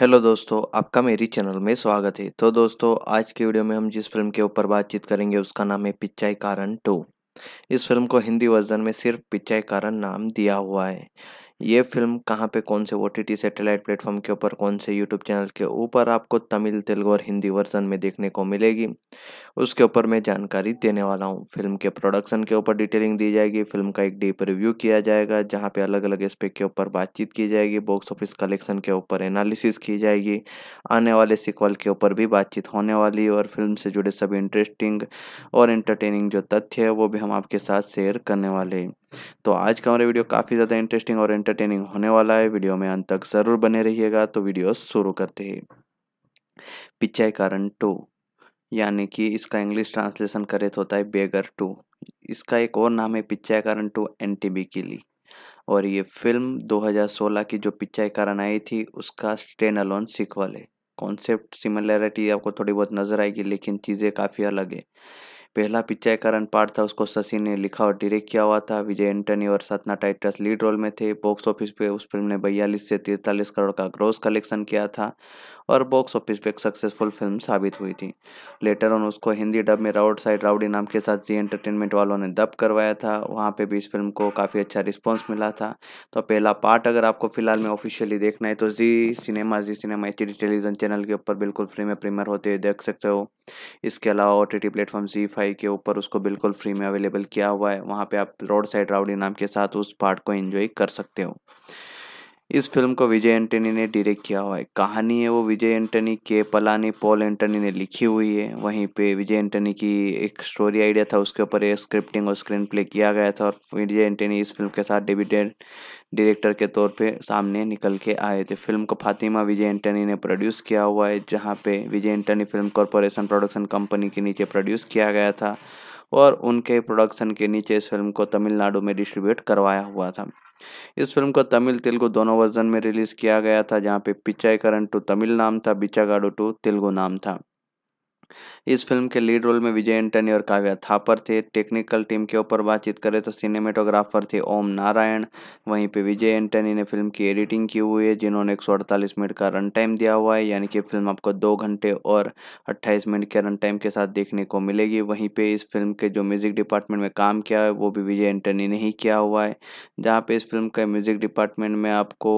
hello दोस्तों आपका मेरी चैनल में स्वागत है तो दोस्तों आज की वीडियो में हम जिस फिल्म के ऊपर बातचीत करेंगे उसका नाम है पिचाई कारण टू इस फिल्म को हिंदी वर्जन में सिर्फ पिचाई कारण नाम दिया हुआ है ये फिल्म कहाँ पे कौन से O T T satellite platform के ऊपर कौन से यूट्यूब चैनल के ऊपर आपको तमिल तेलुगु और हिंदी वर्जन में देखने को मिलेगी उसके ऊपर मैं जानकारी देने वाला हूँ फिल्म के प्रोडक्शन के ऊपर डिटेलिंग दी जाएगी फिल्म का एक डीप रिव्यू किया जाएगा जहाँ पे अलग अलग एस्पेक्ट के ऊपर बातचीत की जाएगी बॉक्स ऑफिस कलेक्शन के ऊपर एनालिसिस की जाएगी आने वाले सिक्वल के ऊपर भी बातचीत होने वाली और फिल्म से जुड़े सभी इंटरेस्टिंग और इंटरटेनिंग जो तथ्य है वो भी हम आपके साथ शेयर करने वाले हैं तो आज का हमारा वीडियो काफ़ी ज़्यादा इंटरेस्टिंग और एंटरटेनिंग होने वाला है वीडियो में अंत तक ज़रूर बने रहिएगा तो वीडियो शुरू करते हैं पिचाई कारण टू यानी कि इसका इंग्लिश ट्रांसलेशन करे तो होता है बेगर टू इसका एक और नाम है पिचाई कारण टू एन की ली और ये फिल्म 2016 की जो पिचाई कारण आई थी उसका स्टेन अलोन सिक्वल है कॉन्सेप्ट सिमिलैरिटी आपको थोड़ी बहुत नज़र आएगी लेकिन चीज़ें काफ़ी अलग है पहला पिक्चर करण पार्ट था उसको शशि ने लिखा और डायरेक्ट किया हुआ था विजय एंटनी और सतना टाइटस लीड रोल में थे बॉक्स ऑफिस पे उस फिल्म ने बयालीस से तिरतालीस करोड़ का ग्रोस कलेक्शन किया था और बॉक्स ऑफिस पे एक सक्सेसफुल फिल्म साबित हुई थी लेटर ऑन उसको हिंदी डब में राउड साइड राउडी नाम के साथ जी एंटरटेनमेंट वालों ने डब करवाया था वहाँ पर भी इस फिल्म को काफ़ी अच्छा रिस्पॉन्स मिला था तो पहला पार्ट अगर आपको फिलहाल में ऑफिशियली देखना है तो जी सिनेमा जी सिनेमा एच टेलीविजन चैनल के ऊपर बिल्कुल फ्री में प्रीमियर होते देख सकते हो इसके अलावा ओ टी प्लेटफॉर्म जी फाइव स्पॉटिफाई के ऊपर उसको बिल्कुल फ्री में अवेलेबल किया हुआ है वहाँ पे आप रोड साइड राउडी नाम के साथ उस पार्ट को एंजॉय कर सकते हो इस फिल्म को विजय एंटनी ने डायरेक्ट किया हुआ है कहानी है वो विजय एंटनी के पलानी पॉल एंटनी ने लिखी हुई है वहीं पे विजय एंटनी की एक स्टोरी आइडिया था उसके ऊपर स्क्रिप्टिंग और स्क्रीन प्ले किया गया था और विजय एंटनी इस फिल्म के साथ डेब्यूटेड डायरेक्टर के तौर पे सामने निकल के आए थे फिल्म को फातिमा विजय एंटनी ने प्रोड्यूस किया हुआ है जहाँ पे Vijay Antony film corporation production company के नीचे प्रोड्यूस किया गया था और उनके प्रोडक्शन के नीचे इस फिल्म को तमिलनाडु में डिस्ट्रीब्यूट करवाया हुआ था इस फिल्म को तमिल तेलुगु दोनों वर्जन में रिलीज़ किया गया था जहाँ पे पिचाई करण टू तमिल नाम था बिचागाडो टू तेलुगु नाम था इस फिल्म के लीड रोल में विजय एंटनी और काव्या थापर थे टेक्निकल टीम के ऊपर बातचीत करें तो सिनेमेटोग्राफर थे ओम नारायण वहीं पे विजय एंटनी ने फिल्म की एडिटिंग की हुई है जिन्होंने एक मिनट का रन टाइम दिया हुआ है यानी कि फिल्म आपको दो घंटे और अट्ठाईस मिनट के रन टाइम के साथ देखने को मिलेगी वहीं पर इस फिल्म के जो म्यूज़िक डिपार्टमेंट में काम किया है वो भी विजय एंटनी ने ही किया हुआ है जहाँ पर इस फिल्म के म्यूज़िक डिपार्टमेंट में आपको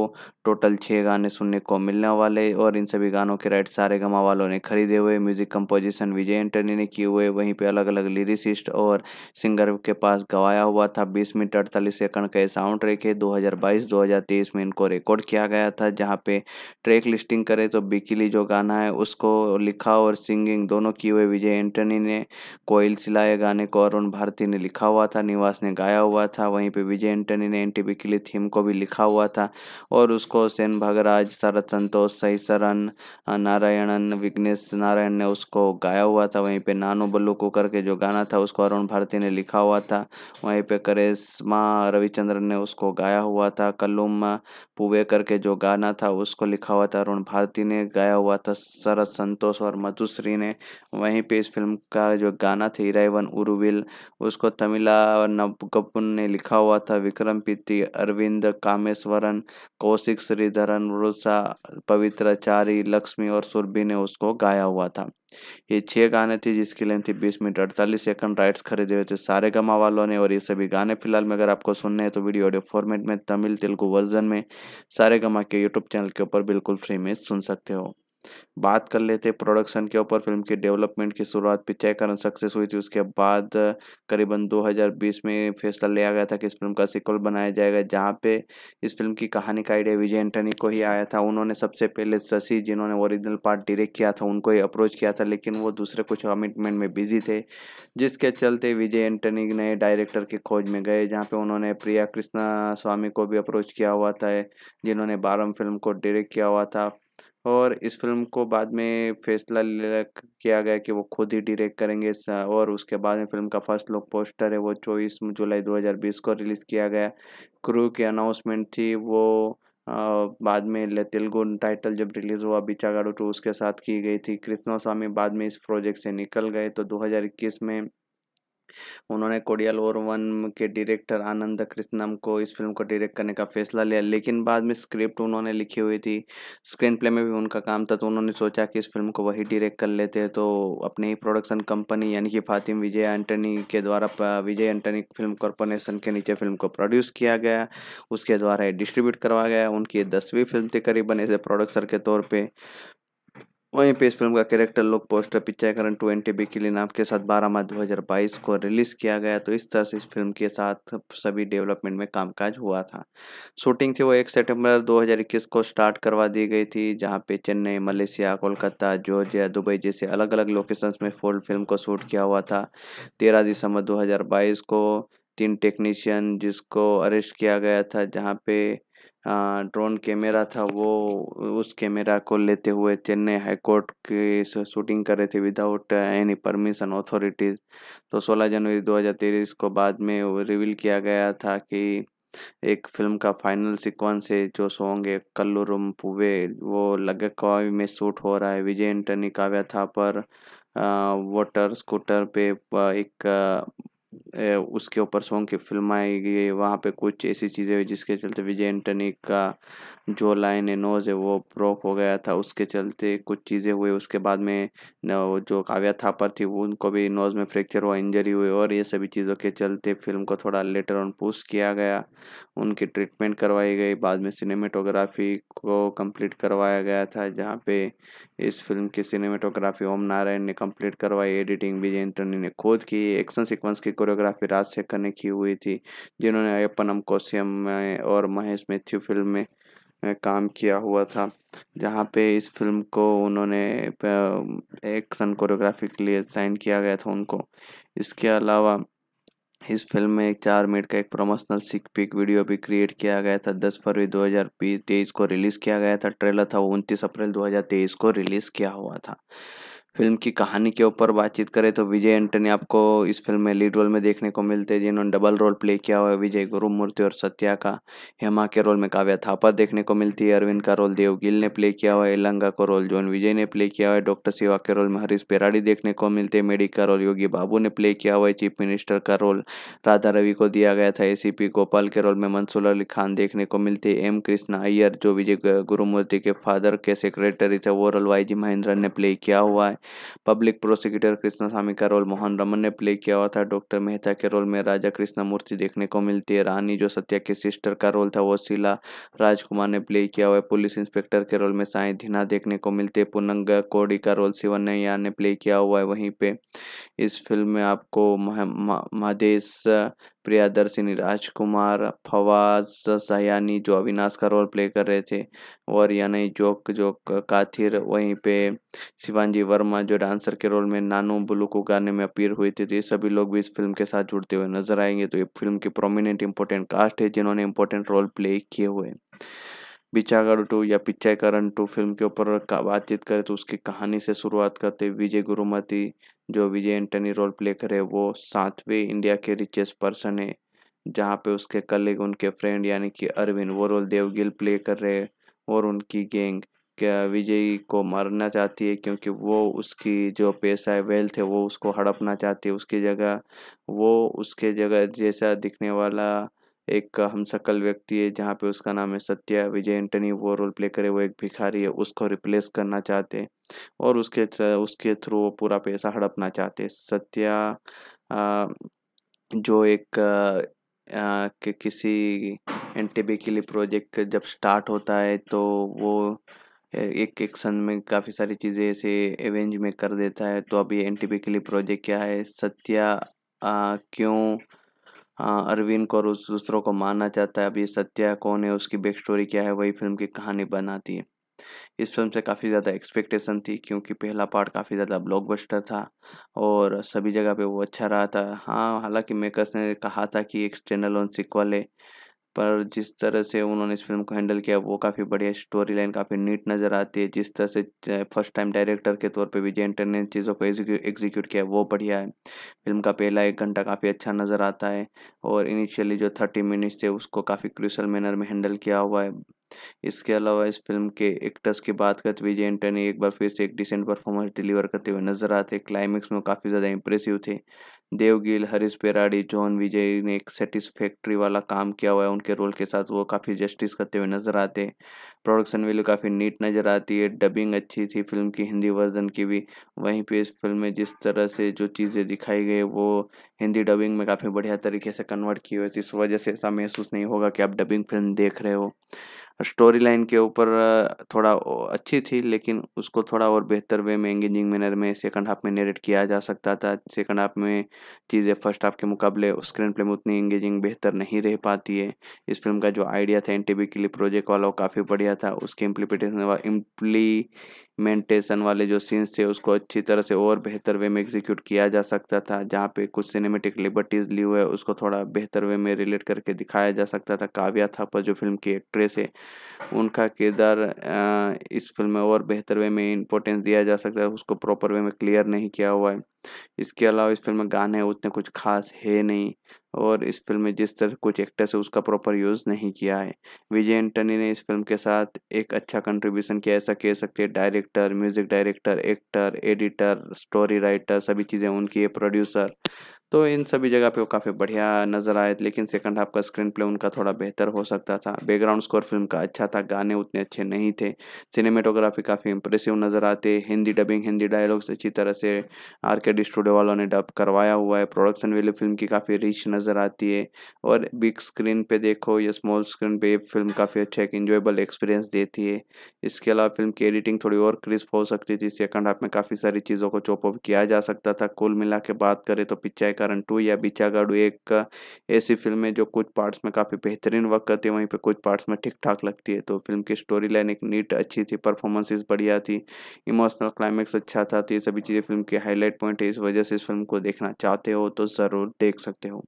टोटल छः गाने सुनने को मिलने वाले और इन सभी गानों के राइट सारे गमा वालों ने खरीदे हुए music compose composition Vijay Antony ने किए हुए वहीं पे अलग अलग लिरिसिस्ट और सिंगर के पास गवाया हुआ था बीस मिनट अड़तालीस सेकंड का साउंड ट्रैक है 2022-2023 में इनको रिकॉर्ड किया गया था जहाँ पे ट्रैक लिस्टिंग करें तो बिकिली जो गाना है उसको लिखा और सिंगिंग दोनों किए हुए विजय एंटनी ने कोयल सिलाए गाने को अरुण भारती ने लिखा हुआ था निवास ने गाया हुआ था वहीं पर विजय एंटनी ने एंटी बिकिली थीम को भी लिखा हुआ था और उसको सेन भगराज शरद संतोष सही सरन नारायणन विघ्नेश नारायण ने उसको गाया हुआ था वहीं पे नानो बल्लू को करके जो गाना था उसको अरुण भारती ने लिखा हुआ था वहीं पे करिश्मा रविचंद्रन ने उसको गाया हुआ था कल्लुम्मा पुवे करके जो गाना था उसको लिखा हुआ था अरुण भारती ने गाया हुआ था शरद संतोष और मधुश्री ने वहीं पे इस फिल्म का जो गाना था इराइवन उर्विल उसको तमिला नबगपुन ने लिखा हुआ था विक्रम पीति अरविंद कामेश्वरन कौशिक श्रीधरन रुसा पवित्राचारी लक्ष्मी और सुरभि ने उसको गाया हुआ था ये छह गाने थे जिसकी लेंथ थी बीस मिनट अड़तालीस सेकंड राइट्स खरीदे हुए थे सारे गमा वालों ने और ये सभी गाने फिलहाल में अगर आपको सुनने हैं तो वीडियो ऑडियो फॉर्मेट में तमिल तेलुगु वर्जन में सारे गमा के यूट्यूब चैनल के ऊपर बिल्कुल फ्री में सुन सकते हो बात कर लेते प्रोडक्शन के ऊपर फिल्म के डेवलपमेंट की शुरुआत पिछय सक्सेस हुई थी उसके बाद करीबन 2020 में फैसला लिया गया था कि इस फिल्म का सिक्वल बनाया जाएगा जहाँ पे इस फिल्म की कहानी का आइडिया विजय एंटनी को ही आया था उन्होंने सबसे पहले शशि जिन्होंने ओरिजिनल पार्ट डायरेक्ट किया था उनको ही अप्रोच किया था लेकिन वो दूसरे कुछ कमिटमेंट में बिजी थे जिसके चलते विजय एंटनी नए डायरेक्टर की खोज में गए जहाँ पे उन्होंने प्रिया कृष्णा स्वामी को भी अप्रोच किया हुआ था जिन्होंने बारम फिल्म को डायरेक्ट किया हुआ था और इस फिल्म को बाद में फैसला किया गया कि वो खुद ही डायरेक्ट करेंगे और उसके बाद में फिल्म का फर्स्ट लुक पोस्टर है वो चौबीस जुलाई 2020 को रिलीज़ किया गया क्रू की अनाउंसमेंट थी वो आ, बाद में तेलुगु टाइटल जब रिलीज़ हुआ बिचागाड़ू टू उसके साथ की गई थी कृष्णा स्वामी बाद में इस प्रोजेक्ट से निकल गए तो दो में उन्होंने कोडियल और वन के डायरेक्टर आनंद कृष्णम को इस फिल्म को डायरेक्ट करने का फैसला लिया लेकिन बाद में स्क्रिप्ट उन्होंने लिखी हुई थी स्क्रीन प्ले में भी उनका काम था तो उन्होंने सोचा कि इस फिल्म को वही डायरेक्ट कर लेते तो अपने ही प्रोडक्शन कंपनी यानी कि फातिम विजय एंटनी के द्वारा विजय एंटनी फिल्म कॉरपोरेशन के नीचे फिल्म को प्रोड्यूस किया गया उसके द्वारा डिस्ट्रीब्यूट करवाया गया उनकी दसवीं फिल्म थी करीबन एज ए प्रोडक्सर के तौर पर वहीं पे इस फिल्म का कैरेक्टर लोग पोस्टर पिक्चरकरण ट्वेंटी बी के लिए नाम के साथ 12 मार्च 2022 को रिलीज किया गया तो इस तरह से इस फिल्म के साथ सभी डेवलपमेंट में कामकाज हुआ था शूटिंग थी वो एक सितंबर 2021 को स्टार्ट करवा दी गई थी जहाँ पे Chennai Malaysia Kolkata Georgia Dubai जैसे अलग अलग लोकेशंस में फोल्ड फिल्म को शूट किया हुआ था तेरह दिसंबर 2022 को तीन टेक्नीशियन जिसको अरेस्ट किया गया था जहाँ पे ड्रोन कैमरा था वो उस कैमरा को लेते हुए चेन्नई हाईकोर्ट की शूटिंग कर रहे थे विदाउट एनी परमिशन ऑथोरिटीज तो 16 जनवरी 2023 को बाद में रिवील किया गया था कि एक फिल्म का फाइनल सीक्वेंस है जो सॉन्ग है कल्लुरुम पुवे वो लगकावी में शूट हो रहा है विजय एंटनी काव्या था पर वोटर स्कूटर पे एक उसके ऊपर सॉन्ग की फिल्म आई गई वहाँ पे कुछ ऐसी चीज़ें हुई जिसके चलते विजय एंटनी का जो लाइन है नोज है वो ब्रोक हो गया था उसके चलते कुछ चीज़ें हुई उसके बाद में जो काव्या थापर थी उनको भी नोज में फ्रैक्चर हुआ इंजरी हुई और ये सभी चीज़ों के चलते फिल्म को थोड़ा लेटर ऑन पुश किया गया उनकी ट्रीटमेंट करवाई गई बाद में सिनेमेटोग्राफी को कंप्लीट करवाया गया था जहाँ पे इस फिल्म की सिनेमेटोग्राफी ओम नारायण ने कंप्लीट करवाई एडिटिंग विजय एंटनी ने खुद की एक्शन सिक्वेंस की कोरियोग्राफी राजशेखर ने की हुई थी जिन्होंने अयपनम कोश्यम में और महेश मैथ्यू फिल्म में काम किया हुआ था जहाँ पे इस फिल्म को उन्होंने एक्शन कोरियोग्राफी के लिए साइन किया गया था उनको इसके अलावा इस फिल्म में एक चार मिनट का एक प्रमोशनल सिक पिक वीडियो भी क्रिएट किया गया था दस फरवरी दो हज़ार तेईस को रिलीज़ किया गया था ट्रेलर था वो उनतीस अप्रैल दो हज़ार तेईस को रिलीज़ किया हुआ था फिल्म की कहानी के ऊपर बातचीत करें तो विजय एंटनी आपको इस फिल्म में लीड रोल में देखने को मिलते हैं जिन्होंने डबल रोल प्ले किया हुआ है विजय गुरुमूर्ति और सत्या का हेमा के रोल में काव्या थापा देखने को मिलती है अरविंद का रोल देव गिल ने प्ले किया हुआ है एलंगा को रोल जॉन विजय ने प्ले किया हुआ है डॉक्टर सिवा के रोल में हरीश पेराड़ी देखने को मिलते हैं मेडी का रोल योगी बाबू ने प्ले किया हुआ है चीफ मिनिस्टर का रोल राधा रवि को दिया गया था ए गोपाल के रोल में मंसूर अली खान देखने को मिलते एम कृष्णा अय्यर जो विजय गुरुमूर्ति के फादर के सेक्रेटरी थे वो रोल वाई जी महेंद्रन ने प्ले किया हुआ है पब्लिक प्रोसिक्यूटर कृष्णा स्वामी का रोल मोहन रमन ने प्ले किया हुआ था डॉक्टर मेहता के रोल में राजा कृष्णा मूर्ति देखने को मिलती है रानी जो सत्या के सिस्टर का रोल था वो शीला राजकुमार ने प्ले किया हुआ है पुलिस इंस्पेक्टर के रोल में साई धीना देखने को मिलती है पुनंग कोडी का रोल शिवनैया ने प्ले किया हुआ है वहीं पे इस फिल्म में आपको महादेश प्रियादर्शिनी राजकुमार फवाज सयानी जो अविनाश का रोल प्ले कर रहे थे और यानी जोक जोक काथिर वहीं पे शिवानजी वर्मा जो डांसर के रोल में नानू बुलू को गाने में अपीयर हुए थे तो ये सभी लोग भी इस फिल्म के साथ जुड़ते हुए नजर आएंगे तो ये फिल्म की प्रोमिनेंट इंपॉर्टेंट कास्ट है जिन्होंने इंपॉर्टेंट रोल प्ले किए हुए बिचागढ़ टू या पिच्चैकरण टू फिल्म के ऊपर बातचीत करें तो उसकी कहानी से शुरुआत करते विजय गुरुमती जो विजय एंटनी रोल प्ले करे वो सातवें इंडिया के रिचेस्ट पर्सन है जहाँ पे उसके कलीग उनके फ्रेंड यानी कि अरविंद वो रोल देवगिल प्ले कर रहे हैं और उनकी गैंग क्या विजय को मारना चाहती है क्योंकि वो उसकी जो पैसा है वेल्थ है वो उसको हड़पना चाहती है उसकी जगह वो उसके जगह जैसा दिखने वाला एक हम सकल व्यक्ति है जहाँ पे उसका नाम है सत्या विजय एंटनी वो रोल प्ले करे वो एक भिखारी है उसको रिप्लेस करना चाहते हैं और उसके उसके थ्रू वो पूरा पैसा हड़पना चाहते हैं सत्या आ, जो एक आ, कि किसी एनटीबी के लिए प्रोजेक्ट जब स्टार्ट होता है तो वो एक एक सन में काफ़ी सारी चीज़ें ऐसे एवेंज में कर देता है तो अभी एनटीबी के लिए प्रोजेक्ट क्या है सत्या आ, क्यों हाँ अरविंद और उस दूसरों को मानना चाहता है अब ये सत्या कौन है उसकी बैक स्टोरी क्या है वही फिल्म की कहानी बनाती है इस फिल्म से काफ़ी ज़्यादा एक्सपेक्टेशन थी क्योंकि पहला पार्ट काफ़ी ज़्यादा ब्लॉकबस्टर था और सभी जगह पे वो अच्छा रहा था हाँ हालांकि मेकर्स ने कहा था कि एक चैनल ऑन सिक्वल है पर जिस तरह से उन्होंने इस फिल्म को हैंडल किया वो काफ़ी बढ़िया स्टोरी लाइन काफ़ी नीट नज़र आती है जिस तरह से फर्स्ट टाइम डायरेक्टर के तौर पे विजय एंटर ने चीज़ों को एग्जीक्यूट किया वो बढ़िया है फिल्म का पहला एक घंटा काफ़ी अच्छा नज़र आता है और इनिशियली जो थर्टी मिनट्स थे उसको काफ़ी क्रिशल मैनर में हैंडल किया हुआ है इसके अलावा इस फिल्म के एक्टर्स की बात करते विजय एंटर ने एक बार फिर से एक डिसेंट परफॉर्मेंस डिलीवर करते हुए नज़र आते क्लाइमेक्स में काफ़ी ज़्यादा इंप्रेसिव थे देवगिल हरीश पेराड़ी जॉन विजय ने एक सेटिस्फैक्ट्री वाला काम किया हुआ है उनके रोल के साथ वो काफ़ी जस्टिस करते हुए नज़र आते हैं प्रोडक्शन वैल्यू काफ़ी नीट नज़र आती है डबिंग अच्छी थी फिल्म की हिंदी वर्जन की भी वहीं पे इस फिल्म में जिस तरह से जो चीज़ें दिखाई गई वो हिंदी डबिंग में काफ़ी बढ़िया तरीके से कन्वर्ट की हुई थी इस वजह से ऐसा महसूस नहीं होगा कि आप डबिंग फिल्म देख रहे हो स्टोरी लाइन के ऊपर थोड़ा अच्छी थी लेकिन उसको थोड़ा और बेहतर वे में एंगेजिंग मैनर में सेकंड हाफ में नेरेट किया जा सकता था सेकंड हाफ में चीज़ें फर्स्ट हाफ के मुकाबले स्क्रीन प्ले में उतनी एंगेजिंग बेहतर नहीं रह पाती है इस फिल्म का जो आइडिया था एन के लिए प्रोजेक्ट वाला वो काफ़ी बढ़िया था उसके इम्प्लीमेंटेशन इम्प्ली मेंटेशन वाले जो सीन्स थे उसको अच्छी तरह से और बेहतर वे में एग्जीक्यूट किया जा सकता था जहाँ पे कुछ सिनेमेटिक लिबर्टीज़ ली हुए उसको थोड़ा बेहतर वे में रिलेट करके दिखाया जा सकता था काव्या था पर जो फिल्म की एक्ट्रेस है उनका किरदार इस फिल्म में और बेहतर वे में इम्पोर्टेंस दिया जा सकता है उसको प्रॉपर वे में क्लियर नहीं किया हुआ है इसके अलावा इस फिल्म में गाने उतने कुछ खास है नहीं और इस फिल्म में जिस तरह कुछ एक्टर्स है उसका प्रॉपर यूज़ नहीं किया है विजय एंटनी ने इस फिल्म के साथ एक अच्छा कंट्रीब्यूशन किया ऐसा कह सकते हैं director music director actor editor story writer सभी चीज़ें उनकी है प्रोड्यूसर तो इन सभी जगह पे वो काफ़ी बढ़िया नज़र आए लेकिन सेकंड हाफ का स्क्रीन प्ले उनका थोड़ा बेहतर हो सकता था बैकग्राउंड स्कोर फिल्म का अच्छा था गाने उतने अच्छे नहीं थे सिनेमेटोग्राफी काफ़ी इंप्रेसिव नज़र आते हिंदी डबिंग हिंदी डायलॉग्स अच्छी तरह से आर के डी स्टूडियो वालों ने डब करवाया हुआ है प्रोडक्शन वैल्यू फिल्म की काफ़ी रिच नज़र आती है और बिग स्क्रीन पर देखो या स्मॉल स्क्रीन पर फिल्म काफ़ी अच्छा एक इंजॉयबल एक्सपीरियंस देती है इसके अलावा फिल्म की एडिटिंग थोड़ी और क्रिस्प हो सकती थी सेकंड हाफ में काफ़ी सारी चीज़ों को चॉप किया जा सकता था कुल मिला के बात करें तो पिक्चर करण टू या बिचागाड़ू एक ऐसी फिल्म है जो कुछ पार्ट्स में काफ़ी बेहतरीन वर्क करती है वहीं पर कुछ पार्ट्स में ठीक ठाक लगती है तो फिल्म की स्टोरी लाइन एक नीट अच्छी थी परफॉर्मेंसेस बढ़िया थी इमोशनल क्लाइमेक्स अच्छा था तो ये सभी चीज़ें फिल्म की हाईलाइट पॉइंट है इस वजह से इस फिल्म को देखना चाहते हो तो ज़रूर देख सकते हो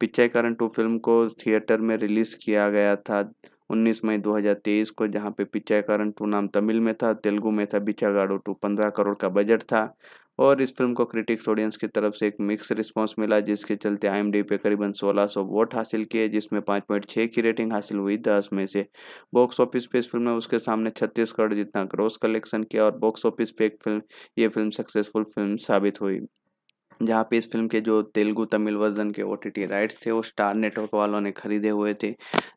पिक्चर कारण टू फिल्म को थिएटर में रिलीज़ किया गया था 19 मई 2023 को जहां पे पिचाकरण टू नाम तमिल में था तेलुगु में था बिचागाड़ो टू 15 करोड़ का बजट था और इस फिल्म को क्रिटिक्स ऑडियंस की तरफ से एक मिक्स रिस्पांस मिला जिसके चलते आई पे करीबन 1600 वोट हासिल किए जिसमें 5.6 की रेटिंग हासिल हुई दस में से बॉक्स ऑफिस पे इस फिल्म ने उसके सामने छत्तीस करोड़ जितना ग्रॉस कलेक्शन किया और बॉक्स ऑफिस पे एक फिल्म ये फिल्म सक्सेसफुल फिल्म साबित हुई जहाँ पे इस फिल्म के जो तेलुगु तमिल वर्जन के ओ राइट्स थे वो स्टार नेटवर्क वालों ने खरीदे हुए थे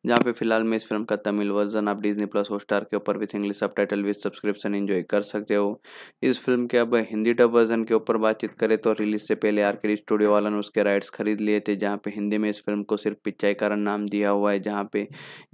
जहाँ पे फिलहाल में इस फिल्म का तमिल वर्जन आप डिजनी प्लस हॉटस्टार के ऊपर with English subtitle with subscription enjoy कर सकते हो इस फिल्म के अब हिंदी डब वर्जन के ऊपर बातचीत करें तो रिलीज से पहले आर स्टूडियो वालों ने उसके राइट्स खरीद लिए थे जहाँ पे हिंदी में इस फिल्म को सिर्फ पिचाई कारण नाम दिया हुआ है जहाँ पे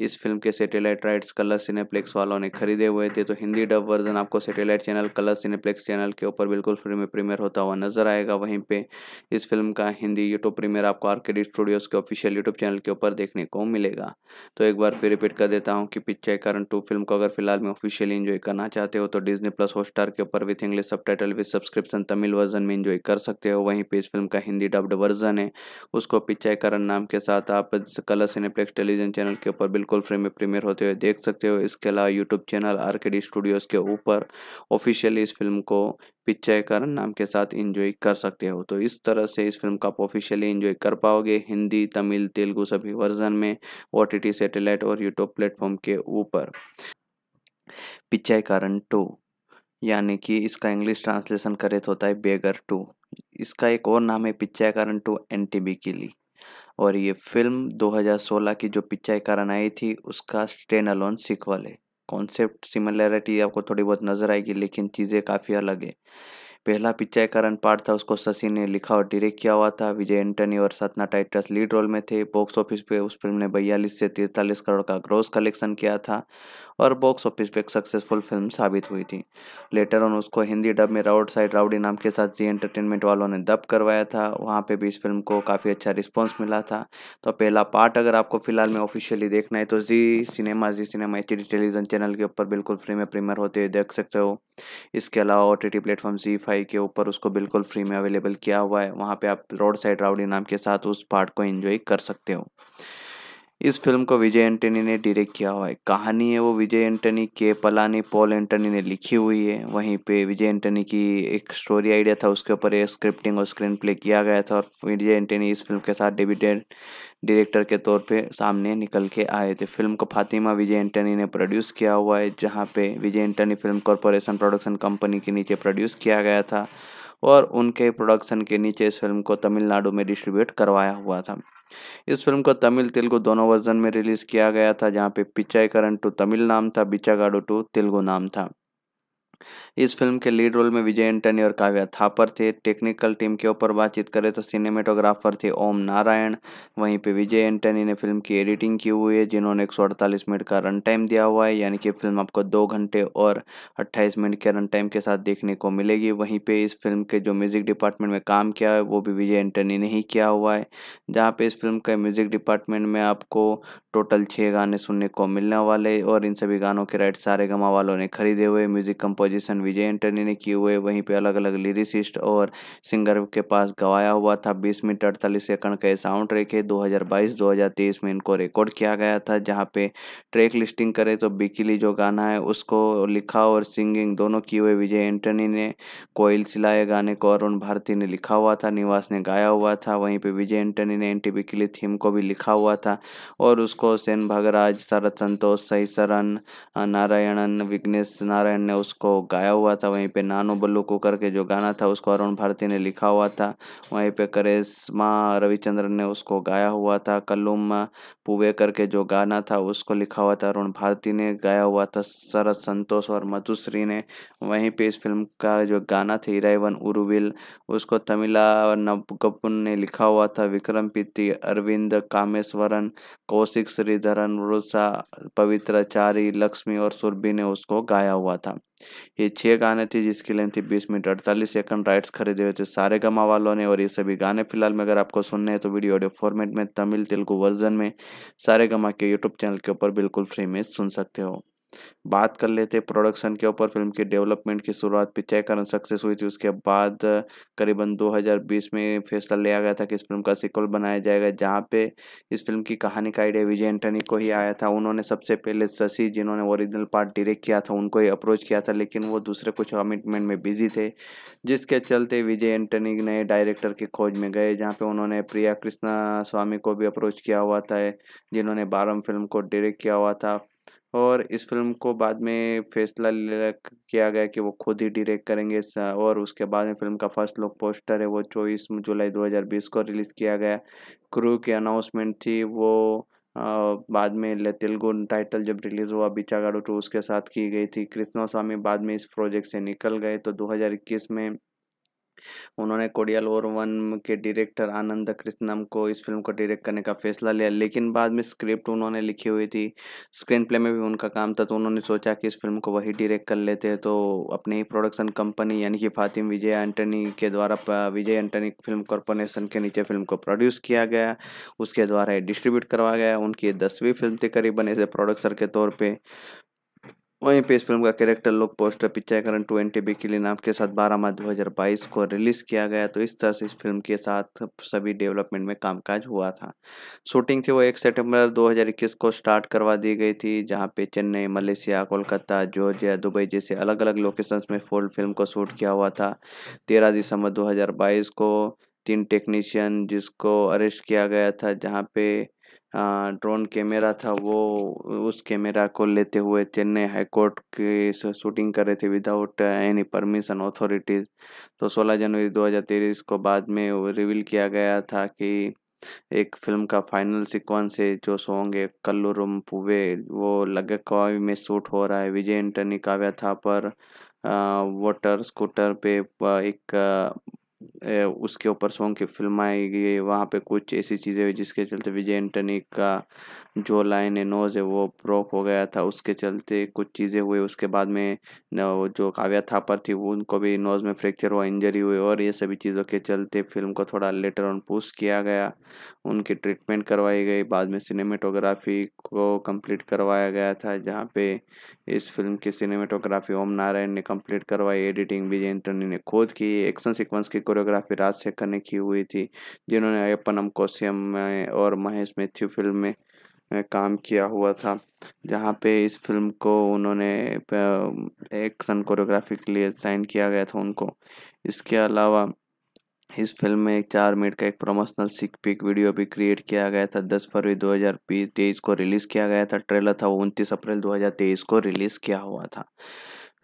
इस फिल्म के सेटेलाइट राइट्स कलर सिनेप्लेक्स वालों ने खरीदे हुए थे तो हिंदी डब वर्जन आपको satellite channel colour Cineplex channel के ऊपर बिल्कुल फ्री में प्रीमियर होता हुआ नजर आएगा वहीं पर पे इस फिल्म का हिंदी यूट्यूब प्रीमियर आपको आर्केडी स्टूडियोज़ के ऑफिशियल यूट्यूब चैनल के ऊपर देखने को मिलेगा तो एक बार फिर रिपीट कर देता हूँ कि पिक्चर कारण टू फिल्म को अगर फिलहाल में ऑफिशियली इन्जॉय करना चाहते हो तो डिजनी प्लस हॉटस्टार के ऊपर with English subtitle with subscription Tamil version में इन्जॉय कर सकते हो वहीं पर इस फिल्म का हिंदी डब्ड वर्जन है उसको पिक्चर कारण नाम के साथ आप कलर सिनेप्लेक्स टेलीविजन चैनल के ऊपर बिल्कुल फ्री में प्रीमियर होते हुए देख सकते हो इसके अलावा YouTube channel R K D studios के ऊपर ऑफिशियली इस फिल्म को पिक्चर करण नाम के साथ इंजॉय कर सकते हो तो इस तरह से इस फिल्म का आप ऑफिशियली इंजॉय कर पाओगे हिंदी तमिल तेलुगु सभी वर्जन में ओ सैटेलाइट और यूट्यूब प्लेटफॉर्म के ऊपर पिक्चर कारण टू यानी कि इसका इंग्लिश ट्रांसलेशन करे तो होता है बेगर टू इसका एक और नाम है पिक्चर कारण टू एन की और ये फिल्म 2016 की जो पिक्चर कारण आई थी उसका स्टेन अलोन सिक्वल है कॉन्सेप्ट सिमिलैरिटी आपको थोड़ी बहुत नज़र आएगी लेकिन चीज़ें काफ़ी अलग है पहला पिक्चर कारण पार्ट था उसको शशि ने लिखा और डायरेक्ट किया हुआ था विजय एंटनी और सतना टाइटस लीड रोल में थे बॉक्स ऑफिस पे उस फिल्म ने बयालीस से तिरतालीस करोड़ का ग्रोस कलेक्शन किया था और बॉक्स ऑफिस पे एक सक्सेसफुल फिल्म साबित हुई थी लेटर ऑन उसको हिंदी डब में राउड साइड राउडी नाम के साथ जी एंटरटेनमेंट वालों ने डब करवाया था वहाँ पर भी इस फिल्म को काफ़ी अच्छा रिस्पॉन्स मिला था तो पहला पार्ट अगर आपको फिलहाल में ऑफिशियली देखना है तो जी सिनेमा जी सिनेमा एच टेलीविजन चैनल के ऊपर बिल्कुल फ्री में प्रीमियर होते देख सकते हो इसके अलावा ओ टी प्लेटफॉर्म जी फाइव वाईफाई के ऊपर उसको बिल्कुल फ्री में अवेलेबल किया हुआ है वहाँ पे आप रोड साइड राउडी नाम के साथ उस पार्ट को एंजॉय कर सकते हो इस फिल्म को विजय एंटनी ने डायरेक्ट किया हुआ है कहानी है वो विजय एंटनी के पलानी पॉल एंटनी ने लिखी हुई है वहीं पे विजय एंटनी की एक स्टोरी आइडिया था उसके ऊपर स्क्रिप्टिंग और स्क्रीन प्ले किया गया था और विजय एंटनी इस फिल्म के साथ डेब्यूटेड डायरेक्टर के तौर पे सामने निकल के आए थे फिल्म को फातिमा विजय एंटनी ने प्रोड्यूस किया हुआ है जहाँ पे Vijay Antony film corporation production company के नीचे प्रोड्यूस किया गया था और उनके प्रोडक्शन के नीचे इस फिल्म को तमिलनाडु में डिस्ट्रीब्यूट करवाया हुआ था इस फिल्म को तमिल तेलुगु दोनों वर्जन में रिलीज़ किया गया था जहाँ पे पिचाई करण टू तमिल नाम था बिचागाडो टू तेलुगु नाम था इस फिल्म के लीड रोल में विजय एंटनी और काव्या थापर थे टेक्निकल टीम के ऊपर बातचीत करें तो सिनेमेटोग्राफर थे ओम नारायण वहीं पे विजय एंटनी ने फिल्म की एडिटिंग की हुई है जिन्होंने एक मिनट का रन टाइम दिया हुआ है यानी कि फिल्म आपको दो घंटे और अट्ठाईस मिनट के रन टाइम के साथ देखने को मिलेगी वहीं पर इस फिल्म के जो म्यूज़िक डिपार्टमेंट में काम किया है वो भी विजय एंटनी ने ही किया हुआ है जहाँ पर इस फिल्म के म्यूज़िक डिपार्टमेंट में आपको टोटल छः गाने सुनने को मिलने वाले और इन सभी गानों के राइट सारे गमा वालों ने खरीदे हुए म्यूजिक कंपोजिशन विजय एंटनी ने किए हुए वहीं पे अलग अलग लिरिसिस्ट और सिंगर के पास गवाया हुआ था बीस मिनट अड़तालीस सेकंड का साउंड ट्रैक है 2022-2023 में इनको रिकॉर्ड किया गया था जहाँ पे ट्रैक लिस्टिंग करें तो बिकिली जो गाना है उसको लिखा और सिंगिंग दोनों किए हुए विजय एंटनी ने कोयल सिलाए गाने को अरुण भारती ने लिखा हुआ था निवास ने गाया हुआ था वहीं पर विजय एंटनी ने एंटी बिकिली थीम को भी लिखा हुआ था और उसको उसको सेन भगराज शरद संतोष सही सरन नारायणन विघ्नेश नारायण ने उसको गाया हुआ था वहीं पे नानो बल्लू को करके जो गाना था उसको अरुण भारती ने लिखा हुआ था वहीं पे करेश्मा रविचंद्रन ने उसको गाया हुआ था कल्लुम पुवे करके जो गाना था उसको लिखा हुआ था अरुण भारती ने गाया हुआ था शरद संतोष और मधुश्री ने वहीं पे इस फिल्म का जो गाना था इराइवन उरुविल उसको तमिला नवगपुन ने लिखा हुआ था विक्रम पीति अरविंद कामेश्वरन कौशिक श्रीधर अनुरोसा पवित्राचारी लक्ष्मी और सुरभि ने उसको गाया हुआ था ये छह गाने थे जिसकी लेंथ थी बीस मिनट अड़तालीस सेकंड राइट्स खरीदे हुए थे सारे गमा वालों ने और ये सभी गाने फिलहाल में अगर आपको सुनने हैं तो वीडियो ऑडियो फॉर्मेट में तमिल तेलुगु वर्जन में सारे गमा के यूट्यूब चैनल के ऊपर बिल्कुल फ्री में सुन सकते हो बात कर लेते प्रोडक्शन के ऊपर फिल्म के डेवलपमेंट की शुरुआत पिछय कारण सक्सेस हुई थी उसके बाद करीबन 2020 में फैसला लिया गया था कि इस फिल्म का सिक्वल बनाया जाएगा जहाँ पे इस फिल्म की कहानी का आइडिया विजय एंटनी को ही आया था उन्होंने सबसे पहले शशि जिन्होंने ओरिजिनल पार्ट डायरेक्ट किया था उनको ही अप्रोच किया था लेकिन वो दूसरे कुछ कमिटमेंट में बिजी थे जिसके चलते विजय एंटनी नए डायरेक्टर की खोज में गए जहाँ पे उन्होंने प्रिया कृष्णा स्वामी को भी अप्रोच किया हुआ था जिन्होंने बारम फिल्म को डायरेक्ट किया हुआ था और इस फिल्म को बाद में फैसला किया गया कि वो खुद ही डायरेक्ट करेंगे और उसके बाद में फिल्म का फर्स्ट लुक पोस्टर है वो चौबीस जुलाई 2020 को रिलीज़ किया गया क्रू की अनाउंसमेंट थी वो आ, बाद में तेलुगु टाइटल जब रिलीज़ हुआ बिचागाड़ू टू उसके साथ की गई थी कृष्णा स्वामी बाद में इस प्रोजेक्ट से निकल गए तो दो में उन्होंने कोडियल और वन के डायरेक्टर आनंद कृष्णम को इस फिल्म को डायरेक्ट करने का फैसला लिया लेकिन बाद में स्क्रिप्ट उन्होंने लिखी हुई थी स्क्रीन प्ले में भी उनका काम था तो उन्होंने सोचा कि इस फिल्म को वही डायरेक्ट कर लेते हैं तो अपनी ही प्रोडक्शन कंपनी यानी कि फातिम विजय एंटनी के द्वारा विजय एंटनी फिल्म कॉरपोरेशन के नीचे फिल्म को प्रोड्यूस किया गया उसके द्वारा डिस्ट्रीब्यूट करवाया गया उनकी दसवीं फिल्म थी करीबन एज ए प्रोडक्सर के तौर पर वहीं पे इस फिल्म का character look poster Pichaikkaran twenty B के लिए नाम के साथ बारह मार्च दो को रिलीज किया गया तो इस तरह से इस फिल्म के साथ सभी डेवलपमेंट में कामकाज हुआ था शूटिंग थी वो एक सितंबर 2021 को स्टार्ट करवा दी गई थी जहाँ पे Chennai Malaysia Kolkata Georgia Dubai जैसे अलग अलग लोकेशंस में फोल्ड फिल्म को शूट किया हुआ था तेरह दिसंबर 2022 को तीन टेक्नीशियन जिसको अरेस्ट किया गया था जहाँ पे ड्रोन कैमरा था वो उस कैमरा को लेते हुए चेन्नई हाईकोर्ट की शूटिंग कर रहे थे विदाउट एनी परमिशन ऑथोरिटीज तो 16 जनवरी 2023 को बाद में रिवील किया गया था कि एक फिल्म का फाइनल सीक्वेंस है जो सॉन्ग है कल्लुरुम पुवे वो लगे में शूट हो रहा है विजय एंटनी काव्या था पर वोटर स्कूटर पे एक उसके ऊपर सॉन्ग की फिल्म आई गई वहाँ पे कुछ ऐसी चीज़ें हुई जिसके चलते विजय एंटनी का जो लाइन है नोज है वो ब्रोक हो गया था उसके चलते कुछ चीज़ें हुई उसके बाद में जो काव्या थापर थी उनको भी नोज में फ्रैक्चर हुआ इंजरी हुई और ये सभी चीज़ों के चलते फिल्म को थोड़ा लेटर ऑन पुश किया गया उनकी ट्रीटमेंट करवाई गई बाद में सिनेमेटोग्राफी को कंप्लीट करवाया गया था जहाँ पे इस फिल्म की सिनेमेटोग्राफी ओम नारायण ने कंप्लीट करवाई एडिटिंग विजय इंटरनी ने खुद की एक्शन सीक्वेंस की कोरियोग्राफी राजशेखर ने की हुई थी जिन्होंने अयपनम कोशियम में और महेश मैथ्यू फिल्म में काम किया हुआ था जहाँ पे इस फिल्म को उन्होंने एक्शन कोरियोग्राफी के लिए साइन किया गया था उनको इसके अलावा इस फिल्म में एक चार मिनट का एक प्रमोशनल सिक पिक वीडियो भी क्रिएट किया गया था 10 फरवरी 2023 को रिलीज़ किया गया था ट्रेलर था वो उनतीस अप्रैल 2023 को रिलीज़ किया हुआ था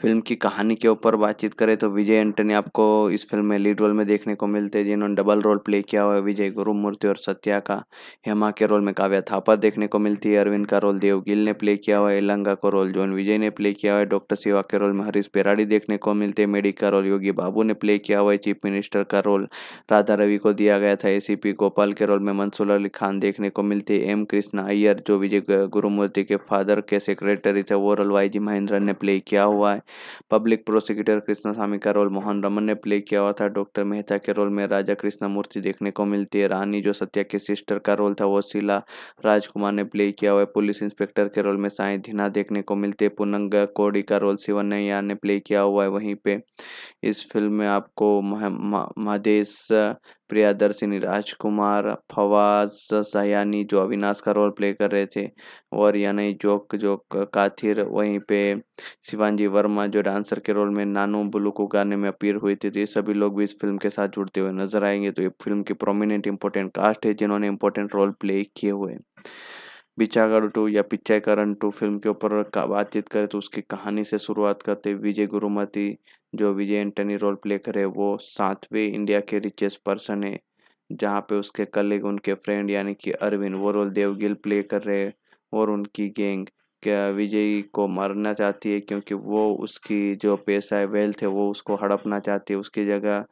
फिल्म की कहानी के ऊपर बातचीत करें तो विजय एंटनी आपको इस फिल्म में लीड रोल में देखने को मिलते हैं जिन्होंने डबल रोल प्ले किया हुआ है विजय गुरुमूर्ति और सत्या का हेमा के रोल में काव्या थापा देखने को मिलती है अरविंद का रोल देव गिल ने प्ले किया हुआ है एलंगा को रोल जॉन विजय ने प्ले किया हुआ है डॉक्टर सिवा के रोल में हरीश पेराड़ी देखने को मिलते हैं मेडी का रोल योगी बाबू ने प्ले किया हुआ है चीफ मिनिस्टर का रोल राधा रवि को दिया गया था ए गोपाल के रोल में मंसूर अली खान देखने को मिलते एम कृष्णा अय्यर जो विजय गुरुमूर्ति के फादर के सेक्रेटरी थे वो रोल वाई जी महेंद्रन ने प्ले किया हुआ है पब्लिक प्रोसिक्यूटर कृष्णास्वामी का रोल मोहन रमन ने प्ले किया हुआ था डॉक्टर मेहता के रोल में राजा कृष्णा मूर्ति देखने को मिलती है रानी जो सत्या के सिस्टर का रोल था वो शीला राजकुमार ने प्ले किया हुआ है पुलिस इंस्पेक्टर के रोल में साई धीना देखने को मिलते है पुनंग कोडी का रोल शिवनैया ने प्ले किया हुआ है वहीं पे इस फिल्म में आपको मह, मह, प्रियादर्शिनी राजकुमार फवाज सयानी जो अविनाश का रोल प्ले कर रहे थे और यानी जोक जोक काथिर वहीं पे शिवानजी वर्मा जो डांसर के रोल में नानू बुलू को गाने में अपीयर हुए थे तो ये सभी लोग भी इस फिल्म के साथ जुड़ते हुए नजर आएंगे तो ये फिल्म की प्रोमिनेंट इंपॉर्टेंट कास्ट है जिन्होंने इंपॉर्टेंट रोल प्ले किए हुए टू या पिचाकरण टू फिल्म के ऊपर बातचीत करें तो उसकी कहानी से शुरुआत करते विजय गुरुमती जो विजय एंटनी रोल प्ले करे वो सातवें इंडिया के रिचेस्ट पर्सन है जहाँ पे उसके कलीग उनके फ्रेंड यानी कि अरविंद वो रोल देवगिल प्ले कर रहे हैं और उनकी गैंग क्या विजय को मारना चाहती है क्योंकि वो उसकी जो पैसा है वेल्थ है वो उसको हड़पना चाहती है उसकी जगह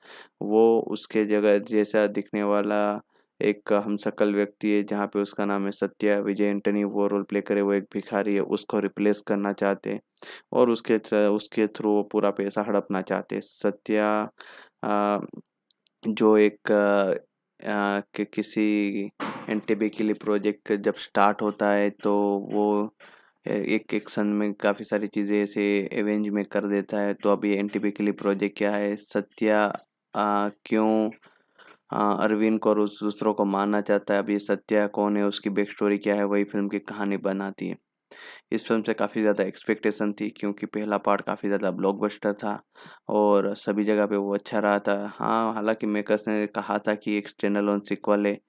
वो उसके जगह जैसा दिखने वाला एक हम सकल व्यक्ति है जहाँ पे उसका नाम है सत्या विजय एंटनी वो रोल प्ले करे वो एक भिखारी है उसको रिप्लेस करना चाहते हैं और उसके उसके थ्रू वो पूरा पैसा हड़पना चाहते हैं सत्या आ, जो एक आ, कि किसी एन के लिए प्रोजेक्ट जब स्टार्ट होता है तो वो एक एक सन में काफ़ी सारी चीज़ें ऐसे एवेंज में कर देता है तो अभी एनटीबी के लिए प्रोजेक्ट क्या है सत्या आ, क्यों हाँ, अरविंद कौर उस दूसरों को मारना चाहता है अब ये सत्या कौन है उसकी बैक स्टोरी क्या है वही फिल्म की कहानी बनाती है इस फिल्म से काफ़ी ज़्यादा एक्सपेक्टेशन थी क्योंकि पहला पार्ट काफ़ी ज़्यादा ब्लॉकबस्टर था और सभी जगह पे वो अच्छा रहा था हाँ हालांकि मेकर्स ने कहा था कि एक ऑन सिक्वल है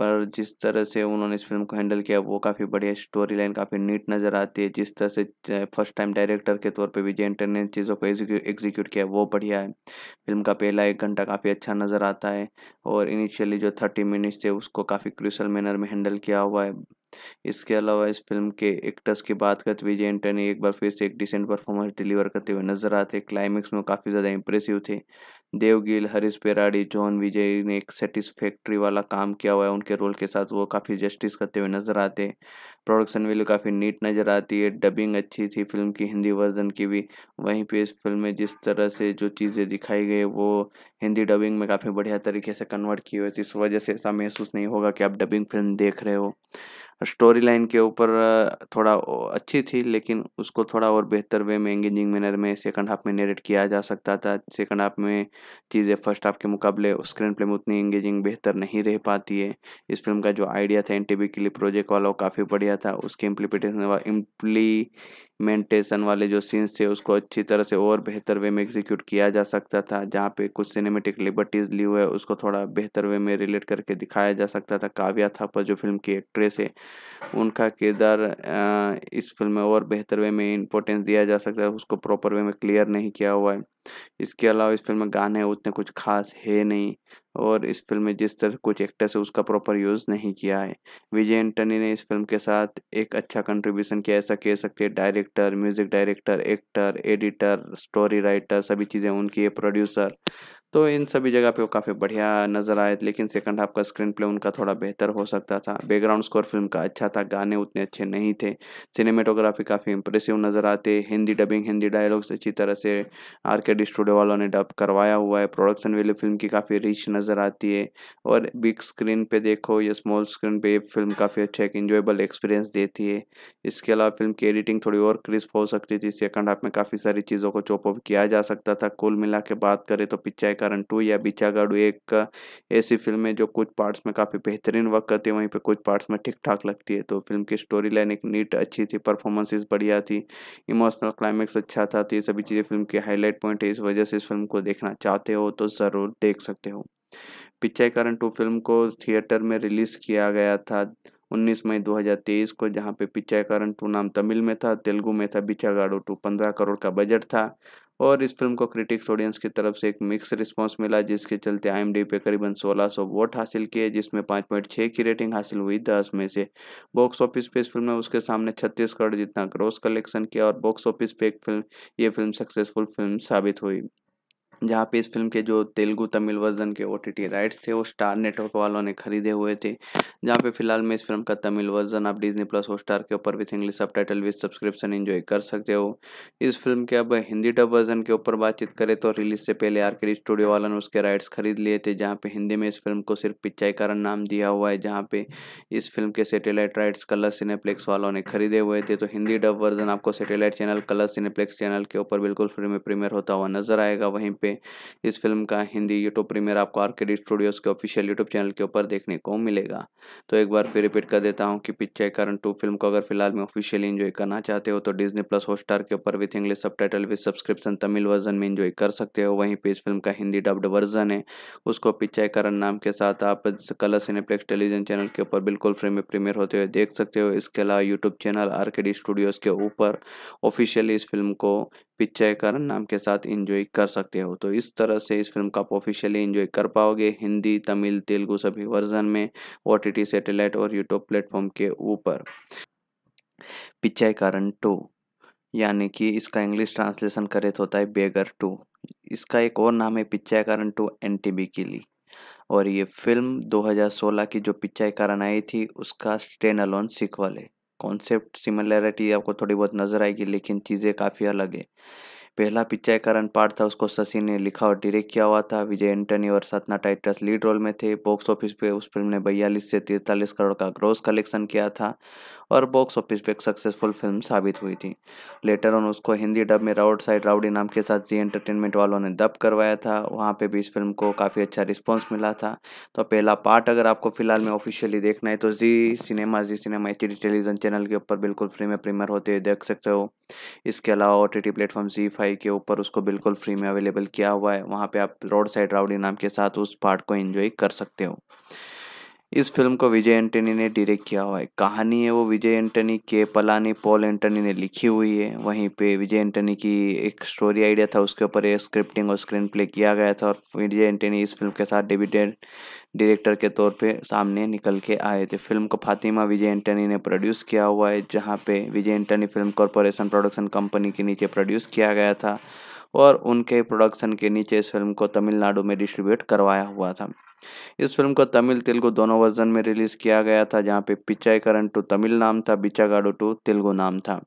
पर जिस तरह से उन्होंने इस फिल्म को हैंडल किया वो काफ़ी बढ़िया स्टोरी लाइन काफ़ी नीट नज़र आती है जिस तरह से फर्स्ट टाइम डायरेक्टर के तौर पे विजय एंटर ने चीज़ों को एग्जीक्यूट किया वो बढ़िया है फिल्म का पहला एक घंटा काफ़ी अच्छा नज़र आता है और इनिशियली जो थर्टी मिनट्स थे उसको काफ़ी क्रिशल मैनर में हैंडल किया हुआ है इसके अलावा इस फिल्म के एक्टर्स की बात करते विजय एंटनी एक बार फिर से एक डिसेंट परफॉर्मेंस डिलीवर करते हुए नजर आते क्लाइमेक्स में काफ़ी ज़्यादा इंप्रेसिव थे देवगिल हरीश पेराड़ी जॉन विजय ने एक सेटिस्फैक्ट्री वाला काम किया हुआ है उनके रोल के साथ वो काफ़ी जस्टिस करते हुए नज़र आते हैं प्रोडक्शन वैल्यू काफ़ी नीट नज़र आती है डबिंग अच्छी थी फिल्म की हिंदी वर्जन की भी वहीं पे इस फिल्म में जिस तरह से जो चीज़ें दिखाई गई वो हिंदी डबिंग में काफ़ी बढ़िया तरीके से कन्वर्ट की हुई थी इस वजह से ऐसा महसूस नहीं होगा कि आप डबिंग फिल्म देख रहे हो स्टोरी लाइन के ऊपर थोड़ा अच्छी थी लेकिन उसको थोड़ा और बेहतर वे में एंगेजिंग मैनर में सेकंड हाफ में नेरेट किया जा सकता था सेकंड हाफ में चीज़ें फर्स्ट हाफ के मुकाबले स्क्रीन प्ले में उतनी एंगेजिंग बेहतर नहीं रह पाती है इस फिल्म का जो आइडिया था एन के लिए प्रोजेक्ट वाला वो काफ़ी बढ़िया था उसके इम्प्लीपिटेशन इम्प्ली मेंटेशन वाले जो सीन्स थे उसको अच्छी तरह से और बेहतर वे में एग्जीक्यूट किया जा सकता था जहाँ पे कुछ सिनेमेटिक लिबर्टीज़ ली हुए उसको थोड़ा बेहतर वे में रिलेट करके दिखाया जा सकता था काव्या पर जो फिल्म की एक्ट्रेस है उनका किरदार इस फिल्म में और बेहतर वे में इंपॉर्टेंस दिया जा सकता है उसको प्रॉपर वे में क्लियर नहीं किया हुआ है इसके अलावा इस फिल्म में गाने उतने कुछ खास है नहीं और इस फिल्म में जिस तरह कुछ एक्टर्स है उसका प्रॉपर यूज़ नहीं किया है विजय एंटनी ने इस फिल्म के साथ एक अच्छा कंट्रीब्यूशन किया ऐसा कह सकते हैं director music director actor editor story writer सभी चीज़ें उनकी है प्रोड्यूसर तो इन सभी जगह पे वो काफ़ी बढ़िया नज़र आए लेकिन सेकंड हाफ का स्क्रीन प्ले उनका थोड़ा बेहतर हो सकता था बैकग्राउंड स्कोर फिल्म का अच्छा था गाने उतने अच्छे नहीं थे सिनेमेटोग्राफी काफ़ी इंप्रेसिव नज़र आते हिंदी डबिंग हिंदी डायलॉग्स अच्छी तरह से आर के डी स्टूडियो वालों ने डब करवाया हुआ है प्रोडक्शन वैल्यू फिल्म की काफ़ी रिच नज़र नज़र आती है और बिग स्क्रीन पे देखो या स्मॉल स्क्रीन पे फिल्म काफ़ी अच्छा एक इन्जॉयबल एक्सपीरियंस देती है इसके अलावा फिल्म की एडिटिंग थोड़ी और क्रिस्प हो सकती थी सेकंड हाफ में काफ़ी सारी चीज़ों को चॉपअप किया जा सकता था कुल मिला के बात करें तो पिचाई कारण टू या बिचागाड़ू एक ऐसी फिल्म है जो कुछ पार्ट्स में काफ़ी बेहतरीन वक्त करती है वहीं पर कुछ पार्ट्स में ठीक ठाक लगती है तो फिल्म की स्टोरी लाइन एक नीट अच्छी थी परफॉर्मेंसेस बढ़िया थी इमोशनल क्लाइमेक्स अच्छा था तो ये सभी चीज़ें फिल्म के हाईलाइट पॉइंट है इस वजह से इस फिल्म को देखना चाहते हो तो ज़रूर देख सकते हो पिचय टू फिल्म को थिएटर में रिलीज़ किया गया था 19 मई 2023 को जहां पे पिचयकरण टू नाम तमिल में था तेलुगु में था बिचागाड़ो टू पंद्रह करोड़ का बजट था और इस फिल्म को क्रिटिक्स ऑडियंस की तरफ से एक मिक्स रिस्पांस मिला जिसके चलते आई पे करीबन 1600 वोट हासिल किए जिसमें 5.6 पॉइंट की रेटिंग हासिल हुई दस में से बॉक्स ऑफिस पे इस फिल्म ने उसके सामने छत्तीस करोड़ जितना ग्रॉस कलेक्शन किया और बॉक्स ऑफिस पे एक फिल्म ये फिल्म सक्सेसफुल फिल्म साबित हुई जहाँ पे इस फिल्म के जो तेलुगु तमिल वर्जन के ओ राइट्स थे वो स्टार नेटवर्क वालों ने खरीदे हुए थे जहाँ पे फिलहाल में इस फिल्म का तमिल वर्जन आप डिजनी प्लस हॉटस्टार के ऊपर with English subtitle with subscription enjoy कर सकते हो इस फिल्म के अब हिंदी डब वर्जन के ऊपर बातचीत करें तो रिलीज से पहले आर स्टूडियो वालों ने उसके राइट्स खरीद लिए थे जहाँ पे हिंदी में इस फिल्म को सिर्फ पिचाई कारण नाम दिया हुआ है जहाँ पे इस फिल्म के सेटेलाइट राइट्स कलर सिनेप्लेक्स वालों ने खरीदे हुए थे तो हिंदी डब वर्जन आपको satellite channel colour Cineplex channel के ऊपर बिल्कुल फ्री में प्रीमियर होता हुआ नजर आएगा वहीं पर पे इस फिल्म का हिंदी यूट्यूब प्रीमियर आपको आर्केड स्टूडियोज़ के ऑफिशियल यूट्यूब चैनल के ऊपर देखने को मिलेगा तो एक बार फिर रिपीट कर देता हूँ कि पिक्चर कारण टू फिल्म को अगर फिलहाल में ऑफिशियली इन्जॉय करना चाहते हो तो डिजनी प्लस हॉटस्टार के ऊपर with English subtitle with subscription Tamil version में इन्जॉय कर सकते हो वहीं पे इस फिल्म का हिंदी डब्ड वर्जन है उसको पिक्चर कारण नाम के साथ आप कलर सिनेप्लेक्स टेलीविजन चैनल के ऊपर बिल्कुल फ्री में प्रीमियर होते हुए देख सकते हो इसके अलावा YouTube channel R K studios के ऊपर ऑफिशियली इस फिल्म को पिक्चर करण नाम के साथ एंजॉय कर सकते हो तो इस तरह से इस फिल्म का आप ऑफिशियली एंजॉय कर पाओगे हिंदी तमिल तेलुगु सभी वर्जन में ओ टी सैटेलाइट और यूट्यूब प्लेटफॉर्म के ऊपर पिक्चर टू यानी कि इसका इंग्लिश ट्रांसलेशन करे तो होता है बेगर टू इसका एक और नाम है पिक्चर टू एन के लिए और ये फिल्म 2016 की जो पिक्चर कारण आई थी उसका स्टेन अलोन सिक्वल है कॉन्सेप्ट सिमिलैरिटी आपको थोड़ी बहुत नज़र आएगी लेकिन चीज़ें काफ़ी अलग है पहला पिचाईकरण पार्ट था उसको शशि ने लिखा और डायरेक्ट किया हुआ था विजय एंटनी और सतना टाइटस लीड रोल में थे बॉक्स ऑफिस पे उस फिल्म ने बयालीस से तिरतालीस करोड़ का ग्रोस कलेक्शन किया था और बॉक्स ऑफिस पे एक सक्सेसफुल फिल्म साबित हुई थी लेटर ऑन उसको हिंदी डब में राउड साइड राउडी नाम के साथ जी एंटरटेनमेंट वालों ने डब करवाया था वहाँ पे भी इस फिल्म को काफ़ी अच्छा रिस्पॉन्स मिला था तो पहला पार्ट अगर आपको फिलहाल में ऑफिशियली देखना है तो जी सिनेमा जी सिनेमा एच टेलीविजन चैनल के ऊपर बिल्कुल फ्री में प्रीमियर होते हुए देख सकते हो इसके अलावा ओ टी टी प्लेटफॉर्म जी फाइव के ऊपर उसको बिल्कुल फ्री में अवेलेबल किया हुआ है वहाँ पे आप रोड साइड राउडी नाम के साथ उस पार्ट को इन्जॉय कर सकते हो इस फिल्म को विजय एंटनी ने डायरेक्ट किया हुआ है कहानी है वो विजय एंटनी के पलानी पॉल एंटनी ने लिखी हुई है वहीं पे विजय एंटनी की एक स्टोरी आइडिया था उसके ऊपर एक स्क्रिप्टिंग और स्क्रीन प्ले किया गया था और विजय एंटनी इस फिल्म के साथ डेब्यूटेड डायरेक्टर के तौर पे सामने निकल के आए थे फिल्म को फातिमा विजय एंटनी ने प्रोड्यूस किया हुआ है जहाँ पे Vijay Antony film corporation production company के नीचे प्रोड्यूस किया गया था और उनके प्रोडक्शन के नीचे इस फिल्म को तमिलनाडु में डिस्ट्रीब्यूट करवाया हुआ था इस फिल्म को तमिल तेलुगु दोनों वर्जन में रिलीज किया गया था जहाँ पे पिचाईकरण टू तमिल नाम था बिचागाडो टू तेलुगु नाम था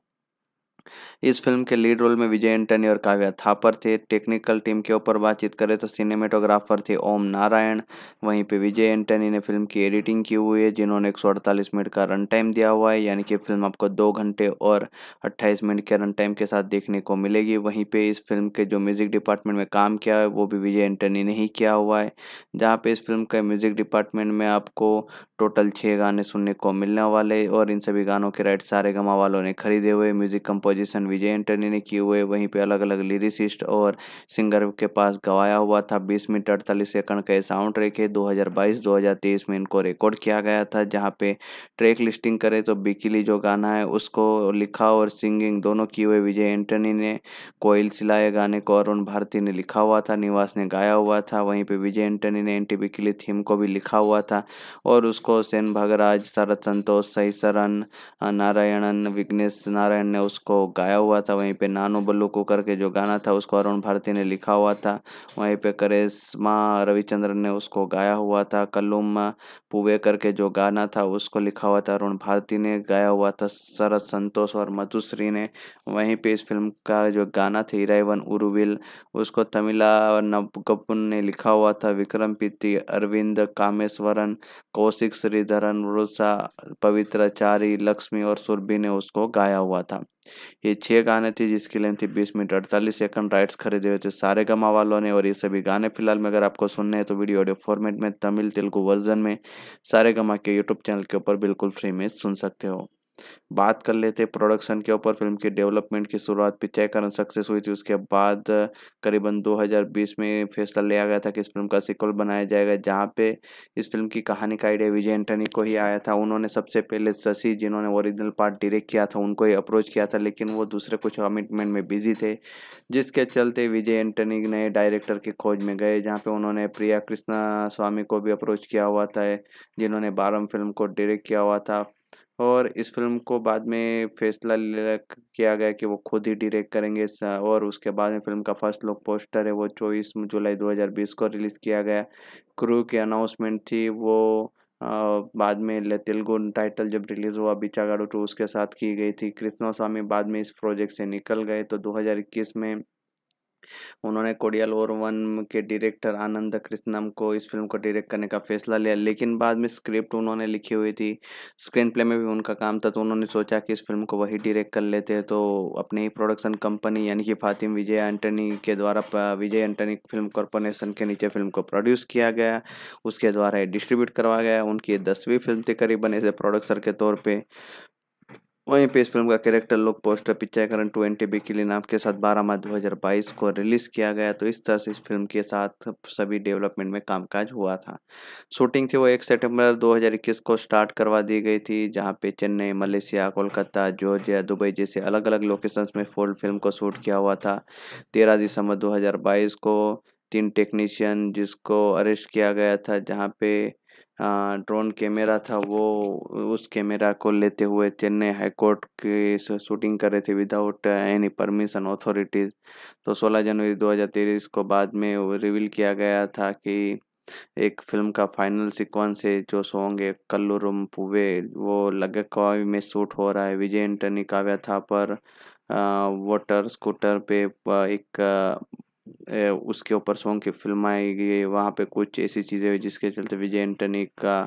इस फिल्म के लीड रोल में विजय एंटनी और काव्या थापर थे टेक्निकल टीम के ऊपर बातचीत करें तो सिनेमेटोग्राफर थे ओम नारायण वहीं पे विजय एंटनी ने फिल्म की एडिटिंग की हुई है जिन्होंने एक मिनट का रन टाइम दिया हुआ है यानी कि फिल्म आपको दो घंटे और अट्ठाईस मिनट के रन टाइम के साथ देखने को मिलेगी वहीं पर इस फिल्म के जो म्यूज़िक डिपार्टमेंट में काम किया है वो भी विजय एंटनी ने ही किया हुआ है जहाँ पर इस फिल्म के म्यूज़िक डिपार्टमेंट में आपको टोटल छः गाने सुनने को मिलने वाले और इन सभी गानों के राइट सारे गमा वालों ने खरीदे हुए music compose composition Vijay Antony ने किए हुए वहीं पे अलग अलग लिरिसिस्ट और सिंगर के पास गवाया हुआ था बीस मिनट अड़तालीस सेकंड का साउंड ट्रैक है 2022-2023 में इनको रिकॉर्ड किया गया था जहाँ पे ट्रैक लिस्टिंग करें तो बिकिली जो गाना है उसको लिखा और सिंगिंग दोनों किए हुए विजय एंटनी ने कोयल सिलाए गाने को अरुण भारती ने लिखा हुआ था निवास ने गाया हुआ था वहीं पर विजय एंटनी ने एंटी बिकिली थीम को भी लिखा हुआ था और उसको सेन भगराज शरद संतोष सही सरन नारायणन विघ्नेश नारायण ने उसको गाया हुआ था वहीं पे नानो बल्लू को करके जो गाना था उसको अरुण भारती ने लिखा हुआ था वहीं पे करिश्मा रविचंद्रन ने उसको गाया हुआ था कलुम पुवे करके जो गाना था उसको लिखा हुआ था अरुण भारती ने गाया हुआ था शरद संतोष और मधुश्री ने वहीं पे इस फिल्म का जो गाना था इराइवन उरुविल उसको तमिला नबगपुन ने लिखा हुआ था विक्रम पीति अरविंद कामेश्वरन कौशिक श्रीधरन रुसा पवित्राचारी लक्ष्मी और सुरभि ने उसको गाया हुआ था ये छः गाने थे जिसकी लेंथ थी बीस मिनट अड़तालीस सेकंड राइट्स खरीदे हुए थे सारे गमा वालों ने और ये सभी गाने फिलहाल में अगर आपको सुनने हैं तो वीडियो ऑडियो फॉर्मेट में तमिल तेलुगु वर्जन में सारे गमा के यूट्यूब चैनल के ऊपर बिल्कुल फ्री में सुन सकते हो बात कर लेते प्रोडक्शन के ऊपर फिल्म की डेवलपमेंट की शुरुआत पिक्चर कारण सक्सेस हुई थी उसके बाद करीबन 2020 में फैसला लिया गया था कि इस फिल्म का सिक्वल बनाया जाएगा जहाँ पे इस फिल्म की कहानी का आइडिया विजय एंटनी को ही आया था उन्होंने सबसे पहले शशि जिन्होंने ओरिजिनल पार्ट डायरेक्ट किया था उनको ही अप्रोच किया था लेकिन वो दूसरे कुछ कमिटमेंट में बिजी थे जिसके चलते विजय एंटनी नए डायरेक्टर की खोज में गए जहाँ पे उन्होंने प्रिया कृष्णा स्वामी को भी अप्रोच किया हुआ था जिन्होंने बारम फिल्म को डायरेक्ट किया हुआ था और इस फिल्म को बाद में फैसला किया गया कि वो खुद ही डायरेक्ट करेंगे और उसके बाद में फिल्म का फर्स्ट लुक पोस्टर है वो चौबीस जुलाई 2020 को रिलीज़ किया गया क्रू की अनाउंसमेंट थी वो आ, बाद में तेलुगु टाइटल जब रिलीज़ हुआ बिचागाड़ू टू उसके साथ की गई थी कृष्णा स्वामी बाद में इस प्रोजेक्ट से निकल गए तो 2021 में उन्होंने कोडियल और वन के डायरेक्टर आनंद कृष्णम को इस फिल्म को डायरेक्ट करने का फैसला लिया लेकिन बाद में स्क्रिप्ट उन्होंने लिखी हुई थी स्क्रीन प्ले में भी उनका काम था तो उन्होंने सोचा कि इस फिल्म को वही डायरेक्ट कर लेते हैं तो अपनी ही प्रोडक्शन कंपनी यानी कि फातिम विजय एंटनी के द्वारा विजय एंटनी फिल्म कॉरपोरेशन के नीचे फिल्म को प्रोड्यूस किया गया उसके द्वारा डिस्ट्रीब्यूट करवाया गया उनकी दसवीं फिल्म थी करीबन एज ए प्रोडक्सर के तौर पर वहीं पे इस फिल्म का कैरेक्टर लोग poster Pichaikkaran twenty T के लिए नाम के साथ 12 मार्च 2022 को रिलीज किया गया तो इस तरह से इस फिल्म के साथ सभी डेवलपमेंट में कामकाज हुआ था शूटिंग थी वो एक सितंबर 2021 को स्टार्ट करवा दी गई थी जहां पे Chennai Malaysia Kolkata Georgia Dubai जैसे अलग अलग लोकेशंस में फोल्ड फिल्म को शूट किया हुआ था तेरह दिसंबर दो को तीन टेक्नीशियन जिसको अरेस्ट किया गया था जहाँ पे ड्रोन कैमरा था वो उस कैमरा को लेते हुए चेन्नई हाईकोर्ट की शूटिंग कर रहे थे विदाउट एनी परमिशन अथॉरिटीज़ तो 16 जनवरी 2023 को बाद में रिवील किया गया था कि एक फिल्म का फाइनल सीक्वेंस है जो सॉन्ग है कल्लुरुम पुवे वो लगे कवावी में शूट हो रहा है विजय एंटनी काव्या था पर वाटर स्कूटर पे एक उसके ऊपर सॉन्ग की फिल्म आएगी वहाँ पे कुछ ऐसी चीज़ें हुई जिसके चलते विजय एंटनी का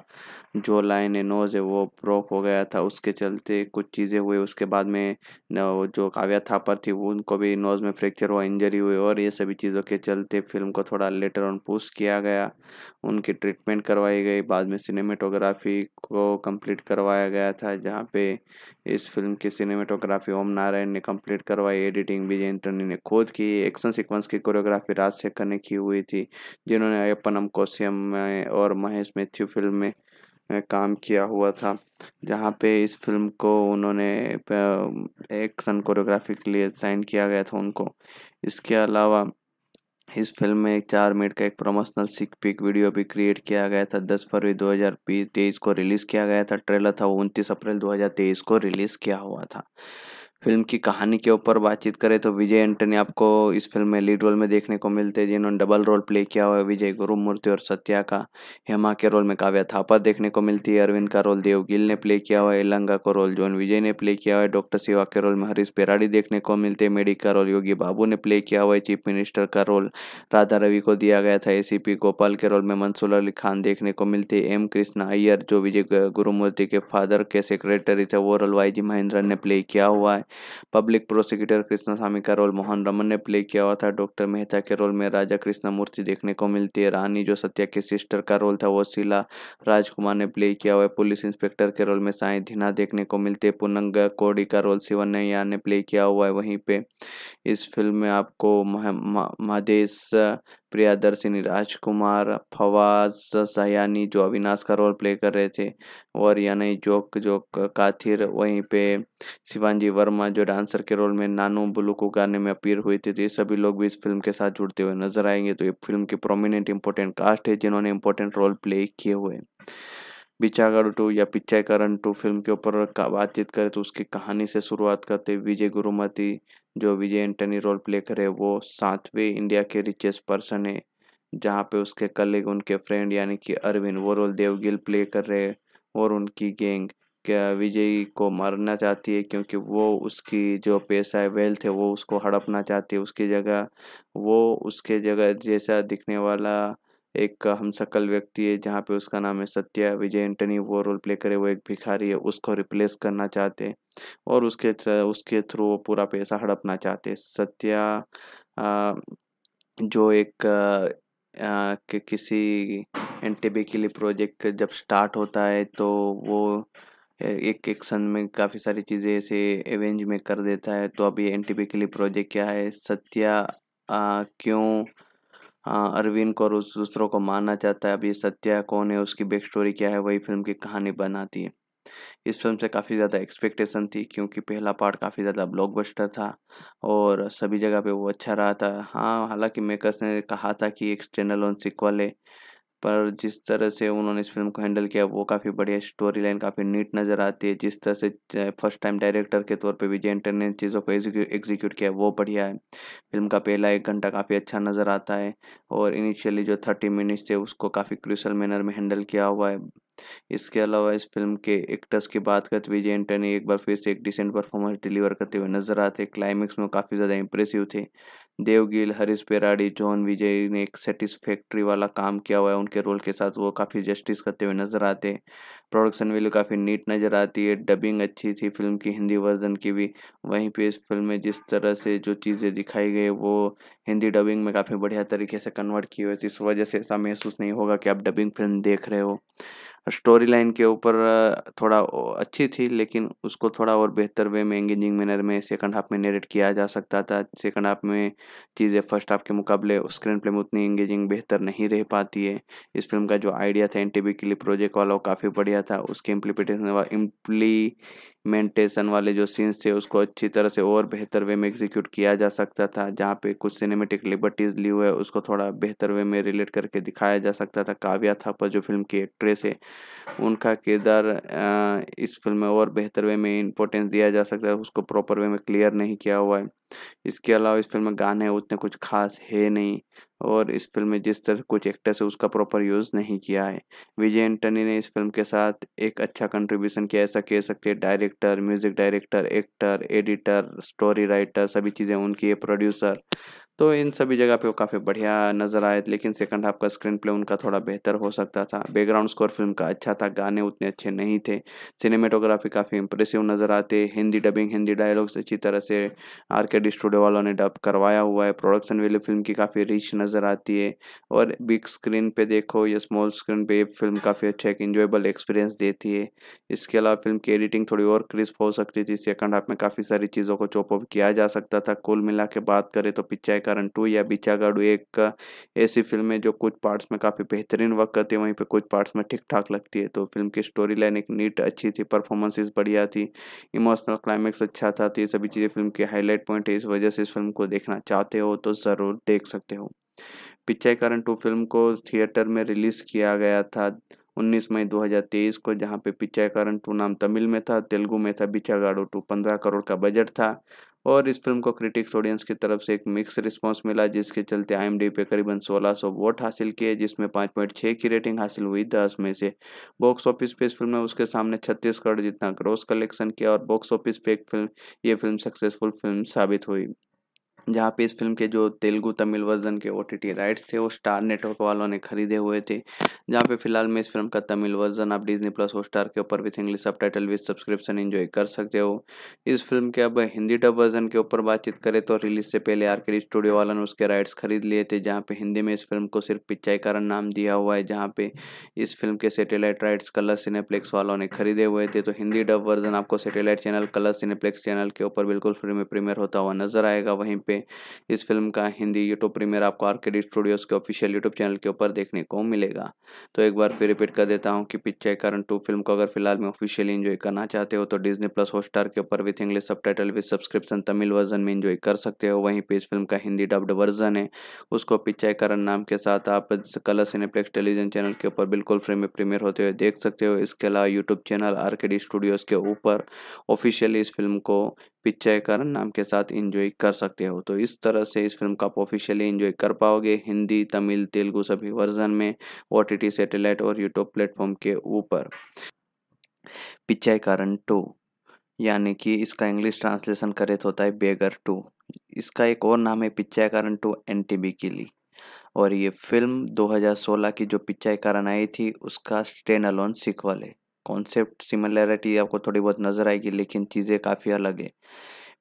जो लाइन नोज है वो ब्रोक हो गया था उसके चलते कुछ चीज़ें हुई उसके बाद में जो काव्या थापर थी उनको भी नोज में फ्रैक्चर हुआ इंजरी हुई और ये सभी चीज़ों के चलते फिल्म को थोड़ा लेटर ऑन पुश किया गया उनकी ट्रीटमेंट करवाई गई बाद में सिनेमेटोग्राफी को कंप्लीट करवाया गया था जहाँ पे इस फिल्म की सिनेमेटोग्राफी ओम नारायण ने कंप्लीट करवाई एडिटिंग विजय इंटरनी ने खुद की एक्शन सीक्वेंस की कोरियोग्राफी राजशेखर ने की हुई थी जिन्होंने अयपनम कोशियम में और महेश मैथ्यू फिल्म में काम किया हुआ था जहाँ पे इस फिल्म को उन्होंने एक्शन कोरियोग्राफी के लिए साइन किया गया था उनको इसके अलावा इस फिल्म में एक चार मिनट का एक प्रमोशनल सिक पिक वीडियो भी क्रिएट किया गया था दस फरवरी दो हज़ार बीस तेईस को रिलीज़ किया गया था ट्रेलर था वो उनतीस अप्रैल दो हज़ार तेईस को रिलीज़ किया हुआ था फिल्म की कहानी के ऊपर बातचीत करें तो विजय एंटनी आपको इस फिल्म में लीड रोल में देखने को मिलते हैं जिन्होंने डबल रोल प्ले किया हुआ है विजय गुरुमूर्ति और सत्या का हेमा के रोल में काव्या थापर देखने को मिलती है अरविंद का रोल देव गिल ने प्ले किया हुआ है एलंगा को रोल जॉन विजय ने प्ले किया हुआ है डॉक्टर सिवा के रोल में हरीश पेराड़ी देखने को मिलते हैं मेडी का रोल योगी बाबू ने प्ले किया हुआ है चीफ मिनिस्टर का रोल राधा रवि को दिया गया था ए गोपाल के रोल में मंसूर अली खान देखने को मिलते एम कृष्ण अय्यर जो विजय गुरुमूर्ति के फादर के सेक्रेटरी थे वो रोल वाई जी महेंद्रन ने प्ले किया हुआ है पब्लिक प्रोसिक्यूटर कृष्णा स्वामी का रोल मोहन रमन ने प्ले किया हुआ था डॉक्टर मेहता के रोल में राजा कृष्णा मूर्ति देखने को मिलती है रानी जो सत्या के सिस्टर का रोल था वो शीला राजकुमार ने प्ले किया हुआ है पुलिस इंस्पेक्टर के रोल में साई धीना देखने को मिलती है पुनंग कोडी का रोल शिवनैया ने प्ले किया हुआ है वहीं पे इस फिल्म में आपको मह, प्रियादर्शिनी राजकुमार फवाज सयानी जो अविनाश का रोल प्ले कर रहे थे और यानी जोक जोक काथिर वहीं पे शिवानजी वर्मा जो डांसर के रोल में नानू बुलू को गाने में अपीयर हुए थे तो ये सभी लोग भी इस फिल्म के साथ जुड़ते हुए नजर आएंगे तो ये फिल्म की प्रोमिनेंट इंपॉर्टेंट कास्ट है जिन्होंने इंपॉर्टेंट रोल प्ले किए हुए बिचागढ़ टू या पिचाकरण करण टू फिल्म के ऊपर बातचीत करें तो उसकी कहानी से शुरुआत करते विजय गुरुमती जो विजय एंटनी रोल प्ले करे वो सातवें इंडिया के रिचेस्ट पर्सन है जहाँ पे उसके कलीग उनके फ्रेंड यानी कि अरविंद वो रोल देवगिल प्ले कर रहे और उनकी गैंग क्या विजय को मारना चाहती है क्योंकि वो उसकी जो पैसा है वेल्थ है वो उसको हड़पना चाहती है उसकी जगह वो उसके जगह जैसा दिखने वाला एक हम सकल व्यक्ति है जहाँ पे उसका नाम है सत्या विजय एंटनी वो रोल प्ले करे वो एक भिखारी है उसको रिप्लेस करना चाहते और उसके उसके थ्रू वो पूरा पैसा हड़पना चाहते सत्या आ, जो एक आ, कि किसी एन के लिए प्रोजेक्ट जब स्टार्ट होता है तो वो एक एक सन में काफ़ी सारी चीज़ें ऐसे एवेंज में कर देता है तो अभी एन के लिए प्रोजेक्ट क्या है सत्या आ, क्यों हाँ, अरविंद को और उस दूसरों को मारना चाहता है अब ये सत्या कौन है उसकी बैक स्टोरी क्या है वही फिल्म की कहानी बनाती है इस फिल्म से काफ़ी ज़्यादा एक्सपेक्टेशन थी क्योंकि पहला पार्ट काफ़ी ज़्यादा ब्लॉकबस्टर था और सभी जगह पे वो अच्छा रहा था हाँ हालांकि मेकर्स ने कहा था कि एक ऑन सिक्वल है पर जिस तरह से उन्होंने इस फिल्म को हैंडल किया वो काफ़ी बढ़िया स्टोरी लाइन काफ़ी नीट नज़र आती है जिस तरह से फर्स्ट टाइम डायरेक्टर के तौर पे विजय एंटर ने चीज़ों को एग्जीक्यूट किया वो बढ़िया है फिल्म का पहला एक घंटा काफ़ी अच्छा नज़र आता है और इनिशियली जो थर्टी मिनट्स थे उसको काफ़ी क्रिशल मैनर में हैंडल किया हुआ है इसके अलावा इस फिल्म के एक्टर्स की बात करते तो विजय एंटनी एक बार फिर से एक डिसेंट परफॉर्मेंस डिलीवर करते हुए नजर आते क्लाइमेक्स में काफ़ी ज़्यादा इंप्रेसिव थे देवगिल हरीश पेराड़ी जॉन विजय ने एक सेटिस्फैक्ट्री वाला काम किया हुआ है उनके रोल के साथ वो काफ़ी जस्टिस करते हुए नज़र आते हैं प्रोडक्शन वैल्यू काफ़ी नीट नज़र आती है डबिंग अच्छी थी फिल्म की हिंदी वर्जन की भी वहीं पे इस फिल्म में जिस तरह से जो चीज़ें दिखाई गई वो हिंदी डबिंग में काफ़ी बढ़िया तरीके से कन्वर्ट की हुई थी इस वजह से ऐसा महसूस नहीं होगा कि आप डबिंग फिल्म देख रहे हो स्टोरी लाइन के ऊपर थोड़ा अच्छी थी लेकिन उसको थोड़ा और बेहतर वे में एंगेजिंग मैनर में सेकंड हाफ में नेरेट किया जा सकता था सेकंड हाफ में चीज़ें फर्स्ट हाफ के मुकाबले स्क्रीन प्ले में उतनी एंगेजिंग बेहतर नहीं रह पाती है इस फिल्म का जो आइडिया था एन के लिए प्रोजेक्ट वाला वो काफ़ी बढ़िया था उसके इम्प्लीपिटेशन इम्प्ली मेंटेशन वाले जो सीन्स थे उसको अच्छी तरह से और बेहतर वे में एग्जीक्यूट किया जा सकता था जहाँ पे कुछ सिनेमेटिक लिबर्टीज़ ली हुए उसको थोड़ा बेहतर वे में रिलेट करके दिखाया जा सकता था काव्या पर जो फिल्म की एक्ट्रेस है उनका किरदार इस फिल्म में और बेहतर वे में इम्पोर्टेंस दिया जा सकता है उसको प्रॉपर वे में क्लियर नहीं किया हुआ है इसके अलावा इस फिल्म में गाने उतने कुछ खास है नहीं और इस फिल्म में जिस तरह कुछ एक्टर्स है उसका प्रॉपर यूज़ नहीं किया है विजय एंटनी ने इस फिल्म के साथ एक अच्छा कंट्रीब्यूशन किया ऐसा कह सकते हैं director music director actor editor story writer सभी चीज़ें उनकी है प्रोड्यूसर तो इन सभी जगह पे वो काफ़ी बढ़िया नज़र आए लेकिन सेकंड हाफ का स्क्रीन प्ले उनका थोड़ा बेहतर हो सकता था बैकग्राउंड स्कोर फिल्म का अच्छा था गाने उतने अच्छे नहीं थे सिनेमेटोग्राफी काफ़ी इंप्रेसिव नज़र आते हिंदी डबिंग हिंदी डायलॉग्स अच्छी तरह से आर के डी स्टूडियो वालों ने डब करवाया हुआ है प्रोडक्शन वैल्यू फिल्म की काफ़ी रिच नज़र आती है और बिग स्क्रीन पर देखो या स्मॉल स्क्रीन पर फिल्म काफ़ी अच्छा एक इंजॉयबल एक्सपीरियंस देती है इसके अलावा फिल्म की एडिटिंग थोड़ी और क्रिस्प हो सकती थी सेकंड हाफ में काफ़ी सारी चीज़ों को चॉप किया जा सकता था कुल मिला के बात करें तो पिक्चर कारण टू या बिचागाड़ू एक ऐसी फिल्म है जो कुछ पार्ट्स में काफ़ी बेहतरीन वर्क करती है वहीं पर कुछ पार्ट्स में ठीक ठाक लगती है तो फिल्म की स्टोरी लाइन एक नीट अच्छी थी परफॉर्मेंसेस बढ़िया थी इमोशनल क्लाइमेक्स अच्छा था तो ये सभी चीज़ें फिल्म के हाईलाइट पॉइंट है इस वजह से इस फिल्म को देखना चाहते हो तो ज़रूर देख सकते हो पिक्चर कारण टू फिल्म को थिएटर में रिलीज़ किया गया था 19 मई 2023 को जहां पे पिचाई कारण टू नाम तमिल में था तेलुगु में था बिचागाड़ो टू पंद्रह करोड़ का बजट था और इस फिल्म को क्रिटिक्स ऑडियंस की तरफ से एक मिक्स रिस्पांस मिला जिसके चलते आई पे करीबन 1600 वोट हासिल किए जिसमें 5.6 की रेटिंग हासिल हुई दस में से बॉक्स ऑफिस पे इस फिल्म ने उसके सामने छत्तीसगढ़ करोड़ जितना ग्रॉस कलेक्शन किया और बॉक्स ऑफिस पे एक फिल्म ये फिल्म सक्सेसफुल फिल्म साबित हुई जहाँ पे इस फिल्म के जो तेलुगु तमिल वर्जन के ओ राइट्स थे वो स्टार नेटवर्क वालों ने खरीदे हुए थे जहाँ पे फिलहाल में इस फिल्म का तमिल वर्जन आप डिजनी प्लस स्टार के ऊपर with English subtitle with subscription enjoy कर सकते हो इस फिल्म के अब हिंदी डब वर्जन के ऊपर बातचीत करें तो रिलीज से पहले आर स्टूडियो वालों ने उसके राइट्स खरीद लिए थे जहाँ पे हिंदी में इस फिल्म को सिर्फ पिचाई कारण नाम दिया हुआ है जहाँ पे इस फिल्म के सेटेलाइट राइट्स कलर सिनेप्लेक्स वालों ने खरीदे हुए थे तो हिंदी डब वर्जन आपको satellite channel colour Cineplex channel के ऊपर बिल्कुल फ्री में प्रीमियर होता हुआ नजर आएगा वहीं पे पे इस फिल्म का हिंदी यूट्यूब प्रीमियर आपको आर के स्टूडियोज़ के ऑफिशियल यूट्यूब चैनल के ऊपर देखने को मिलेगा तो एक बार फिर रिपीट कर देता हूँ कि पिक्चर करन टू फिल्म को अगर फिलहाल में ऑफिशियली इन्जॉय करना चाहते हो तो डिजनी प्लस हॉटस्टार के ऊपर with English subtitle subscription Tamil version में इन्जॉय कर सकते हो वहीं पर इस फिल्म का हिंदी डब्ड वर्जन है उसको पिक्चर करन नाम के साथ आप कलर सिनेप्लेक्स टेलीविजन चैनल के ऊपर बिल्कुल फ्री में प्रीमियर होते हुए देख सकते हो इसके अलावा YouTube channel R K studios के ऊपर ऑफिशियली इस फिल्म को पिक्चर करण नाम के साथ इंजॉय कर सकते हो तो इस तरह से इस फिल्म का आप ऑफिशियली इंजॉय कर पाओगे हिंदी तमिल तेलुगु सभी वर्जन में ओ सैटेलाइट और यूट्यूब प्लेटफॉर्म के ऊपर पिक्चर टू यानी कि इसका इंग्लिश ट्रांसलेशन करे तो होता है बेगर टू इसका एक और नाम है picture two N T B के लिए और ये फिल्म 2016 की जो पिक्चर कारण आई थी उसका स्टेन अलोन सिक्वल है कॉन्सेप्ट सिमिलैरिटी आपको थोड़ी बहुत नज़र आएगी लेकिन चीज़ें काफ़ी अलग है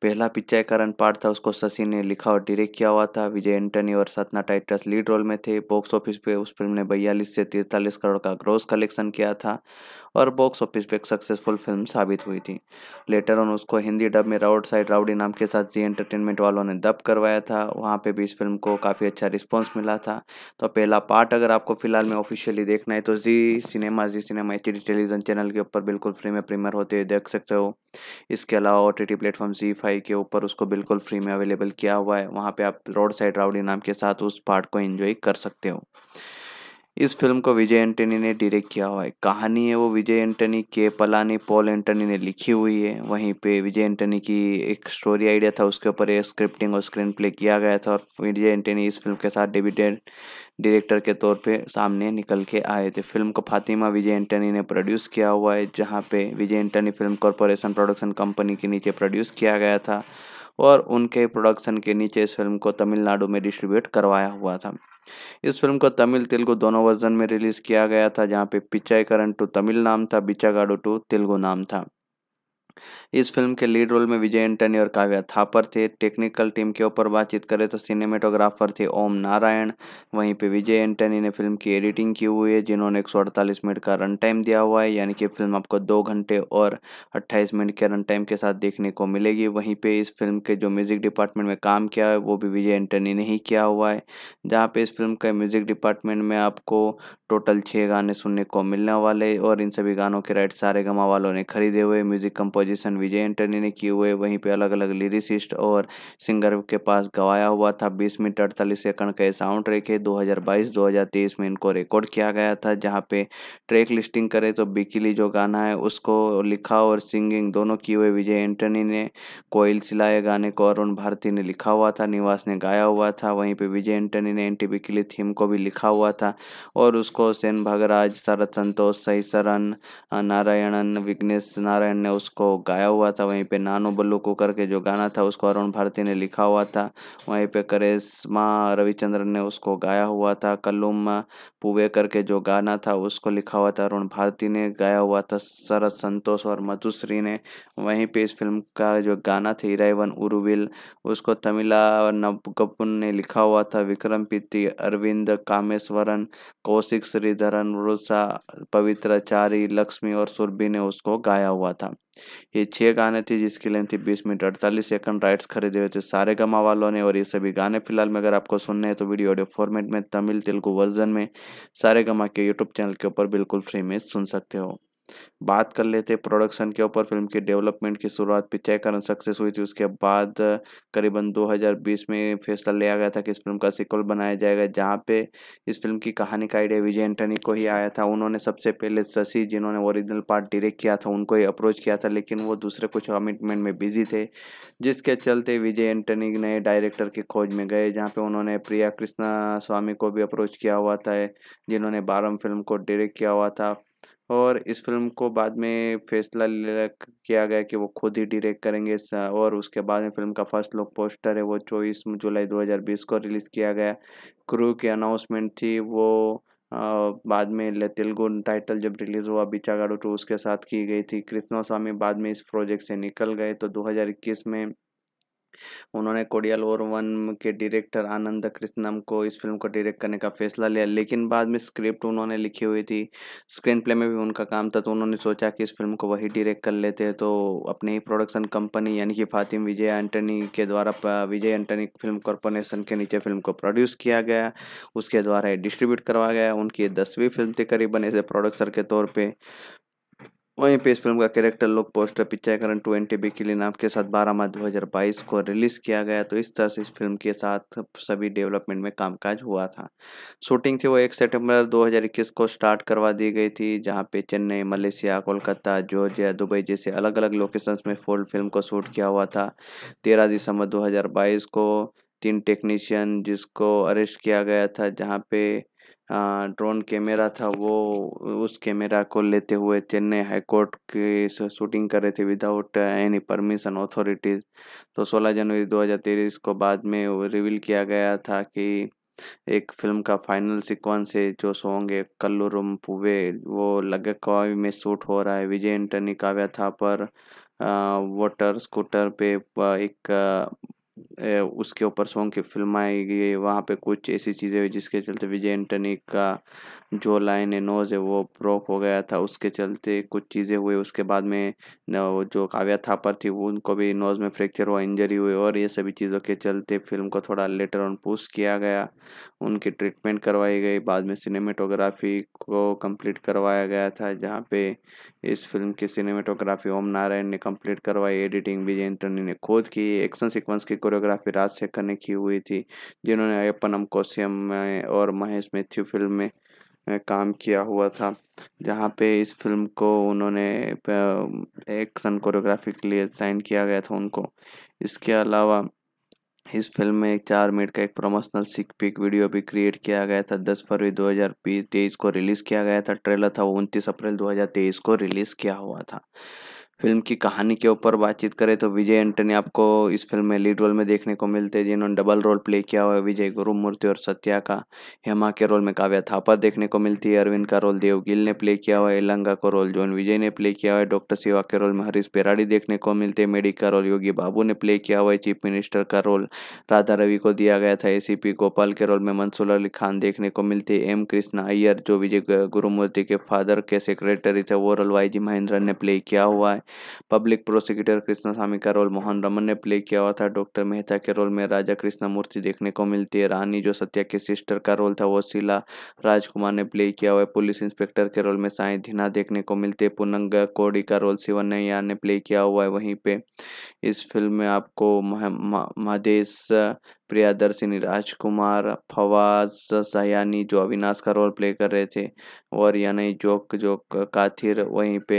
पहला पिचायकरण पार्ट था उसको शशि ने लिखा और डायरेक्ट किया हुआ था विजय एंटनी और सतना टाइटस लीड रोल में थे बॉक्स ऑफिस पे उस फिल्म ने बयालीस से तिरतालीस करोड़ का ग्रोस कलेक्शन किया था और बॉक्स ऑफिस पे एक सक्सेसफुल फिल्म साबित हुई थी लेटर ऑन उसको हिंदी डब में राउड साइड राउडी नाम के साथ जी एंटरटेनमेंट वालों ने डब करवाया था वहाँ पे भी इस फिल्म को काफ़ी अच्छा रिस्पॉन्स मिला था तो पहला पार्ट अगर आपको फिलहाल में ऑफिशियली देखना है तो जी सिनेमा जी सिनेमा एच टेलीविजन चैनल के ऊपर बिल्कुल फ्री में प्रीमियर होते हुए देख सकते हो इसके अलावा ओ टी प्लेटफॉर्म जी फाइव वाईफाई के ऊपर उसको बिल्कुल फ्री में अवेलेबल किया हुआ है वहाँ पे आप रोड साइड राउडी नाम के साथ उस पार्ट को एंजॉय कर सकते हो इस फिल्म को विजय एंटनी ने डायरेक्ट किया हुआ है कहानी है वो विजय एंटनी के पलानी पॉल एंटनी ने लिखी हुई है वहीं पे विजय एंटनी की एक स्टोरी आइडिया था उसके ऊपर स्क्रिप्टिंग और स्क्रीन प्ले किया गया था और विजय एंटनी इस फिल्म के साथ डेब्यूटेड डायरेक्टर के तौर पे सामने निकल के आए थे फिल्म को फातिमा विजय एंटनी ने प्रोड्यूस किया हुआ है जहाँ पे Vijay Antony film corporation production company के नीचे प्रोड्यूस किया गया था और उनके प्रोडक्शन के नीचे इस फिल्म को तमिलनाडु में डिस्ट्रीब्यूट करवाया हुआ था इस फिल्म को तमिल तेलुगु दोनों वर्जन में रिलीज़ किया गया था जहाँ पे पिचाई करण टू तमिल नाम था बिचागाडो टू तेलुगु नाम था इस फिल्म के लीड रोल में विजय एंटनी और काव्या थापर थे टेक्निकल टीम के ऊपर बातचीत करें तो सिनेमेटोग्राफर थे ओम नारायण वहीं पे विजय एंटनी ने फिल्म की एडिटिंग की हुई है जिन्होंने एक मिनट का रन टाइम दिया हुआ है यानी कि फिल्म आपको दो घंटे और अट्ठाईस मिनट के रन टाइम के साथ देखने को मिलेगी वहीं पर इस फिल्म के जो म्यूज़िक डिपार्टमेंट में काम किया है वो भी विजय एंटनी ने ही किया हुआ है जहाँ पर इस फिल्म का म्यूज़िक डिपार्टमेंट में आपको टोटल छः गाने सुनने को मिलने वाले और इन सभी गानों के राइट सारे गमा वालों ने खरीदे हुए म्यूज़िक कंपोजिशन विजय एंटनी ने किए हुए वहीं पे अलग अलग लिरिसिस्ट और सिंगर के पास गवाया हुआ था 20 मिनट अड़तालीस सेकंड का साउंड ट्रैक है 2022-2023 में इनको रिकॉर्ड किया गया था जहाँ पे ट्रैक लिस्टिंग करे तो बिकिली जो गाना है उसको लिखा और सिंगिंग दोनों किए हुए विजय एंटनी ने कोयल सिलाए गाने को अरुण भारती ने लिखा हुआ था निवास ने गाया हुआ था वहीं पर विजय एंटनी ने एंटी बिकिली थीम को भी लिखा हुआ था और उस उसको सेन भागराज शरद संतोष सही सरन नारायणन विघ्नेश नारायण ने उसको गाया हुआ था वहीं पे नानू बल्लू को करके जो गाना था उसको अरुण भारती ने लिखा हुआ था वहीं पे करेशमा रविचंद्रन ने उसको गाया हुआ था कल्लुम पुवे करके जो गाना था उसको लिखा हुआ था अरुण भारती ने गाया हुआ था शरद संतोष और मधुश्री ने वहीं पे इस फिल्म का जो गाना था इराइवन उरुविल उसको तमिला नबगपुन ने लिखा हुआ था विक्रम पीति अरविंद कामेश्वरन कौशिक एक श्रीधरन वृषा चारी लक्ष्मी और सुरभि ने उसको गाया हुआ था ये छह गाने थे जिसकी लेंथ थी बीस मिनट अड़तालीस सेकंड राइट्स खरीदे हुए थे सारे गमा वालों ने और ये सभी गाने फिलहाल में अगर आपको सुनने हैं तो वीडियो ऑडियो फॉर्मेट में तमिल तेलुगु वर्जन में सारे गमा के यूट्यूब चैनल के ऊपर बिल्कुल फ्री में सुन सकते हो बात कर लेते प्रोडक्शन के ऊपर फिल्म की डेवलपमेंट की शुरुआत पिछय सक्सेस हुई थी उसके बाद करीबन 2020 में फैसला लिया गया था कि इस फिल्म का सिक्वल बनाया जाएगा जहाँ पे इस फिल्म की कहानी का आइडिया विजय एंटनी को ही आया था उन्होंने सबसे पहले शशि जिन्होंने ओरिजिनल पार्ट डायरेक्ट किया था उनको ही अप्रोच किया था लेकिन वो दूसरे कुछ कमिटमेंट में बिजी थे जिसके चलते विजय एंटनी नए डायरेक्टर की खोज में गए जहाँ पे उन्होंने प्रिया कृष्णा स्वामी को भी अप्रोच किया हुआ था जिन्होंने बारम फिल्म को डायरेक्ट किया हुआ था और इस फिल्म को बाद में फैसला किया गया कि वो खुद ही डायरेक्ट करेंगे और उसके बाद में फिल्म का फर्स्ट लुक पोस्टर है वो चौबीस जुलाई 2020 को रिलीज़ किया गया क्रू की अनाउंसमेंट थी वो आ, बाद में तेलुगु टाइटल जब रिलीज़ हुआ बिचागाड़ू टू उसके साथ की गई थी कृष्णा स्वामी बाद में इस प्रोजेक्ट से निकल गए तो दो में उन्होंने कोडियल और वन के डायरेक्टर आनंद कृष्णम को इस फिल्म को डायरेक्ट करने का फैसला लिया लेकिन बाद में स्क्रिप्ट उन्होंने लिखी हुई थी स्क्रीन प्ले में भी उनका काम था तो उन्होंने सोचा कि इस फिल्म को वही डायरेक्ट कर लेते हैं तो अपनी ही प्रोडक्शन कंपनी यानी कि फातिम विजय एंटनी के द्वारा विजय एंटनी फिल्म कॉरपोरेशन के नीचे फिल्म को प्रोड्यूस किया गया उसके द्वारा डिस्ट्रीब्यूट करवाया गया उनकी दसवीं फिल्म थी करीबन एज ए प्रोडक्सर के तौर पर वहीं पे इस फिल्म का कैरेक्टर लोग poster picture current twenty B के लिए नाम के साथ 12 मार्च 2022 को रिलीज किया गया तो इस तरह से इस फिल्म के साथ सभी डेवलपमेंट में कामकाज हुआ था शूटिंग थी वो एक सितंबर 2021 को स्टार्ट करवा दी गई थी जहां पे Chennai Malaysia Kolkata Georgia Dubai जैसे अलग अलग लोकेशंस में फोल फिल्म को शूट किया हुआ था तेरह दिसंबर दो को तीन टेक्नीशियन जिसको अरेस्ट किया गया था जहाँ पे ड्रोन कैमरा था वो उस कैमरा को लेते हुए चेन्नई हाईकोर्ट की शूटिंग कर रहे थे विदाउट एनी परमिशन अथॉरिटीज़ तो 16 जनवरी 2023 को बाद में रिवील किया गया था कि एक फिल्म का फाइनल सीक्वेंस है जो सॉन्ग है कल्लुरुम पुवे वो लगे काव्य में शूट हो रहा है विजय एंटनी काव्या था पर वोटर स्कूटर पे एक उसके ऊपर सॉन्ग की फिल्म आएगी वहाँ पे कुछ ऐसी चीज़ें हुई जिसके चलते विजय एंटनी का जो लाइन है नोज है वो ब्रोक हो गया था उसके चलते कुछ चीज़ें हुई उसके बाद में जो काव्या थापर थी उनको भी नोज में फ्रैक्चर हुआ इंजरी हुई और ये सभी चीज़ों के चलते फिल्म को थोड़ा लेटर ऑन पुश किया गया उनकी ट्रीटमेंट करवाई गई बाद में सिनेमेटोग्राफी को कंप्लीट करवाया गया था जहाँ पे इस फिल्म की सिनेमेटोग्राफी ओम नारायण ने कंप्लीट करवाई एडिटिंग विजय इंटरनी ने खुद की एक्शन सीक्वेंस की कोरियोग्राफी राज शेखर ने की हुई थी जिन्होंने अयपनम कोश्यम और महेश मैथ्यू फिल्म में काम किया हुआ था जहाँ पे इस फिल्म को उन्होंने एक्शन कोरियोग्राफी के लिए साइन किया गया था उनको इसके अलावा इस फिल्म में एक चार मिनट का एक प्रमोशनल सिक पिक वीडियो भी क्रिएट किया गया था 10 फरवरी 2023 को रिलीज़ किया गया था ट्रेलर था वो उनतीस अप्रैल 2023 को रिलीज़ किया हुआ था फिल्म की कहानी के ऊपर बातचीत करें तो विजय एंटनी आपको इस फिल्म में लीड रोल में देखने को मिलते हैं जिन्होंने डबल रोल प्ले किया हुआ है विजय गुरुमूर्ति और सत्या का हेमा के रोल में काव्या थापर देखने को मिलती है अरविंद का रोल देव गिल ने प्ले किया हुआ है एलंगा को रोल जॉन विजय ने प्ले किया हुआ है डॉक्टर सिवा के रोल में हरीश पेराड़ी देखने को मिलते हैं मेडी का रोल योगी बाबू ने प्ले किया हुआ है चीफ मिनिस्टर का रोल राधा रवि को दिया गया था ए गोपाल के रोल में मंसूर अली खान देखने को मिलते एम कृष्ण अय्यर जो विजय गुरुमूर्ति के फादर के सेक्रेटरी थे वो रोल वाई जी महेंद्रन ने प्ले किया हुआ है पब्लिक प्रोसिक्यूटर कृष्णा स्वामी का रोल मोहन रमन ने प्ले किया हुआ था डॉक्टर मेहता के रोल में राजा कृष्णा मूर्ति देखने को मिलती है रानी जो सत्या के सिस्टर का रोल था वो शीला राजकुमार ने प्ले किया हुआ है पुलिस इंस्पेक्टर के रोल में साई धीना देखने को मिलती है पुनंग कोडी का रोल शिवनैया ने प्ले किया हुआ है वहीं पे इस फिल्म में आपको महेश प्रियादर्शिनी राजकुमार फवाज सयानी जो अविनाश का रोल प्ले कर रहे थे और यानी जोक जोक काथिर वहीं पे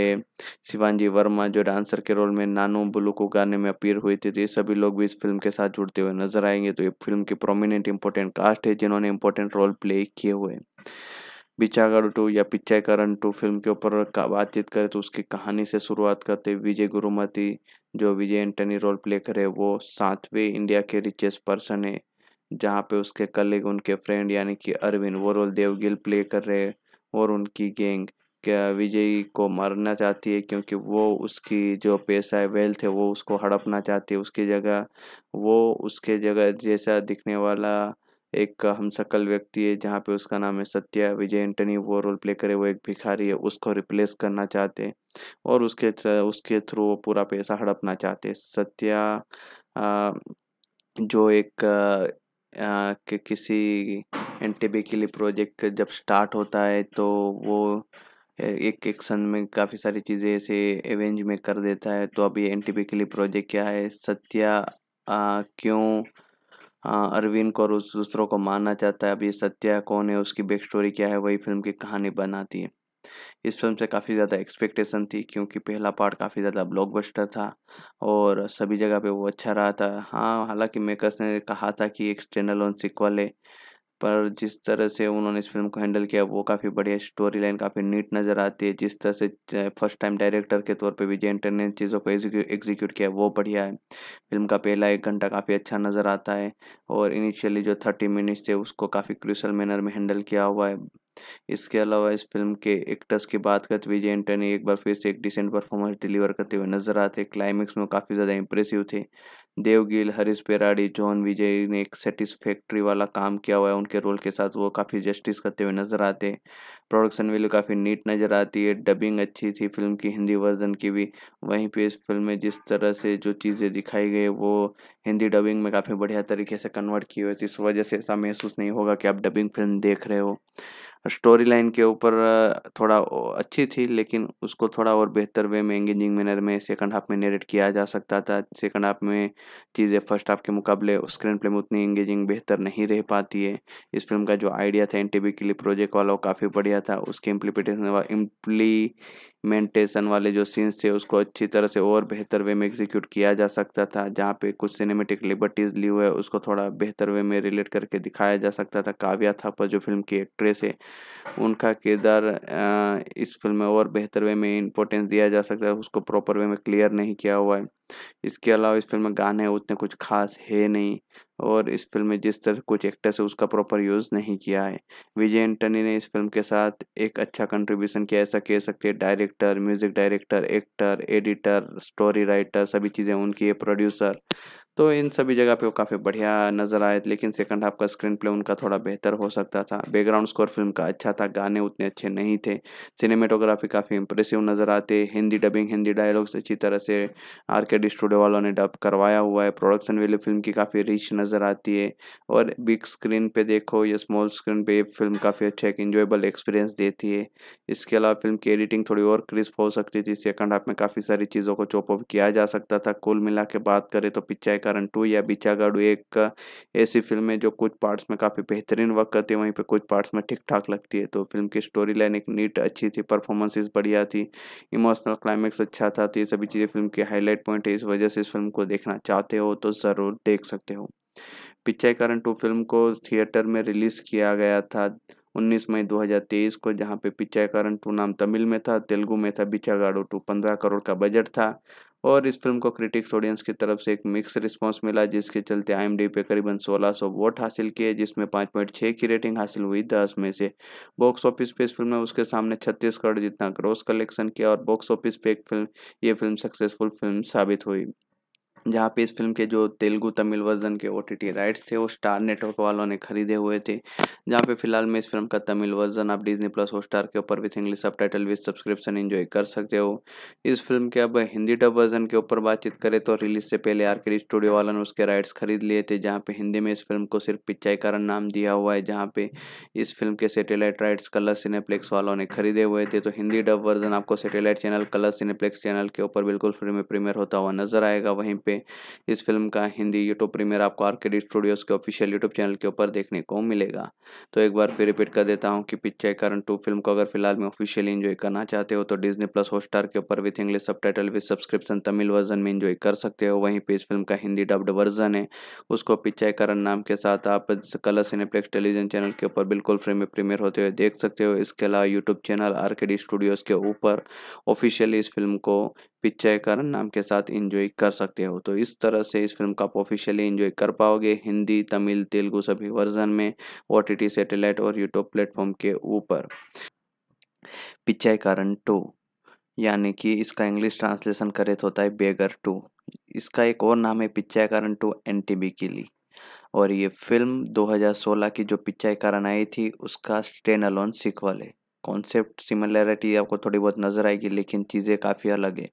शिवानजी वर्मा जो डांसर के रोल में नानू बुलू को गाने में अपीयर हुए थे तो ये सभी लोग भी इस फिल्म के साथ जुड़ते हुए नजर आएंगे तो ये फिल्म की प्रोमिनेंट इंपॉर्टेंट कास्ट है जिन्होंने इंपॉर्टेंट रोल प्ले किए हुए बिचागढ़ टू या पिचाकरण टू फिल्म के ऊपर बातचीत करें तो उसकी कहानी से शुरुआत करते विजय गुरुमती जो विजय एंटनी रोल प्ले करे वो सातवें इंडिया के रिचेस्ट पर्सन है जहाँ पे उसके कलीग उनके फ्रेंड यानी कि अरविंद वो रोल देवगिल प्ले कर रहे और उनकी गैंग क्या विजय को मारना चाहती है क्योंकि वो उसकी जो पैसा है वेल्थ है वो उसको हड़पना चाहती है उसकी जगह वो उसके जगह जैसा दिखने वाला एक हम सकल व्यक्ति है जहाँ पे उसका नाम है सत्या विजय एंटनी वो रोल प्ले करे वो एक भिखारी है उसको रिप्लेस करना चाहते और उसके उसके थ्रू वो पूरा पैसा हड़पना चाहते सत्या जो एक कि किसी लिए प्रोजेक्ट जब स्टार्ट होता है तो वो एक एक सन में काफ़ी सारी चीज़ें ऐसे अरेंज में कर देता है तो अभी एन के लिए प्रोजेक्ट क्या है सत्या आ, क्यों हाँ, अरविंद कौर उस दूसरों को मानना चाहता है अब ये सत्या कौन है उसकी बैक स्टोरी क्या है वही फिल्म की कहानी बनाती है इस फिल्म से काफ़ी ज़्यादा एक्सपेक्टेशन थी क्योंकि पहला पार्ट काफ़ी ज़्यादा ब्लॉकबस्टर था और सभी जगह पे वो अच्छा रहा था हाँ हालांकि मेकर्स ने कहा था कि एक स्टैंडलोन सिक्वल है पर जिस तरह से उन्होंने इस फिल्म को हैंडल किया वो काफ़ी बढ़िया स्टोरी लाइन काफ़ी नीट नज़र आती है जिस तरह से फर्स्ट टाइम डायरेक्टर के तौर पे विजय एंटर ने चीज़ों को एग्जीक्यूट किया वो बढ़िया है फिल्म का पहला एक घंटा काफ़ी अच्छा नज़र आता है और इनिशियली जो थर्टी मिनट्स थे उसको काफ़ी क्रिशल मैनर में हैंडल किया हुआ है इसके अलावा इस फिल्म के एक्टर्स की बात करते तो विजय एंटनी एक बार फिर से एक डिसेंट परफॉर्मेंस डिलीवर करते हुए नजर आते क्लाइमेक्स में काफ़ी ज़्यादा इंप्रेसिव थे देवगिल हरीश पेराड़ी जॉन विजय ने एक सेटिस्फैक्ट्री वाला काम किया हुआ है उनके रोल के साथ वो काफ़ी जस्टिस करते हुए नज़र आते हैं प्रोडक्शन वैल्यू काफ़ी नीट नज़र आती है डबिंग अच्छी थी फिल्म की हिंदी वर्जन की भी वहीं पे इस फिल्म में जिस तरह से जो चीज़ें दिखाई गई वो हिंदी डबिंग में काफ़ी बढ़िया तरीके से कन्वर्ट की हुई थी इस वजह से ऐसा महसूस नहीं होगा कि आप डबिंग फिल्म देख रहे हो स्टोरी लाइन के ऊपर थोड़ा अच्छी थी लेकिन उसको थोड़ा और बेहतर वे में एंगेजिंग मैनर में सेकंड हाफ में नेरेट किया जा सकता था सेकंड हाफ में चीज़ें फर्स्ट हाफ के मुकाबले स्क्रीन प्ले में उतनी एंगेजिंग बेहतर नहीं रह पाती है इस फिल्म का जो आइडिया था एन के लिए प्रोजेक्ट वाला वो काफ़ी बढ़िया था उसके इम्प्लीपिटेशन इम्प्ली मेंटेशन वाले जो सीन्स थे उसको अच्छी तरह से और बेहतर वे में एग्जीक्यूट किया जा सकता था जहाँ पे कुछ सिनेमेटिक लिबर्टीज़ ली हुए उसको थोड़ा बेहतर वे में रिलेट करके दिखाया जा सकता था काव्या पर जो फिल्म की एक्ट्रेस है उनका किरदार इस फिल्म में और बेहतर वे में इंपॉर्टेंस दिया जा सकता है उसको प्रॉपर वे में क्लियर नहीं किया हुआ है इसके अलावा इस फिल्म में गाने उतने कुछ खास है नहीं और इस फिल्म में जिस तरह कुछ एक्टर्स है उसका प्रॉपर यूज़ नहीं किया है विजय एंटनी ने इस फिल्म के साथ एक अच्छा कंट्रीब्यूशन किया ऐसा कह सकते हैं director music director actor editor story writer सभी चीज़ें उनकी है प्रोड्यूसर तो इन सभी जगह पे वो काफ़ी बढ़िया नज़र आए लेकिन सेकंड हाफ का स्क्रीन प्ले उनका थोड़ा बेहतर हो सकता था बैकग्राउंड स्कोर फिल्म का अच्छा था गाने उतने अच्छे नहीं थे सिनेमेटोग्राफी काफ़ी इंप्रेसिव नज़र आते हिंदी डबिंग हिंदी डायलॉग्स अच्छी तरह से आर के डी स्टूडियो वालों ने डब करवाया हुआ है प्रोडक्शन वैल्यू फिल्म की काफ़ी रिच नज़र आती है और बिग स्क्रीन पर देखो या स्मॉल स्क्रीन पर फिल्म काफ़ी अच्छा एक इंजॉयबल एक्सपीरियंस देती है इसके अलावा फिल्म की एडिटिंग थोड़ी और क्रिस्प हो सकती थी सेकंड हाफ में काफ़ी सारी चीज़ों को चॉप ऑफ किया जा सकता था कुल मिला के बात करें तो पिक्चर कारण टू या बीचा गाड़ू एक ऐसी फिल्म है जो कुछ पार्ट्स में काफ़ी बेहतरीन वर्क करती है वहीं पे कुछ पार्ट्स में ठीक ठाक लगती है तो फिल्म की स्टोरी लाइन एक नीट अच्छी थी परफॉर्मेंसेस बढ़िया थी इमोशनल क्लाइमेक्स अच्छा था तो ये सभी चीज़ें फिल्म की हाईलाइट पॉइंट है इस वजह से इस फिल्म को देखना चाहते हो तो ज़रूर देख सकते हो पिक्चर कारण टू फिल्म को थिएटर में रिलीज़ किया गया था 19 मई 2023 को जहां पे पिचायकरण टू नाम तमिल में था तेलुगु में था बिचागाड़ो टू 15 करोड़ का बजट था और इस फिल्म को क्रिटिक्स ऑडियंस की तरफ से एक मिक्स रिस्पांस मिला जिसके चलते आई पे करीबन 1600 वोट हासिल किए जिसमें 5.6 की रेटिंग हासिल हुई दस में से बॉक्स ऑफिस पे इस फिल्म ने उसके सामने छत्तीसगढ़ करोड़ जितना ग्रॉस कलेक्शन किया और बॉक्स ऑफिस पे एक फिल्म ये फिल्म सक्सेसफुल फिल्म साबित हुई जहाँ पे इस फिल्म के जो तेलुगु तमिल वर्जन के ओ राइट्स थे वो स्टार नेटवर्क वालों ने खरीदे हुए थे जहाँ पे फिलहाल में इस फिल्म का तमिल वर्जन आप डिज्नी प्लस हॉट स्टार के ऊपर with English subtitle with subscription enjoy कर सकते हो इस फिल्म के अब हिंदी डब वर्जन के ऊपर बातचीत करें तो रिलीज से पहले आर स्टूडियो वालों ने उसके राइट्स खरीद लिए थे जहाँ पे हिंदी में इस फिल्म को सिर्फ पिचाई कारण नाम दिया हुआ है जहाँ पे इस फिल्म के सेटेलाइट राइट्स कलर सिनेप्लेक्स वालों ने खरीदे हुए थे तो हिंदी डब वर्जन आपको satellite channel colour Cineplex channel के ऊपर बिल्कुल फ्री में प्रीमियर होता हुआ नजर आएगा वहीं पे पे इस फिल्म का हिंदी यूट्यूब प्रीमियर आपको आर आर्केडी स्टूडियोज के ऑफिशियल यूट्यूब चैनल के ऊपर देखने को मिलेगा तो एक बार फिर रिपीट कर देता हूँ कि पिक्चर करण टू फिल्म को अगर फिलहाल में ऑफिशियली इन्जॉय करना चाहते हो तो डिजनी प्लस हॉटस्टार के ऊपर with English subtitle with subscription Tamil version में इन्जॉय कर सकते हो वहीं पर इस फिल्म का हिंदी डब्ड वर्जन है उसको पिक्चर करण नाम के साथ आप कलर सिनेप्लेक्स टेलीविजन चैनल के ऊपर बिल्कुल फ्री में प्रीमियर होते हुए देख सकते हो इसके अलावा YouTube channel R K D studios के ऊपर ऑफिशियली इस फिल्म को पिक्चर करण नाम के साथ इंजॉय कर सकते हो तो इस तरह से इस फिल्म का आप ऑफिशियली इंजॉय कर पाओगे हिंदी तमिल तेलुगू सभी वर्जन में ओ टी सैटेलाइट और यूट्यूब प्लेटफॉर्म के ऊपर पिक्चर कारण टू यानी कि इसका इंग्लिश ट्रांसलेशन करे तो होता है बेगर टू इसका एक और नाम है पिक्चर कारण टू एन के लिए और ये फिल्म 2016 की जो पिक्चर कारण आई थी उसका स्टेन अलोन सिक्वल है कॉन्सेप्ट सिमिलैरिटी आपको थोड़ी बहुत नज़र आएगी लेकिन चीज़ें काफ़ी अलग है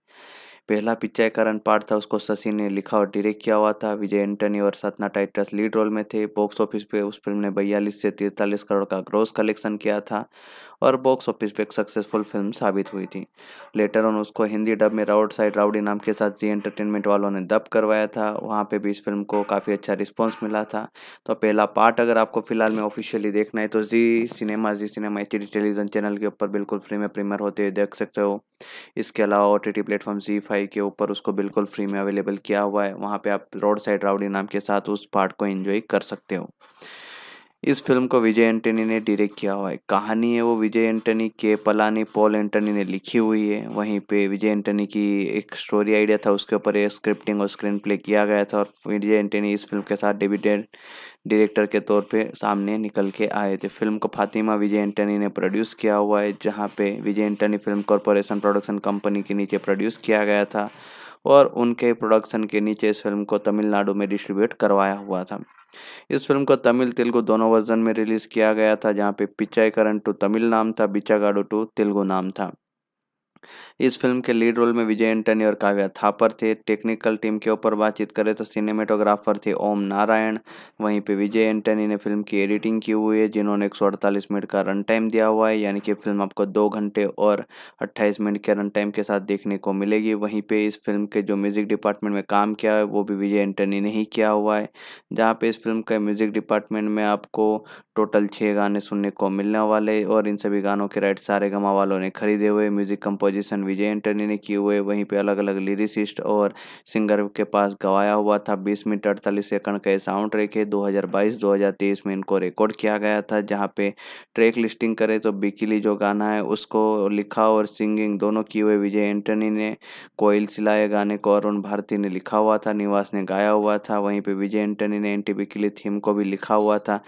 पहला करण पार्ट था उसको शशि ने लिखा और डायरेक्ट किया हुआ था विजय एंटनी और सतना टाइटस लीड रोल में थे बॉक्स ऑफिस पे उस फिल्म ने बयालीस से तिरतालीस करोड़ का ग्रोस कलेक्शन किया था और बॉक्स ऑफिस पे एक सक्सेसफुल फिल्म साबित हुई थी लेटर ऑन उसको हिंदी डब में राउड साइड राउडी नाम के साथ जी एंटरटेनमेंट वालों ने डब करवाया था वहाँ पे भी इस फिल्म को काफ़ी अच्छा रिस्पॉन्स मिला था तो पहला पार्ट अगर आपको फिलहाल में ऑफिशियली देखना है तो जी सिनेमा जी सिनेमा एच टेलीविजन चैनल के ऊपर बिल्कुल फ्री में प्रीमियर होते हुए देख सकते हो इसके अलावा ओ टी प्लेटफॉर्म जी फाइव के ऊपर उसको बिल्कुल फ्री में अवेलेबल किया हुआ है वहाँ पे आप रोड साइड राउडी नाम के साथ उस पार्ट को इन्जॉय कर सकते हो इस फिल्म को विजय एंटनी ने डायरेक्ट किया हुआ है कहानी है वो विजय एंटनी के पलानी पॉल एंटनी ने लिखी हुई है वहीं पे विजय एंटनी की एक स्टोरी आइडिया था उसके ऊपर स्क्रिप्टिंग और स्क्रीन प्ले किया गया था और विजय एंटनी इस फिल्म के साथ डेब्यूटेड डायरेक्टर के तौर पे सामने निकल के आए थे फिल्म को फातिमा विजय एंटनी ने प्रोड्यूस किया हुआ है जहाँ पे Vijay Antony film corporation production company के नीचे प्रोड्यूस किया गया था और उनके प्रोडक्शन के नीचे इस फिल्म को तमिलनाडु में डिस्ट्रीब्यूट करवाया हुआ था इस फिल्म को तमिल तेलुगु दोनों वर्जन में रिलीज़ किया गया था जहाँ पे पिचाई करण टू तमिल नाम था बिचागाडो टू तेलुगु नाम था इस फिल्म के लीड रोल में विजय एंटनी और काव्या थापर थे टेक्निकल टीम के ऊपर बातचीत करें तो सिनेमेटोग्राफर थे ओम नारायण वहीं पे विजय एंटनी ने फिल्म की एडिटिंग की हुई है जिन्होंने एक मिनट का रन टाइम दिया हुआ है यानी कि फिल्म आपको दो घंटे और अट्ठाईस मिनट के रन टाइम के साथ देखने को मिलेगी वहीं पर इस फिल्म के जो म्यूज़िक डिपार्टमेंट में काम किया है वो भी विजय एंटनी ने ही किया हुआ है जहाँ पर इस फिल्म के म्यूज़िक डिपार्टमेंट में आपको टोटल छः गाने सुनने को मिलने वाले और इन सभी गानों के राइट सारे गमा वालों ने खरीदे हुए music compose composition Vijay Antony ने किए हुए वहीं पे अलग अलग लिरिसिस्ट और सिंगर के पास गवाया हुआ था बीस मिनट अड़तालीस सेकंड का साउंड ट्रैक है 2022-2023 में इनको रिकॉर्ड किया गया था जहाँ पे ट्रैक लिस्टिंग करें तो बिकिली जो गाना है उसको लिखा और सिंगिंग दोनों किए हुए विजय एंटनी ने कोयल सिलाए गाने को अरुण भारती ने लिखा हुआ था निवास ने गाया हुआ था वहीं पे विजय एंटनी ने एंटी बिकिली थीम को भी लिखा हुआ था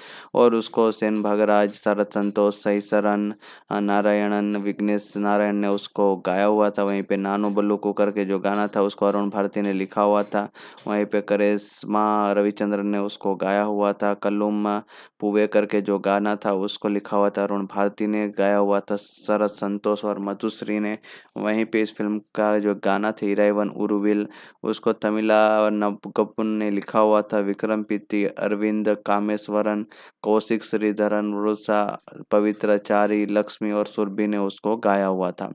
और उसको सेन भगराज शरद संतोष सही सरन नारायणन विघ्नेश नारायण ने उसको गाया हुआ था वहीं पे नानो बल्लू को करके जो गाना था उसको अरुण भारती ने लिखा हुआ था वहीं पे करिश्मा रविचंद्रन ने उसको गाया हुआ था कल्लुम पुवे करके जो गाना था उसको लिखा हुआ था अरुण भारती ने गाया हुआ था शरद संतोष और मधुश्री ने वहीं पे इस फिल्म का जो गाना था इराइवन उरुविल उसको तमिला नबगपुन ने लिखा हुआ था विक्रम पीति अरविंद कामेश्वरन कौशिक श्रीधरन रुसा पवित्राचारी लक्ष्मी और सुरभि ने उसको गाया हुआ था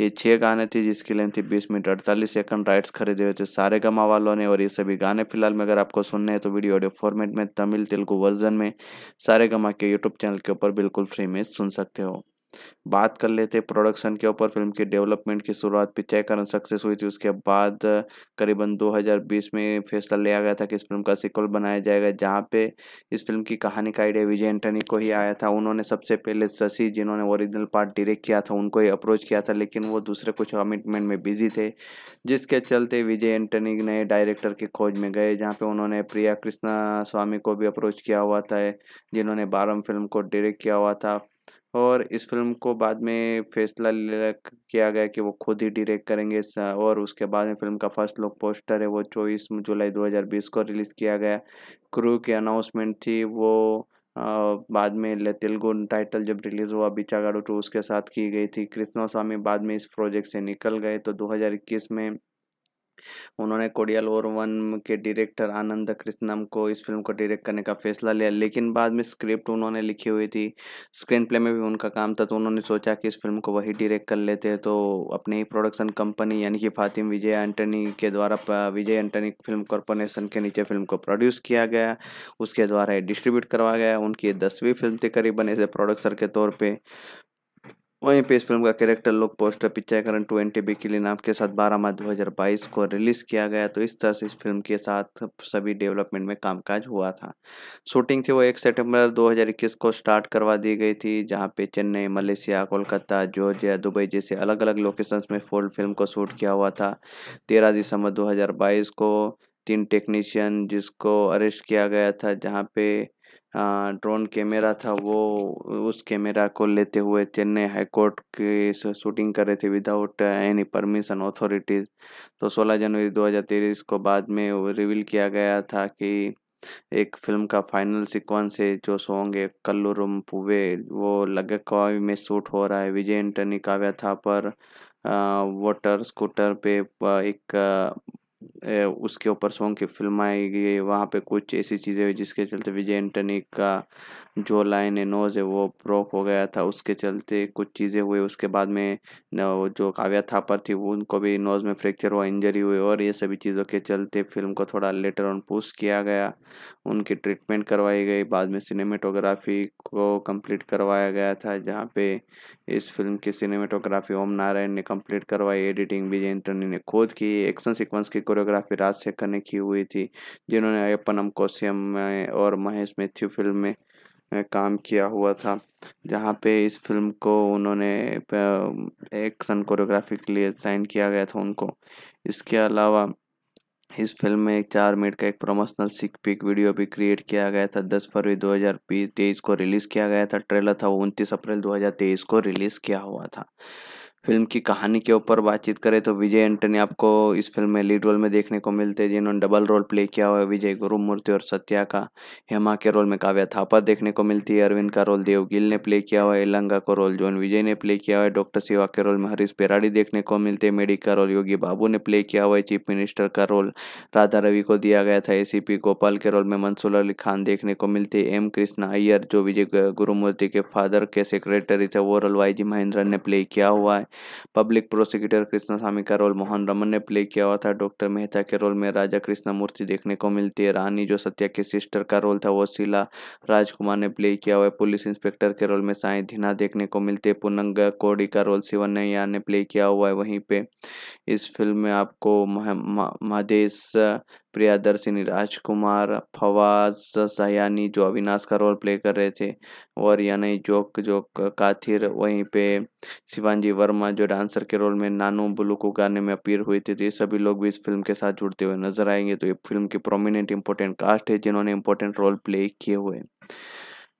ये छह गाने थे जिसकी लेंथ थी बीस मिनट अड़तालीस सेकंड राइट्स खरीदे हुए थे सारे गमा वालों ने और ये सभी गाने फिलहाल में अगर आपको सुनने हैं तो वीडियो ऑडियो फॉर्मेट में तमिल तेलुगु वर्जन में सारे गमा के यूट्यूब चैनल के ऊपर बिल्कुल फ्री में सुन सकते हो बात कर लेते प्रोडक्शन के ऊपर फिल्म के डेवलपमेंट की शुरुआत पिछय सक्सेस हुई थी उसके बाद करीबन 2020 में फैसला लिया गया था कि इस फिल्म का सिक्वल बनाया जाएगा जहाँ पे इस फिल्म की कहानी का आइडिया विजय एंटनी को ही आया था उन्होंने सबसे पहले शशि जिन्होंने ओरिजिनल पार्ट डायरेक्ट किया था उनको ही अप्रोच किया था लेकिन वो दूसरे कुछ कमिटमेंट में बिजी थे जिसके चलते विजय एंटनी नए डायरेक्टर की खोज में गए जहाँ पे उन्होंने प्रिया कृष्णा स्वामी को भी अप्रोच किया हुआ था जिन्होंने बारम फिल्म को डायरेक्ट किया हुआ था और इस फिल्म को बाद में फैसला किया गया कि वो खुद ही डायरेक्ट करेंगे और उसके बाद में फिल्म का फर्स्ट लुक पोस्टर है वो चौबीस जुलाई 2020 को रिलीज़ किया गया क्रू की अनाउंसमेंट थी वो आ, बाद में तेलुगु टाइटल जब रिलीज़ हुआ बिचागाड़ू टू उसके साथ की गई थी कृष्णा स्वामी बाद में इस प्रोजेक्ट से निकल गए तो दो में उन्होंने कोडियल और वन के डायरेक्टर आनंद कृष्णम को इस फिल्म को डायरेक्ट करने का फैसला लिया लेकिन बाद में स्क्रिप्ट उन्होंने लिखी हुई थी स्क्रीन प्ले में भी उनका काम था तो उन्होंने सोचा कि इस फिल्म को वही डायरेक्ट कर लेते हैं तो अपनी प्रोडक्शन कंपनी यानी कि फातिम विजय एंटनी के द्वारा विजय एंटनी फिल्म कॉरपोरेशन के नीचे फिल्म को प्रोड्यूस किया गया उसके द्वारा डिस्ट्रीब्यूट करवाया गया उनकी दसवीं फिल्म थी करीबन ऐसे प्रोडक्सर के तौर पर वहीं पे इस फिल्म का कैरेक्टर लोग पोस्टर पिक्चरकरण ट्वेंटी बी के लिए नाम के साथ 12 मार्च 2022 को रिलीज किया गया तो इस तरह से इस फिल्म के साथ सभी डेवलपमेंट में कामकाज हुआ था शूटिंग थी वो एक सितंबर 2021 को स्टार्ट करवा दी गई थी जहाँ पे Chennai Malaysia Kolkata Georgia Dubai जैसे अलग अलग लोकेशंस में फोल्ड फिल्म को शूट किया हुआ था तेरह दिसंबर दो को तीन टेक्नीशियन जिसको अरेस्ट किया गया था जहाँ पे हाँ, ड्रोन कैमरा था वो उस कैमरा को लेते हुए चेन्नई हाईकोर्ट की शूटिंग कर रहे थे विदाउट एनी परमिशन अथॉरिटीज़ तो 16 जनवरी 2023 को बाद में रिवील किया गया था कि एक फिल्म का फाइनल सीक्वेंस है जो सॉन्ग है कल्लुरुम पुवे वो लगे लगकावी में शूट हो रहा है विजय एंटनी काव्या था पर वाटर स्कूटर पे एक उसके ऊपर सॉन्ग की फिल्म आएगी वहाँ पे कुछ ऐसी चीज़ें हुई जिसके चलते विजय एंटनी का जो लाइन है नोज है वो ब्रोक हो गया था उसके चलते कुछ चीज़ें हुई उसके बाद में जो काव्या थापर थी उनको भी नोज में फ्रैक्चर हुआ इंजरी हुई और ये सभी चीज़ों के चलते फिल्म को थोड़ा लेटर ऑन पुश किया गया उनकी ट्रीटमेंट करवाई गई बाद में सिनेमेटोग्राफी को कंप्लीट करवाया गया था जहाँ पे इस फिल्म की सिनेमेटोग्राफी ओम नारायण ने कंप्लीट करवाई एडिटिंग विजय इंटरनी ने खुद की एक्शन सिक्वेंस की कोरियोग्राफी राजशेखर ने की हुई थी जिन्होंने अयपनम कोशियम में और महेश मैथ्यू फिल्म में काम किया हुआ था जहाँ पे इस फिल्म को उन्होंने एक्शन कोरियोग्राफी के लिए साइन किया गया था उनको इसके अलावा इस फिल्म में एक चार मिनट का एक प्रमोशनल सिक पिक वीडियो भी क्रिएट किया गया था दस फरवरी दो हज़ार बीस तेईस को रिलीज़ किया गया था ट्रेलर था वो उनतीस अप्रैल दो हज़ार तेईस को रिलीज़ किया हुआ था फिल्म की कहानी के ऊपर बातचीत करें तो विजय एंटनी आपको इस फिल्म में लीड रोल में देखने को मिलते हैं जिन्होंने डबल रोल प्ले किया हुआ है विजय गुरुमूर्ति और सत्या का हेमा के रोल में काव्या थापर देखने को मिलती है अरविंद का रोल देव गिल ने प्ले किया हुआ है एलंगा को रोल जोन विजय ने प्ले किया हुआ है डॉक्टर सिवा के रोल में हरीश पेराड़ी देखने को मिलते हैं मेडी का रोल योगी बाबू ने प्ले किया हुआ है चीफ मिनिस्टर का रोल राधा रवि को दिया गया था ए गोपाल के रोल में मंसूर अली खान देखने को मिलते एम कृष्णा अय्यर जो विजय गुरुमूर्ति के फादर के सेक्रेटरी थे वो रोल वाई जी महेंद्रन ने प्ले किया हुआ है पब्लिक प्रोसिक्यूटर कृष्णा स्वामी का रोल मोहन रमन ने प्ले किया हुआ था डॉक्टर मेहता के रोल में राजा कृष्णा मूर्ति देखने को मिलती है रानी जो सत्या के सिस्टर का रोल था वो शीला राजकुमार ने प्ले किया हुआ है पुलिस इंस्पेक्टर के रोल में साई धीना देखने को मिलती है पुनंग कोडी का रोल शिवन नैया ने प्ले किया हुआ है वहीं पे इस फिल्म में आपको महेश प्रियादर्शिनी राजकुमार फवाज सयानी जो अविनाश का रोल प्ले कर रहे थे और यानी जोक जोक काथिर वहीं पे शिवानजी वर्मा जो डांसर के रोल में नानू को गाने में अपीयर हुए थे तो ये सभी लोग भी इस फिल्म के साथ जुड़ते हुए नजर आएंगे तो ये फिल्म की प्रोमिनेंट इंपॉर्टेंट कास्ट है जिन्होंने इंपॉर्टेंट रोल प्ले किए हुए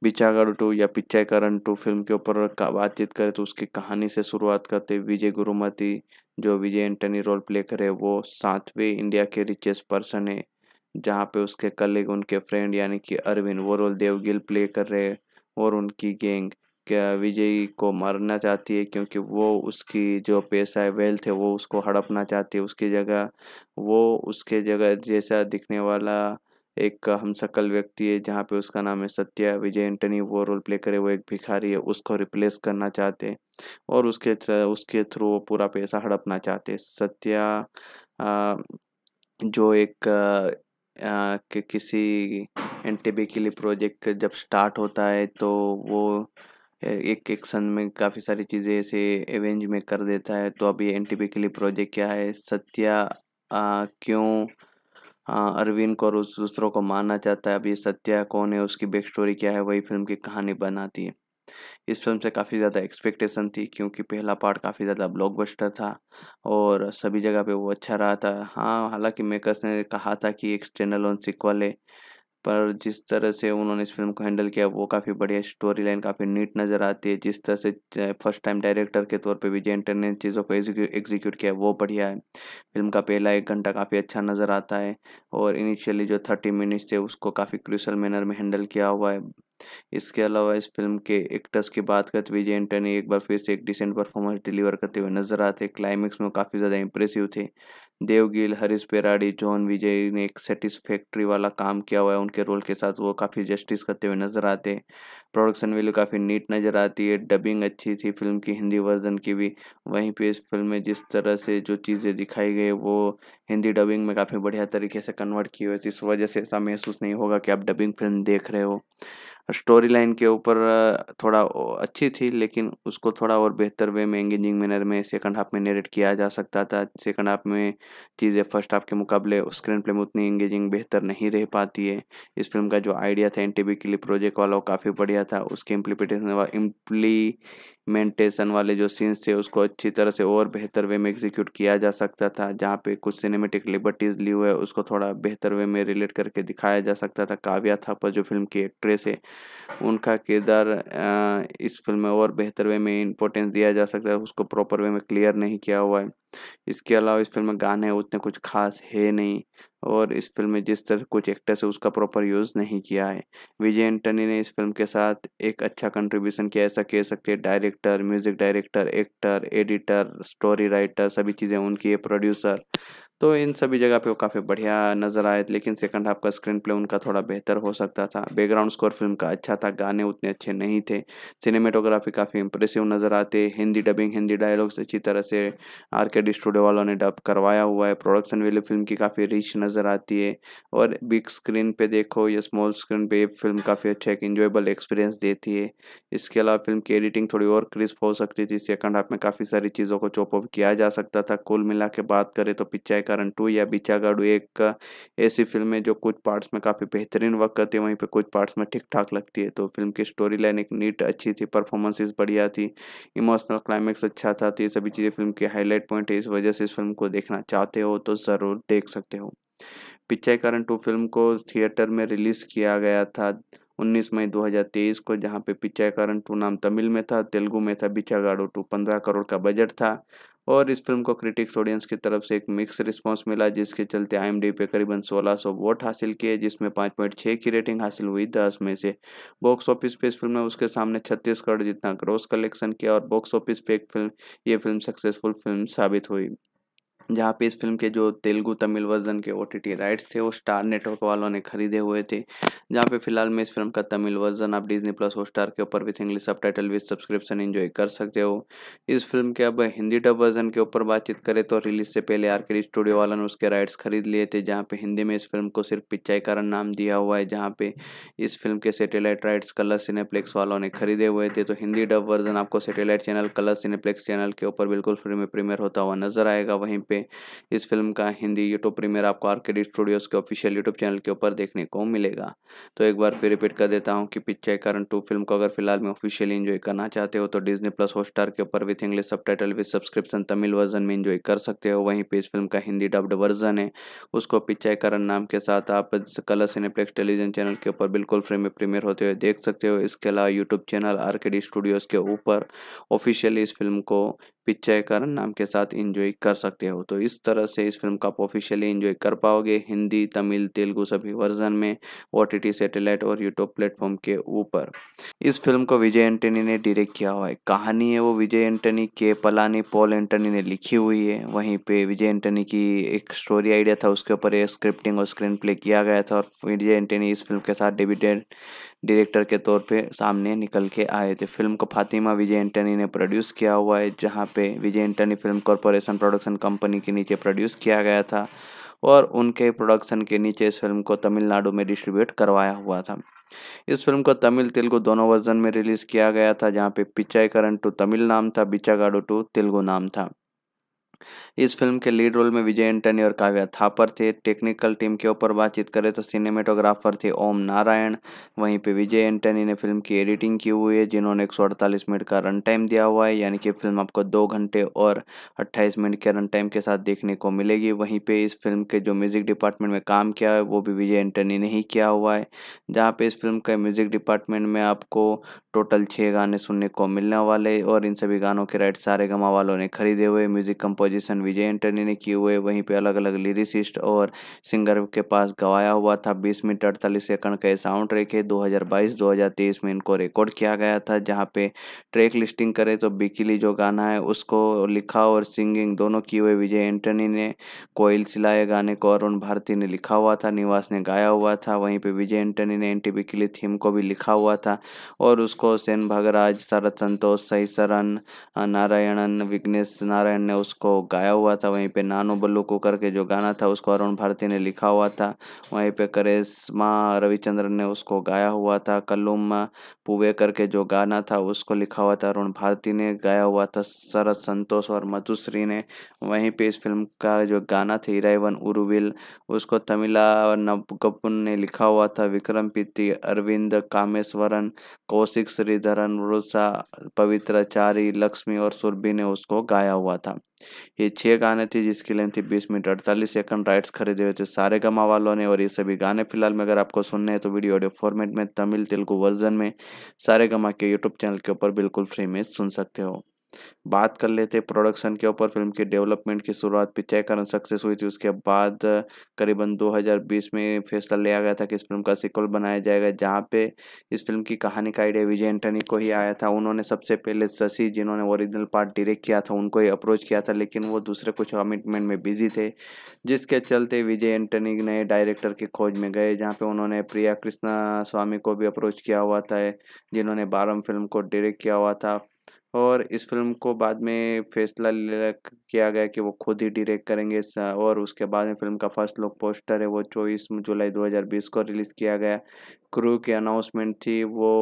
टू या पिच्चय टू फिल्म के ऊपर बातचीत करें तो उसकी कहानी से शुरुआत करते विजय गुरुमती जो विजय एंटनी रोल प्ले करे वो सातवें इंडिया के रिचेस्ट पर्सन है जहाँ पे उसके कलीग उनके फ्रेंड यानी कि अरविंद वो रोल देवगिल प्ले कर रहे और उनकी गैंग क्या विजय को मारना चाहती है क्योंकि वो उसकी जो पैसा है वेल्थ है वो उसको हड़पना चाहती है उसकी जगह वो उसके जगह जैसा दिखने वाला एक हम सकल व्यक्ति है जहाँ पे उसका नाम है सत्या विजय एंटनी वो रोल प्ले करे वो एक भिखारी है उसको रिप्लेस करना चाहते हैं और उसके उसके थ्रू वो पूरा पैसा हड़पना चाहते हैं सत्या आ, जो एक आ, कि किसी लिए प्रोजेक्ट जब स्टार्ट होता है तो वो एक एक सन में काफ़ी सारी चीज़ें ऐसे एवेंज में कर देता है तो अभी अब के लिए प्रोजेक्ट क्या है सत्या आ, क्यों हाँ, अरविंद को और उस दूसरों को मारना चाहता है अब ये सत्या कौन है उसकी बैक स्टोरी क्या है वही फिल्म की कहानी बनाती है इस फिल्म से काफ़ी ज़्यादा एक्सपेक्टेशन थी क्योंकि पहला पार्ट काफ़ी ज़्यादा ब्लॉकबस्टर था और सभी जगह पे वो अच्छा रहा था हाँ हालांकि मेकर्स ने कहा था कि एक स्टैंडल ऑन सिक्वल है पर जिस तरह से उन्होंने इस फिल्म को हैंडल किया वो काफ़ी बढ़िया स्टोरी लाइन काफ़ी नीट नज़र आती है जिस तरह से फर्स्ट टाइम डायरेक्टर के तौर पे विजय एंटर ने चीज़ों को एग्जीक्यूट किया वो बढ़िया है फिल्म का पहला एक घंटा काफ़ी अच्छा नज़र आता है और इनिशियली जो थर्टी मिनट्स थे उसको काफ़ी क्रिशल मैनर में हैंडल किया हुआ है इसके अलावा इस फिल्म के एक्टर्स की बात करें तो विजय एंटनी एक बार फिर से एक डिसेंट परफॉर्मेंस डिलीवर करते हुए नजर आते क्लाइमेक्स में काफ़ी ज़्यादा इंप्रेसिव थे देवगिल हरीश पेराड़ी जॉन विजय ने एक सेटिस्फैक्ट्री वाला काम किया हुआ है उनके रोल के साथ वो काफ़ी जस्टिस करते हुए नज़र आते हैं प्रोडक्शन वैल्यू काफ़ी नीट नज़र आती है डबिंग अच्छी थी फिल्म की हिंदी वर्जन की भी वहीं पे इस फिल्म में जिस तरह से जो चीज़ें दिखाई गई वो हिंदी डबिंग में काफ़ी बढ़िया तरीके से कन्वर्ट की हुई थी इस वजह से ऐसा महसूस नहीं होगा कि आप डबिंग फिल्म देख रहे हो स्टोरी लाइन के ऊपर थोड़ा अच्छी थी लेकिन उसको थोड़ा और बेहतर वे में एंगेजिंग मैनर में सेकंड हाफ में नेरेट किया जा सकता था सेकंड हाफ में चीज़ें फर्स्ट हाफ के मुकाबले स्क्रीन प्ले में उतनी एंगेजिंग बेहतर नहीं रह पाती है इस फिल्म का जो आइडिया था एन के लिए प्रोजेक्ट वाला वो काफ़ी बढ़िया था उसके इम्प्लीमेंटेशन इम्प्ली मेंटेशन वाले जो सीन्स थे उसको अच्छी तरह से और बेहतर वे में एग्जीक्यूट किया जा सकता था जहाँ पे कुछ सिनेमेटिक लिबर्टीज़ ली हुए उसको थोड़ा बेहतर वे में रिलेट करके दिखाया जा सकता था काव्या पर जो फिल्म की एक्ट्रेस है उनका किरदार इस फिल्म में और बेहतर वे में इम्पोर्टेंस दिया जा सकता है उसको प्रॉपर वे में क्लियर नहीं किया हुआ है इसके अलावा इस फिल्म में गाने उतने कुछ खास है नहीं और इस फिल्म में जिस तरह कुछ एक्टर्स है उसका प्रॉपर यूज़ नहीं किया है विजय एंटनी ने इस फिल्म के साथ एक अच्छा कंट्रीब्यूशन किया ऐसा कह सकते हैं director music director actor editor story writer सभी चीज़ें उनकी है प्रोड्यूसर तो इन सभी जगह पे वो काफ़ी बढ़िया नज़र आए लेकिन सेकंड हाफ का स्क्रीन प्ले उनका थोड़ा बेहतर हो सकता था बैकग्राउंड स्कोर फिल्म का अच्छा था गाने उतने अच्छे नहीं थे सिनेमेटोग्राफी काफ़ी इंप्रेसिव नज़र आते हिंदी डबिंग हिंदी डायलॉग्स अच्छी तरह से आर के डी स्टूडियो वालों ने डब करवाया हुआ है प्रोडक्शन वैल्यू फिल्म की काफ़ी रिच नज़र आती है और बिग स्क्रीन पर देखो या स्मॉल स्क्रीन पर फिल्म काफ़ी अच्छा एक इंजॉयबल एक्सपीरियंस देती है इसके अलावा फिल्म की एडिटिंग थोड़ी और क्रिस्प हो सकती थी सेकंड हाफ में काफ़ी सारी चीज़ों को चॉप ऑफ किया जा सकता था कुल मिला के बात करें तो पिक्चर कारण टू या बीचागाड़ू एक ऐसी फिल्म है जो कुछ पार्ट्स में काफ़ी बेहतरीन वर्क करती है वहीं पे कुछ पार्ट्स में ठीक ठाक लगती है तो फिल्म की स्टोरी लाइन एक नीट अच्छी थी परफॉर्मेंसेस बढ़िया थी इमोशनल क्लाइमेक्स अच्छा था तो ये सभी चीज़ें फिल्म के हाईलाइट पॉइंट है इस वजह से इस फिल्म को देखना चाहते हो तो ज़रूर देख सकते हो पिक्चर कारण टू फिल्म को थिएटर में रिलीज़ किया गया था 19 मई 2023 को जहां पे पिचायकरण टू नाम तमिल में था तेलुगु में था बिचागाड़ो टू 15 करोड़ का बजट था और इस फिल्म को क्रिटिक्स ऑडियंस की तरफ से एक मिक्स रिस्पांस मिला जिसके चलते आई पे करीबन 1600 वोट हासिल किए जिसमें 5.6 की रेटिंग हासिल हुई दस में से बॉक्स ऑफिस पे इस फिल्म ने उसके सामने छत्तीस करोड़ जितना ग्रोस कलेक्शन किया और बॉक्स ऑफिस पे एक फिल्म ये फिल्म सक्सेसफुल फिल्म साबित हुई जहाँ पे इस फिल्म के जो तेलुगु तमिल वर्जन के ओ राइट्स थे वो स्टार नेटवर्क वालों ने खरीदे हुए थे जहाँ पे फिलहाल में इस फिल्म का तमिल वर्जन आप डिजनी प्लस स्टार के ऊपर with English subtitle with subscription enjoy कर सकते हो इस फिल्म के अब हिंदी डब वर्जन के ऊपर बातचीत करें तो रिलीज से पहले आर स्टूडियो वालों ने उसके राइट्स खरीद लिए थे जहाँ पे हिंदी में इस फिल्म को सिर्फ पिचाई कारण नाम दिया हुआ है जहाँ पे इस फिल्म के सेटेलाइट राइट्स कलर सिनेप्लेक्स वालों ने खरीदे हुए थे तो हिंदी डब वर्जन आपको satellite channel colour Cineplex channel के ऊपर बिल्कुल फ्री में प्रीमियर होता हुआ नजर आएगा वहीं पर से इस फिल्म का हिंदी यूट्यूब प्रीमियर आपको आर्केडी स्टूडियोज़ के ऑफिशियल यूट्यूब चैनल के ऊपर देखने को मिलेगा तो एक बार फिर रिपीट कर देता हूँ कि पिक्चर करण टू फिल्म को अगर फिलहाल में ऑफिशियली इन्जॉय करना चाहते हो तो डिजनी प्लस हॉटस्टार के ऊपर with English subtitle with subscription Tamil version में इन्जॉय कर सकते हो वहीं पर इस फिल्म का हिंदी डब्ड वर्जन है उसको पिक्चर करण नाम के साथ आप कलर सिनेप्लेक्स टेलीविजन चैनल के ऊपर बिल्कुल फ्री में प्रीमियर होते हुए देख सकते हो इसके अलावा YouTube channel R K studios के ऊपर ऑफिशियली इस फिल्म को पिक्चर करण नाम के साथ इंजॉय कर सकते हो हो तो इस तरह से इस फिल्म का आप ऑफिशियली इन्जॉय कर पाओगे हिंदी तमिल तेलुगु सभी वर्जन में ओ टी सैटेलाइट और यूट्यूब प्लेटफॉर्म के ऊपर इस फिल्म को विजय एंटनी ने डायरेक्ट किया हुआ है कहानी है वो विजय एंटनी के पलानी पॉल एंटनी ने लिखी हुई है वहीं पे विजय एंटनी की एक स्टोरी आइडिया था उसके ऊपर स्क्रिप्टिंग और स्क्रीन प्ले किया गया था और विजय एंटनी इस फिल्म के साथ डेब्यूटेड डायरेक्टर के तौर पे सामने निकल के आए थे फिल्म को फातिमा विजय एंटनी ने प्रोड्यूस किया हुआ है जहाँ पे Vijay Antony film corporation production company के नीचे प्रोड्यूस किया गया था और उनके प्रोडक्शन के नीचे इस फिल्म को तमिलनाडु में डिस्ट्रीब्यूट करवाया हुआ था इस फिल्म को तमिल तेलुगु दोनों वर्जन में रिलीज़ किया गया था जहाँ पे पिचाई करण टू तमिल नाम था बिचागाडो टू तेलुगु नाम था इस फिल्म के लीड रोल में विजय एंटनी और काव्या थापर थे टेक्निकल टीम के ऊपर बातचीत करें तो सिनेमेटोग्राफर थे ओम नारायण वहीं पे विजय एंटनी ने फिल्म की एडिटिंग की हुई है जिन्होंने एक मिनट का रन टाइम दिया हुआ है यानी कि फिल्म आपको दो घंटे और अट्ठाईस मिनट के रन टाइम के साथ देखने को मिलेगी वहीं पर इस फिल्म के जो म्यूज़िक डिपार्टमेंट में काम किया है वो भी विजय एंटनी ने ही किया हुआ है जहाँ पर इस फिल्म के म्यूज़िक डिपार्टमेंट में आपको टोटल छः गाने सुनने को मिलने वाले और इन सभी गानों के राइट सारे गमा वालों ने खरीदे हुए music compose composition Vijay Antony ने किए हुए वहीं पे अलग अलग लिरिसिस्ट और सिंगर के पास गवाया हुआ था बीस मिनट अड़तालीस सेकंड का साउंड ट्रैक है 2022-2023 में इनको रिकॉर्ड किया गया था जहाँ पे ट्रैक लिस्टिंग करें तो बिकिली जो गाना है उसको लिखा और सिंगिंग दोनों किए हुए विजय एंटनी ने कोयल सिलाए गाने को अरुण भारती ने लिखा हुआ था निवास ने गाया हुआ था वहीं पे विजय एंटनी ने एन टी थीम को भी लिखा हुआ था और उसको सेन भगराज शरद संतोष सही सरन नारायणन विघ्नेश नारायण ने उसको गाया हुआ था वहीं पे नानो बल्लू को करके जो गाना था उसको अरुण भारती ने लिखा हुआ था वहीं पे करिश्मा रविचंद्रन ने उसको गाया हुआ था कल्लुम पुवे करके जो गाना था उसको लिखा हुआ था अरुण भारती ने गाया हुआ था शरद संतोष और मधुश्री ने वहीं पे इस फिल्म का जो गाना था इराइवन उर्विल उसको तमिला नबगपुन ने लिखा हुआ था विक्रम पीति अरविंद कामेश्वरन कौशिक श्रीधरन रुसा पवित्राचारी लक्ष्मी और सुरभि ने उसको गाया हुआ था ये छः गाने थे जिसकी लेंथ थी बीस मिनट अड़तालीस सेकंड राइट्स खरीदे हुए थे सारे गमा वालों ने और ये सभी गाने फिलहाल में अगर आपको सुनने हैं तो वीडियो ऑडियो फॉर्मेट में तमिल तेलुगु वर्जन में सारे गमा के यूट्यूब चैनल के ऊपर बिल्कुल फ्री में सुन सकते हो बात कर लेते प्रोडक्शन के ऊपर फिल्म के डेवलपमेंट की शुरुआत पिछय कारण सक्सेस हुई थी उसके बाद करीबन 2020 में फैसला लिया गया था कि इस फिल्म का सिक्वल बनाया जाएगा जहाँ पे इस फिल्म की कहानी का आइडिया विजय एंटनी को ही आया था उन्होंने सबसे पहले शशि जिन्होंने ओरिजिनल पार्ट डायरेक्ट किया था उनको ही अप्रोच किया था लेकिन वो दूसरे कुछ कमिटमेंट में बिजी थे जिसके चलते विजय एंटनी नए डायरेक्टर की खोज में गए जहाँ पे उन्होंने प्रिया कृष्णा स्वामी को भी अप्रोच किया हुआ था जिन्होंने बारम फिल्म को डायरेक्ट किया हुआ था और इस फिल्म को बाद में फैसला किया गया कि वो खुद ही डायरेक्ट करेंगे और उसके बाद में फिल्म का फर्स्ट लुक पोस्टर है वो चौबीस जुलाई 2020 को रिलीज़ किया गया क्रू की अनाउंसमेंट थी वो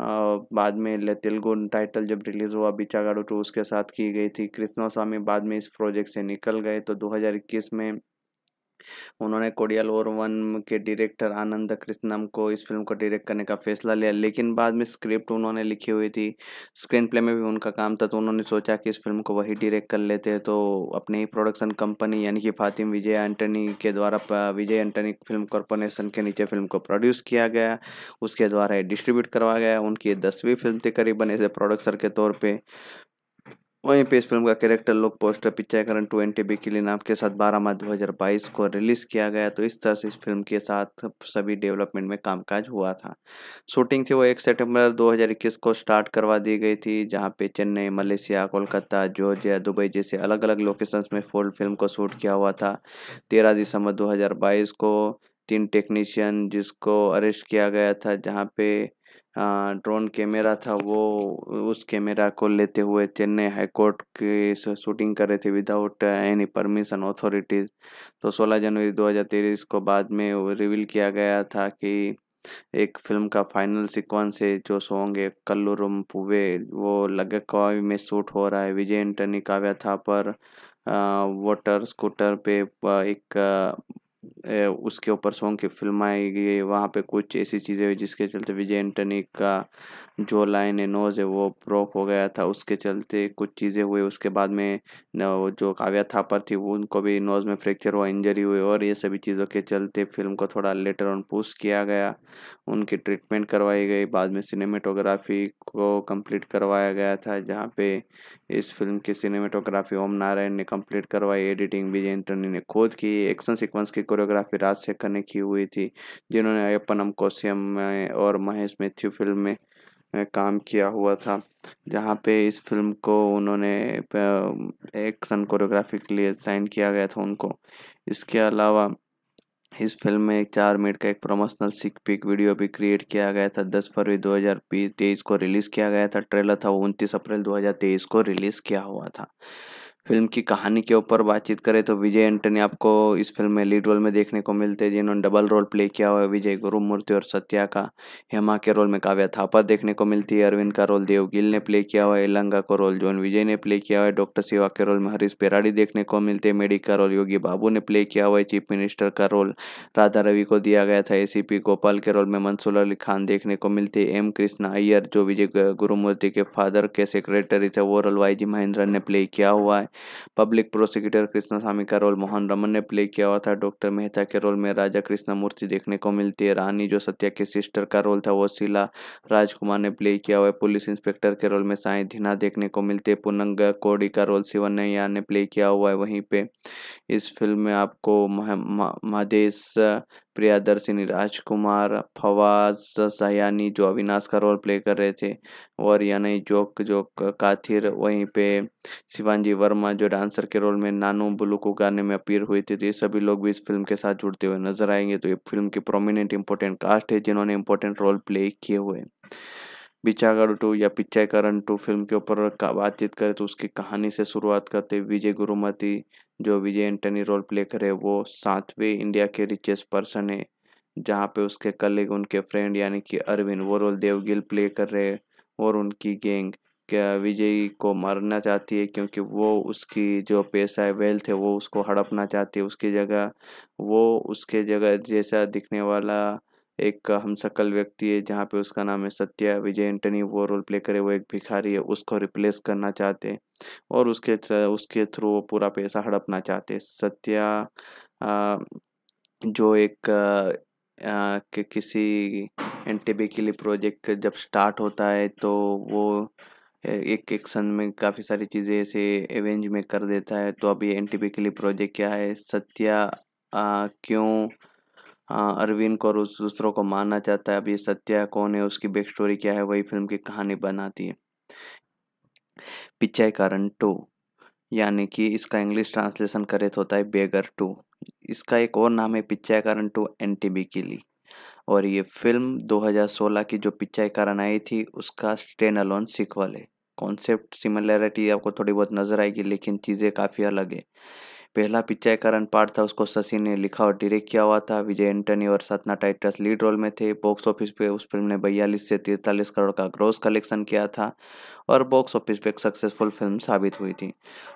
आ, बाद में तेलुगु टाइटल जब रिलीज़ हुआ बिचागाड़ू टू उसके साथ की गई थी कृष्णा स्वामी बाद में इस प्रोजेक्ट से निकल गए तो दो में उन्होंने कोडियल और वन के डायरेक्टर आनंद कृष्णम को इस फिल्म को डायरेक्ट करने का फैसला लिया लेकिन बाद में स्क्रिप्ट उन्होंने लिखी हुई थी स्क्रीन प्ले में भी उनका काम था तो उन्होंने सोचा कि इस फिल्म को वही डायरेक्ट कर लेते हैं तो अपनी प्रोडक्शन कंपनी यानी कि फातिम विजय एंटनी के द्वारा विजय एंटनी फिल्म कॉरपोरेशन के नीचे फिल्म को प्रोड्यूस किया गया उसके द्वारा डिस्ट्रीब्यूट करवाया गया उनकी दसवीं फिल्म थी करीबन ऐसे प्रोडक्सर के तौर पर वहीं पे इस फिल्म का कैरेक्टर लोग पोस्टर पिक्चरकरण ट्वेंटी बी के लिए नाम के साथ 12 मार्च 2022 को रिलीज़ किया गया तो इस तरह से इस फिल्म के साथ सभी डेवलपमेंट में कामकाज हुआ था शूटिंग थी वो एक सितंबर 2021 को स्टार्ट करवा दी गई थी जहाँ पे Chennai Malaysia Kolkata Georgia Dubai जैसे अलग अलग लोकेशंस में फोल्ड फिल्म को शूट किया हुआ था तेरह दिसंबर दो को तीन टेक्नीशियन जिसको अरेस्ट किया गया था जहाँ पे हाँ, ड्रोन कैमरा था वो उस कैमरा को लेते हुए चेन्नई हाईकोर्ट की शूटिंग कर रहे थे विदाउट एनी परमिशन अथॉरिटीज़ तो 16 जनवरी 2023 को बाद में रिवील किया गया था कि एक फिल्म का फाइनल सीक्वेंस है जो सॉन्ग है कल्लुरुम पुवे वो लगे लगकावी में शूट हो रहा है विजय एंटनी काव्या था पर वोटर स्कूटर पे एक उसके ऊपर सॉन्ग की फिल्म आई गई वहाँ पे कुछ ऐसी चीज़ें हुई जिसके चलते विजय एंटनी का जो लाइन है नोज है वो ब्रोक हो गया था उसके चलते कुछ चीज़ें हुई उसके बाद में जो काव्या थापर थी वो उनको भी नोज में फ्रैक्चर हुआ इंजरी हुई और ये सभी चीज़ों के चलते फिल्म को थोड़ा लेटर ऑन पुश किया गया उनकी ट्रीटमेंट करवाई गई बाद में सिनेमेटोग्राफी को कंप्लीट करवाया गया था जहाँ पे इस फिल्म की सिनेमेटोग्राफी ओम नारायण ने कंप्लीट करवाई एडिटिंग विजय एंटनी ने खुद की एक्शन सिक्वेंस की कोरियोग्राफी राजशेखर ने की हुई थी जिन्होंने अयपनम कोशियम में और महेश मैथ्यू फिल्म में काम किया हुआ था जहाँ पे इस फिल्म को उन्होंने एक्शन कोरियोग्राफी के लिए साइन किया गया था उनको इसके अलावा इस फिल्म में एक चार मिनट का एक प्रमोशनल सिक पिक वीडियो भी क्रिएट किया गया था दस फरवरी दो हज़ार बीस तेईस को रिलीज़ किया गया था ट्रेलर था वो उनतीस अप्रैल दो हज़ार तेईस को रिलीज़ किया हुआ था फिल्म की कहानी के ऊपर बातचीत करें तो विजय एंटनी आपको इस फिल्म में लीड रोल में देखने को मिलते हैं जिन्होंने डबल रोल प्ले किया हुआ है विजय गुरुमूर्ति और सत्या का हेमा के रोल में काव्या थापर देखने को मिलती है अरविंद का रोल देव गिल ने प्ले किया हुआ है एलंगा को रोल जोन विजय ने प्ले किया हुआ है डॉक्टर सिवा के रोल में हरीश पेराड़ी देखने को मिलते हैं मेडी का रोल योगी बाबू ने प्ले किया हुआ है चीफ मिनिस्टर का रोल राधा रवि को दिया गया था ए गोपाल के रोल में मंसूर अली खान देखने को मिलते एम कृष्ण अय्यर जो विजय गुरुमूर्ति के फादर के सेक्रेटरी थे वो रोल वाई जी महेंद्रन ने प्ले किया हुआ है पब्लिक प्रोसिक्यूटर कृष्णा स्वामी का रोल मोहन रमन ने प्ले किया हुआ था डॉक्टर मेहता के रोल में राजा कृष्णा मूर्ति देखने को मिलती है रानी जो सत्या के सिस्टर का रोल था वो शीला राजकुमार ने प्ले किया हुआ है पुलिस इंस्पेक्टर के रोल में साई धीना देखने को मिलती है पुनंग कोडी का रोल शिवन नैया ने प्ले किया हुआ है वहीं पे इस फिल्म में आपको मह, प्रियादर्शिनी राजकुमार फवाज सयानी जो अविनाश का रोल प्ले कर रहे थे और यानी जोक जोक काथिर वहीं पे शिवानजी वर्मा जो डांसर के रोल में नानू बुलू को गाने में अपीयर हुए थे तो ये सभी लोग भी इस फिल्म के साथ जुड़ते हुए नजर आएंगे तो ये फिल्म की प्रोमिनेंट इंपॉर्टेंट कास्ट है जिन्होंने इंपॉर्टेंट रोल प्ले किए हुए बिचागढ़ टू या पिचाकरण टू फिल्म के ऊपर बातचीत करें तो उसकी कहानी से शुरुआत करते विजय गुरुमती जो विजय एंटनी रोल प्ले करे वो सातवें इंडिया के रिचेस्ट पर्सन है जहाँ पे उसके कलीग उनके फ्रेंड यानी कि अरविंद वो रोल देवगिल प्ले कर रहे हैं और उनकी गैंग क्या विजय को मारना चाहती है क्योंकि वो उसकी जो पैसा है वेल्थ है वो उसको हड़पना चाहती है उसकी जगह वो उसके जगह जैसा दिखने वाला एक हम सकल व्यक्ति है जहाँ पे उसका नाम है सत्या विजय एंटनी वो रोल प्ले करे वो एक भिखारी है उसको रिप्लेस करना चाहते हैं और उसके उसके थ्रू वो पूरा पैसा हड़पना चाहते हैं सत्या आ, जो एक आ, कि किसी लिए प्रोजेक्ट जब स्टार्ट होता है तो वो एक एक सन में काफ़ी सारी चीज़ें ऐसे अरेंज में कर देता है तो अभी अब के लिए प्रोजेक्ट क्या है सत्या आ, क्यों हाँ, अरविंद को और उस दूसरों को मारना चाहता है अब ये सत्या कौन है उसकी बैक स्टोरी क्या है वही फिल्म की कहानी बनाती है पिचाई कारण टू यानी कि इसका इंग्लिश ट्रांसलेशन करे तो होता है बेगर टू इसका एक और नाम है पिचाई कारण टू एन टी के लिए और ये फिल्म 2016 की जो पिचाई कारण आई थी उसका स्टेन अलोन सिक्वल है कॉन्सेप्ट सिमिलैरिटी आपको थोड़ी बहुत नज़र आएगी लेकिन चीज़ें काफ़ी अलग है पहला पिक्चर करण पार्ट था उसको शशि ने लिखा और डायरेक्ट किया हुआ था विजय एंटनी और सतना टाइटस लीड रोल में थे बॉक्स ऑफिस पे उस फिल्म ने बयालीस से तिरतालीस करोड़ का ग्रोस कलेक्शन किया था और बॉक्स ऑफिस पे एक सक्सेसफुल फिल्म साबित हुई थी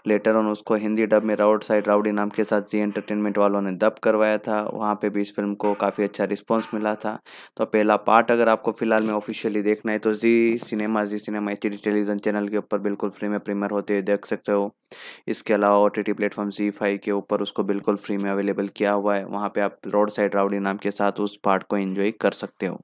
लेटर ऑन उसको हिंदी डब में राउड साइड राउडी नाम के साथ जी एंटरटेनमेंट वालों ने दब करवाया था वहाँ पर भी इस फिल्म को काफ़ी अच्छा रिस्पॉन्स मिला था तो पहला पार्ट अगर आपको फिलहाल में ऑफिशियली देखना है तो जी सिनेमा जी सिनेमा एच टेलीविजन चैनल के ऊपर बिल्कुल फ्री में प्रीमियर होते देख सकते हो इसके अलावा ओ टी प्लेटफॉर्म जी फाइव स्पॉटिफाई के ऊपर उसको बिल्कुल फ्री में अवेलेबल किया हुआ है वहाँ पे आप रोड साइड राउडी नाम के साथ उस पार्ट को एंजॉय कर सकते हो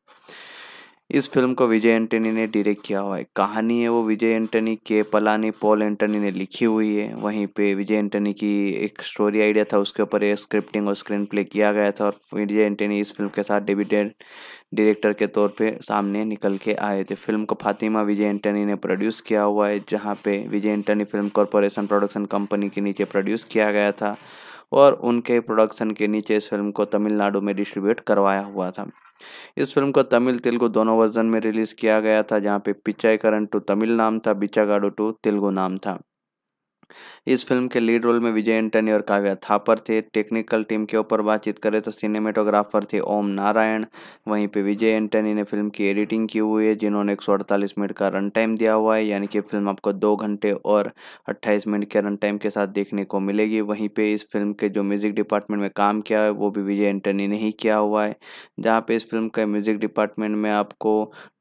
इस फिल्म को विजय एंटनी ने डायरेक्ट किया हुआ है कहानी है वो विजय एंटनी के पलानी पॉल एंटनी ने लिखी हुई है वहीं पे विजय एंटनी की एक स्टोरी आइडिया था उसके ऊपर एक स्क्रिप्टिंग और स्क्रीन प्ले किया गया था और विजय एंटनी इस फिल्म के साथ डेब्यूटेड डायरेक्टर के तौर पे सामने निकल के आए थे फिल्म को फातिमा विजय एंटनी ने प्रोड्यूस किया हुआ है जहाँ पे Vijay Antony film corporation production company के नीचे प्रोड्यूस किया गया था और उनके प्रोडक्शन के नीचे इस फिल्म को तमिलनाडु में डिस्ट्रीब्यूट करवाया हुआ था इस फिल्म को तमिल तेलुगु दोनों वर्जन में रिलीज़ किया गया था जहाँ पे पिचाईकरण टू तमिल नाम था बिचागाडो टू तेलुगु नाम था इस फिल्म के लीड रोल में विजय एंटनी और काव्या थापर थे टेक्निकल टीम के ऊपर बातचीत करें तो सिनेमेटोग्राफर थे ओम नारायण वहीं पे विजय एंटनी ने फिल्म की एडिटिंग की हुई है जिन्होंने एक मिनट का रन टाइम दिया हुआ है यानी कि फिल्म आपको दो घंटे और अट्ठाईस मिनट के रन टाइम के साथ देखने को मिलेगी वहीं पर इस फिल्म के जो म्यूज़िक डिपार्टमेंट में काम किया है वो भी विजय एंटनी ने ही किया हुआ है जहाँ पर इस फिल्म के म्यूज़िक डिपार्टमेंट में आपको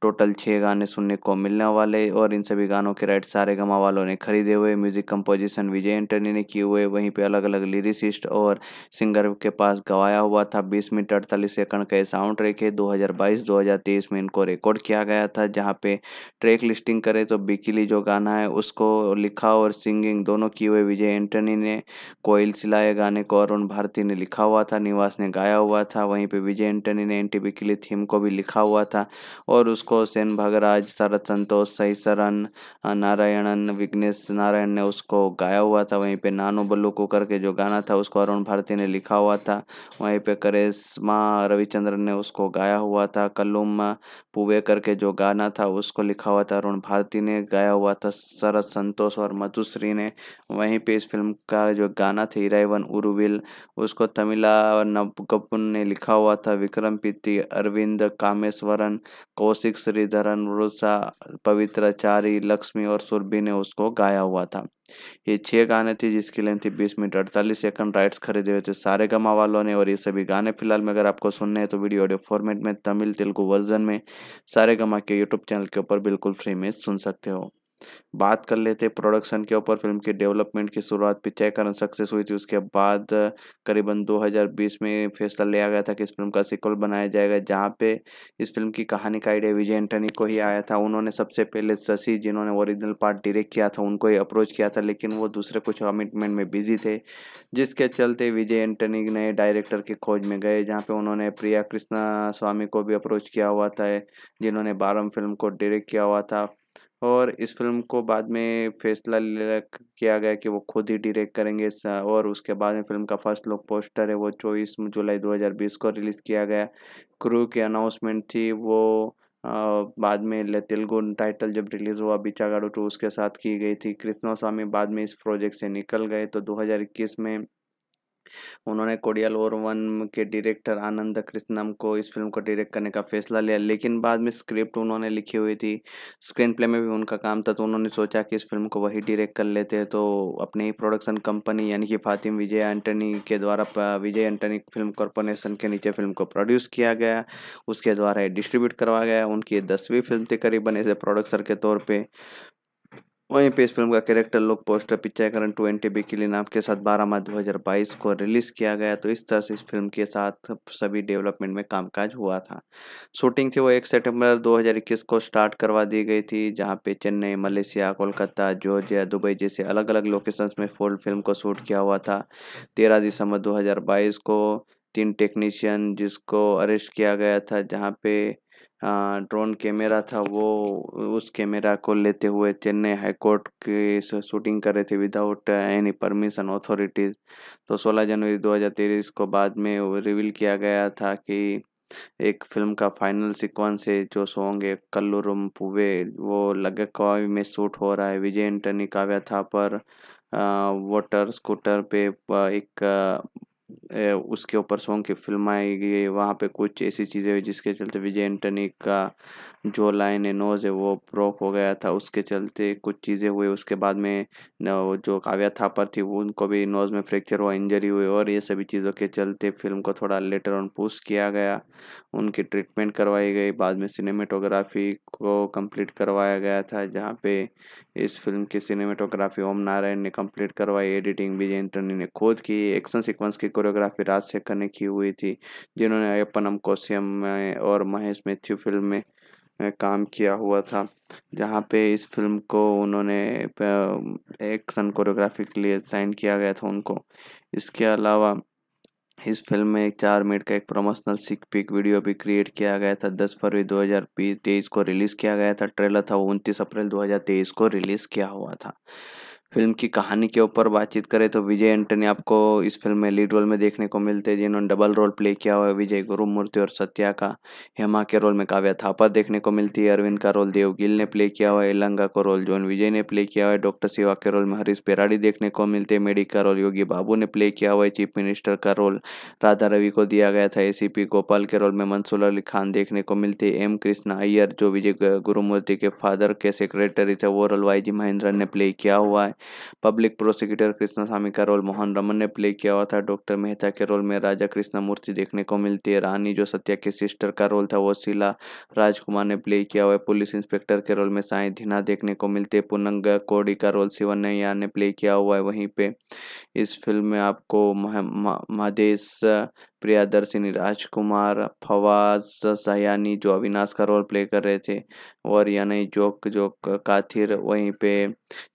टोटल छः गाने सुनने को मिलने वाले और इन सभी गानों के राइट सारे गमा वालों ने खरीदे हुए music compose composition Vijay Antony ने किए हुए वहीं पे अलग अलग लिरिसिस्ट और सिंगर के पास गवाया हुआ था बीस मिनट अड़तालीस सेकंड का साउंड ट्रैक है 2022-2023 में इनको रिकॉर्ड किया गया था जहाँ पे ट्रैक लिस्टिंग करें तो बिकिली जो गाना है उसको लिखा और सिंगिंग दोनों किए हुए विजय एंटनी ने कोयल सिलाए गाने को अरुण भारती ने लिखा हुआ था निवास ने गाया हुआ था वहीं पे विजय एंटनी ने एंटी बिकिली थीम को भी लिखा हुआ था और उसको सेन भगराज शरद संतोष सही सरन नारायणन विघ्नेश नारायण ने उसको गाया हुआ था वहीं पे नानो बल्लू को करके जो गाना था उसको अरुण भारती ने लिखा हुआ था वहीं पे करिश्मा रविचंद्रन ने उसको गाया हुआ था कल्लुम्मा पुवे करके जो गाना था उसको लिखा हुआ था अरुण भारती ने गाया हुआ था शरद संतोष और मधुश्री ने वहीं पे इस फिल्म का जो गाना था इराइवन उर्विल उसको तमिला नबगपुन ने लिखा हुआ था विक्रम पीति अरविंद कामेश्वरन कौशिक श्रीधरन रुसा पवित्राचारी लक्ष्मी और सुरभि ने उसको गाया हुआ था ये छः गाने थे जिसकी लेंथ थी बीस मिनट अड़तालीस सेकंड राइट्स खरीदे हुए थे सारे गमा वालों ने और ये सभी गाने फिलहाल में अगर आपको सुनने हैं तो वीडियो ऑडियो फॉर्मेट में तमिल तेलुगु वर्जन में सारे गमा के यूट्यूब चैनल के ऊपर बिल्कुल फ्री में सुन सकते हो बात कर लेते प्रोडक्शन के ऊपर फिल्म की डेवलपमेंट की शुरुआत पिचाईकरण सक्सेस हुई थी उसके बाद करीबन 2020 में फैसला लिया गया था कि इस फिल्म का सिक्वल बनाया जाएगा जहाँ पे इस फिल्म की कहानी का आइडिया विजय एंटनी को ही आया था उन्होंने सबसे पहले शशि जिन्होंने ओरिजिनल पार्ट डायरेक्ट किया था उनको ही अप्रोच किया था लेकिन वो दूसरे कुछ कमिटमेंट में बिजी थे जिसके चलते विजय एंटनी नए डायरेक्टर की खोज में गए जहाँ पे उन्होंने प्रिया कृष्णा स्वामी को भी अप्रोच किया हुआ था जिन्होंने बारम फिल्म को डायरेक्ट किया हुआ था और इस फिल्म को बाद में फैसला किया गया कि वो खुद ही डायरेक्ट करेंगे और उसके बाद में फिल्म का फर्स्ट लुक पोस्टर है वो चौबीस जुलाई 2020 को रिलीज़ किया गया क्रू की अनाउंसमेंट थी वो आ, बाद में तेलुगु टाइटल जब रिलीज़ हुआ बिचागाड़ू टू उसके साथ की गई थी कृष्णा स्वामी बाद में इस प्रोजेक्ट से निकल गए तो दो में उन्होंने कोडियल और वन के डायरेक्टर आनंद कृष्णम को इस फिल्म को डायरेक्ट करने का फैसला लिया लेकिन बाद में स्क्रिप्ट उन्होंने लिखी हुई थी स्क्रीन प्ले में भी उनका काम था तो उन्होंने सोचा कि इस फिल्म को वही डायरेक्ट कर लेते हैं तो अपनी ही प्रोडक्शन कंपनी यानी कि फातिम विजय एंटनी के द्वारा विजय एंटनी फिल्म कॉरपोरेशन के नीचे फिल्म को प्रोड्यूस किया गया उसके द्वारा डिस्ट्रीब्यूट करवाया गया उनकी दसवीं फिल्म थी करीबन एज ए प्रोडक्सर के तौर पर वहीं पे इस फिल्म का कैरेक्टर लोग पोस्टर पिक्चर ट्वेंटी बी के लिए नाम के साथ 12 मार्च 2022 को रिलीज़ किया गया तो इस तरह से इस फिल्म के साथ सभी डेवलपमेंट में कामकाज हुआ था शूटिंग थी वो 1 सितंबर 2021 को स्टार्ट करवा दी गई थी जहां पे Chennai Malaysia Kolkata Georgia Dubai जैसे अलग अलग लोकेशंस में फोल्ड फिल्म को शूट किया हुआ था तेरह दिसंबर दो को तीन टेक्नीशियन जिसको अरेस्ट किया गया था जहाँ पे हाँ, ड्रोन कैमरा था वो उस कैमरा को लेते हुए चेन्नई हाईकोर्ट के शूटिंग कर रहे थे विदाउट एनी परमिशन ऑथोरिटीज तो 16 जनवरी 2023 को बाद में रिवील किया गया था कि एक फिल्म का फाइनल सीक्वेंस है जो सॉन्ग है कल्लुरम पुवे वो लगकावी में शूट हो रहा है विजय एंटनी काव्या था पर वोटर स्कूटर पे एक उसके ऊपर सॉन्ग की फिल्म आई गई वहाँ पे कुछ ऐसी चीज़ें हुई जिसके चलते विजय एंटनी का जो लाइन है नोज है वो ब्रोक हो गया था उसके चलते कुछ चीज़ें हुई उसके बाद में जो काव्या थापर थी वो उनको भी नोज में फ्रैक्चर हुआ इंजरी हुई और ये सभी चीज़ों के चलते फिल्म को थोड़ा लेटर ऑन पुश किया गया उनकी ट्रीटमेंट करवाई गई बाद में सिनेमेटोग्राफी को कंप्लीट करवाया गया था जहाँ पे इस फिल्म की सिनेमेटोग्राफी ओम नारायण ने कंप्लीट करवाई एडिटिंग विजय एंटनी ने खुद की एक्शन सिक्वेंस की कोरियोग्राफी राजशेखर ने की हुई थी जिन्होंने अयपनम कोशियम में और महेश मैथ्यू फिल्म में काम किया हुआ था जहाँ पे इस फिल्म को उन्होंने एक्शन कोरियोग्राफी के लिए साइन किया गया था उनको इसके अलावा इस फिल्म में एक चार मिनट का एक प्रमोशनल सिक पिक वीडियो भी क्रिएट किया गया था दस फरवरी दो हज़ार तेईस को रिलीज़ किया गया था ट्रेलर था वो उनतीस अप्रैल दो हज़ार तेईस को रिलीज़ किया हुआ था फिल्म की कहानी के ऊपर बातचीत करें तो विजय एंटनी आपको इस फिल्म में लीड रोल में देखने को मिलते हैं जिन्होंने डबल रोल प्ले किया हुआ है विजय गुरुमूर्ति और सत्या का हेमा के रोल में काव्या थापर देखने को मिलती है अरविंद का रोल देव गिल ने प्ले किया हुआ है एलंगा को रोल जॉन विजय ने प्ले किया हुआ है डॉक्टर शिवा के रोल में हरीश पेराड़ी देखने को मिलते हैं मेडी का रोल योगी बाबू ने प्ले किया हुआ है चीफ मिनिस्टर का रोल राधा रवि को दिया गया था ए गोपाल के रोल में मंसूर अली खान देखने को मिलते एम कृष्णा अय्यर जो विजय गुरुमूर्ति के फादर के सेक्रेटरी थे वो रोल वाई जी महेंद्रन ने प्ले किया हुआ है पब्लिक प्रोसिक्यूटर कृष्णा स्वामी का रोल मोहन रमन ने प्ले किया हुआ था डॉक्टर मेहता के रोल में राजा कृष्णा मूर्ति देखने को मिलती है रानी जो सत्या के सिस्टर का रोल था वो शीला राजकुमार ने प्ले किया हुआ है पुलिस इंस्पेक्टर के रोल में साई धीना देखने को मिलती है पुनंग कोडी का रोल शिवनैया ने प्ले किया हुआ है वहीं पे इस फिल्म में आपको मह, मह, प्रियादर्शिनी राजकुमार फवाज सयानी जो अविनाश का रोल प्ले कर रहे थे और यानी जोक जोक काथिर वहीं पे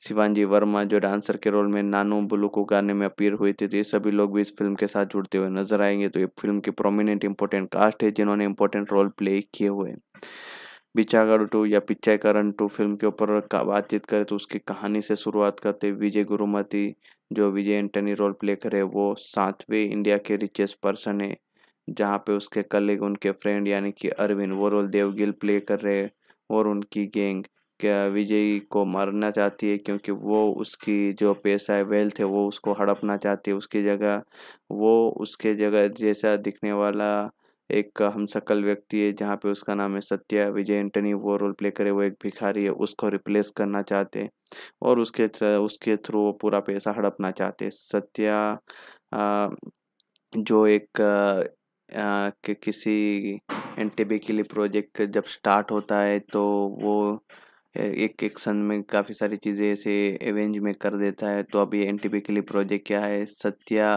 शिवानजी वर्मा जो डांसर के रोल में नानू बुलू को गाने में अपीयर हुए थे तो ये सभी लोग भी इस फिल्म के साथ जुड़ते हुए नजर आएंगे तो ये फिल्म की प्रोमिनेंट इंपॉर्टेंट कास्ट है जिन्होंने इंपॉर्टेंट रोल प्ले किए हुए बिचागढ़ टू या पिचाकरण टू फिल्म के ऊपर बातचीत करें तो उसकी कहानी से शुरुआत करते विजय गुरुमती जो विजय एंटनी रोल प्ले करे वो सातवें इंडिया के रिचेस्ट पर्सन है जहाँ पे उसके कलीग उनके फ्रेंड यानी कि अरविंद वो रोल देवगिल प्ले कर रहे हैं और उनकी गैंग क्या विजय को मारना चाहती है क्योंकि वो उसकी जो पैसा है वेल्थ है वो उसको हड़पना चाहती है उसकी जगह वो उसके जगह जैसा दिखने वाला एक हम सकल व्यक्ति है जहाँ पे उसका नाम है सत्या विजय एंटनी वो रोल प्ले करे वो एक भिखारी है उसको रिप्लेस करना चाहते हैं और उसके उसके थ्रू वो पूरा पैसा हड़पना चाहते हैं सत्या आ, जो एक आ, कि किसी लिए प्रोजेक्ट जब स्टार्ट होता है तो वो एक एक सन में काफ़ी सारी चीज़ें ऐसे एवेंज में कर देता है तो अभी एन के लिए प्रोजेक्ट क्या है सत्या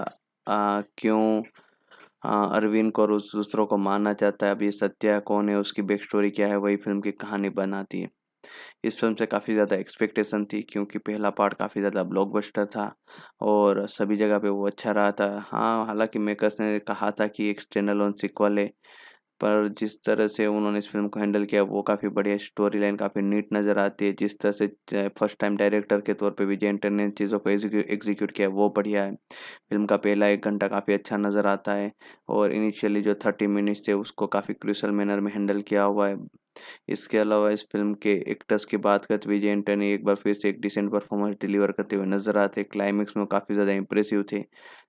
आ, क्यों हाँ, अरविंद और उस दूसरों को मानना चाहता है अब ये सत्या कौन है उसकी बैक स्टोरी क्या है वही फिल्म की कहानी बनाती है इस फिल्म से काफ़ी ज़्यादा एक्सपेक्टेशन थी क्योंकि पहला पार्ट काफ़ी ज़्यादा ब्लॉकबस्टर था और सभी जगह पे वो अच्छा रहा था हाँ हालांकि मेकर्स ने कहा था कि एक चैनल ऑन सिक्वल है पर जिस तरह से उन्होंने इस फिल्म को हैंडल किया वो काफ़ी बढ़िया स्टोरी लाइन काफ़ी नीट नज़र आती है जिस तरह से फर्स्ट टाइम डायरेक्टर के तौर पे विजय एंटर ने चीज़ों को एग्जीक्यूट किया वो बढ़िया है फिल्म का पहला एक घंटा काफ़ी अच्छा नज़र आता है और इनिशियली जो थर्टी मिनट्स थे उसको काफ़ी क्रिशल मैनर में हैंडल किया हुआ है इसके अलावा इस फिल्म के एक्टर्स की बात करते तो विजय ने एक बार फिर से एक डिसेंट परफॉर्मेंस डिलीवर करते हुए नजर आते क्लाइमेक्स में काफ़ी ज़्यादा इंप्रेसिव थे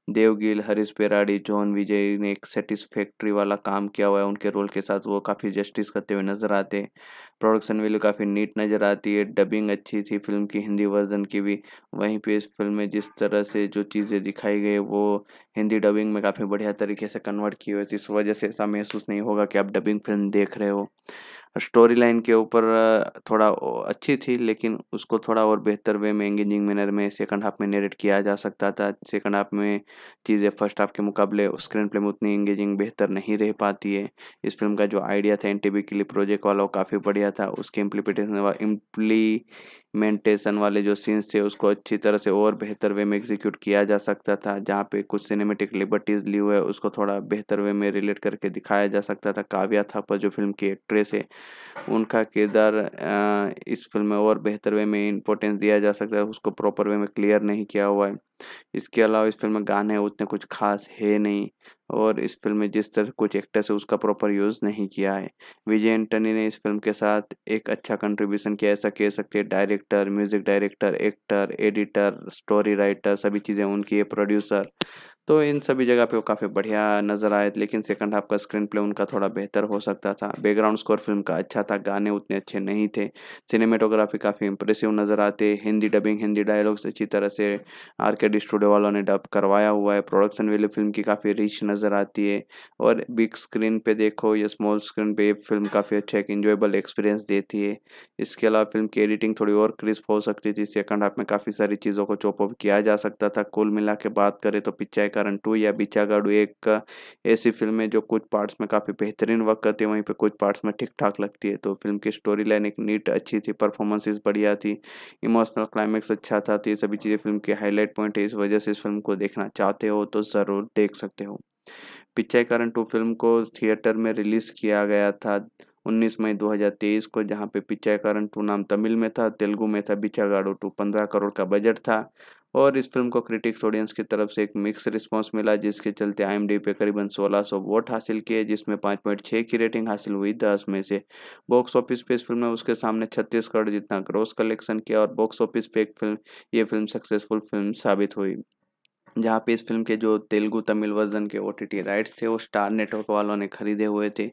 देवगिल हरीश पेराड़ी जॉन विजय ने एक सेटिस्फैक्ट्री वाला काम किया हुआ है उनके रोल के साथ वो काफ़ी जस्टिस करते हुए नज़र आते हैं प्रोडक्शन वैल्यू काफ़ी नीट नज़र आती है डबिंग अच्छी थी फिल्म की हिंदी वर्जन की भी वहीं पे इस फिल्म में जिस तरह से जो चीज़ें दिखाई गई वो हिंदी डबिंग में काफ़ी बढ़िया तरीके से कन्वर्ट की हुई थी इस वजह से ऐसा महसूस नहीं होगा कि आप डबिंग फिल्म देख रहे हो स्टोरी लाइन के ऊपर थोड़ा अच्छी थी लेकिन उसको थोड़ा और बेहतर वे में एंगेजिंग मैनर में सेकंड हाफ में नेरेट किया जा सकता था सेकंड हाफ में चीज़ें फर्स्ट हाफ के मुकाबले स्क्रीन प्ले में उतनी एंगेजिंग बेहतर नहीं रह पाती है इस फिल्म का जो आइडिया था एन के लिए प्रोजेक्ट वाला वो काफ़ी बढ़िया था उसके इम्प्लीमेंटेशन इम्प्ली मेंटेशन वाले जो सीन्स थे उसको अच्छी तरह से और बेहतर वे में एग्जीक्यूट किया जा सकता था जहाँ पे कुछ सिनेमेटिक लिबर्टीज़ ली हुए उसको थोड़ा बेहतर वे में रिलेट करके दिखाया जा सकता था काव्या थापर जो फिल्म की एक्ट्रेस है उनका किरदार इस फिल्म में और बेहतर वे में इम्पोर्टेंस दिया जा सकता है उसको प्रॉपर वे में क्लियर नहीं किया हुआ है इसके अलावा इस फिल्म में गाने उतने कुछ खास है नहीं और इस फिल्म में जिस तरह कुछ एक्टर्स है उसका प्रॉपर यूज़ नहीं किया है विजय एंटनी ने इस फिल्म के साथ एक अच्छा कंट्रीब्यूशन किया ऐसा कह सकते हैं director music director actor editor story writer सभी चीज़ें उनकी है प्रोड्यूसर तो इन सभी जगह पे वो काफ़ी बढ़िया नज़र आए लेकिन सेकंड हाफ का स्क्रीन प्ले उनका थोड़ा बेहतर हो सकता था बैकग्राउंड स्कोर फिल्म का अच्छा था गाने उतने अच्छे नहीं थे सिनेमेटोग्राफी काफ़ी इंप्रेसिव नज़र आते हिंदी डबिंग हिंदी डायलॉग्स अच्छी तरह से आर के डी स्टूडियो वालों ने डब करवाया हुआ है प्रोडक्शन वैल्यू फिल्म की काफ़ी रिच नज़र आती है और बिग स्क्रीन पर देखो या स्मॉल स्क्रीन पर फिल्म काफ़ी अच्छा एक इंजॉयबल एक्सपीरियंस देती है इसके अलावा फिल्म की एडिटिंग थोड़ी और क्रिस्प हो सकती थी सेकंड हाफ में काफ़ी सारी चीज़ों को चॉप किया जा सकता था कुल मिला के बात करें तो पिक्चर का कारण टू या बीचा गाड़ू एक ऐसी फिल्म है जो कुछ पार्ट्स में काफ़ी बेहतरीन वर्क करती है वहीं पे कुछ पार्ट्स में ठीक ठाक लगती है तो फिल्म की स्टोरी लाइन एक नीट अच्छी थी परफॉर्मेंसेज बढ़िया थी इमोशनल क्लाइमेक्स अच्छा था तो ये सभी चीज़ें फिल्म के हाईलाइट पॉइंट है इस वजह से इस फिल्म को देखना चाहते हो तो ज़रूर देख सकते हो पिक्चर कारण टू फिल्म को थिएटर में रिलीज़ किया गया था 19 मई 2023 को जहां पे पिचायकरण टू नाम तमिल में था तेलुगु में था बिचागाड़ो टू 15 करोड़ का बजट था और इस फिल्म को क्रिटिक्स ऑडियंस की तरफ से एक मिक्स रिस्पांस मिला जिसके चलते आई पे करीबन 1600 वोट हासिल किए जिसमें 5.6 की रेटिंग हासिल हुई दस में से बॉक्स ऑफिस पे इस फिल्म ने उसके सामने छत्तीस करोड़ जितना ग्रॉस कलेक्शन किया और बॉक्स ऑफिस पे एक फिल्म ये फिल्म सक्सेसफुल फिल्म साबित हुई जहाँ पे इस फिल्म के जो तेलुगु तमिल वर्जन के ओ राइट्स थे वो स्टार नेटवर्क वालों ने खरीदे हुए थे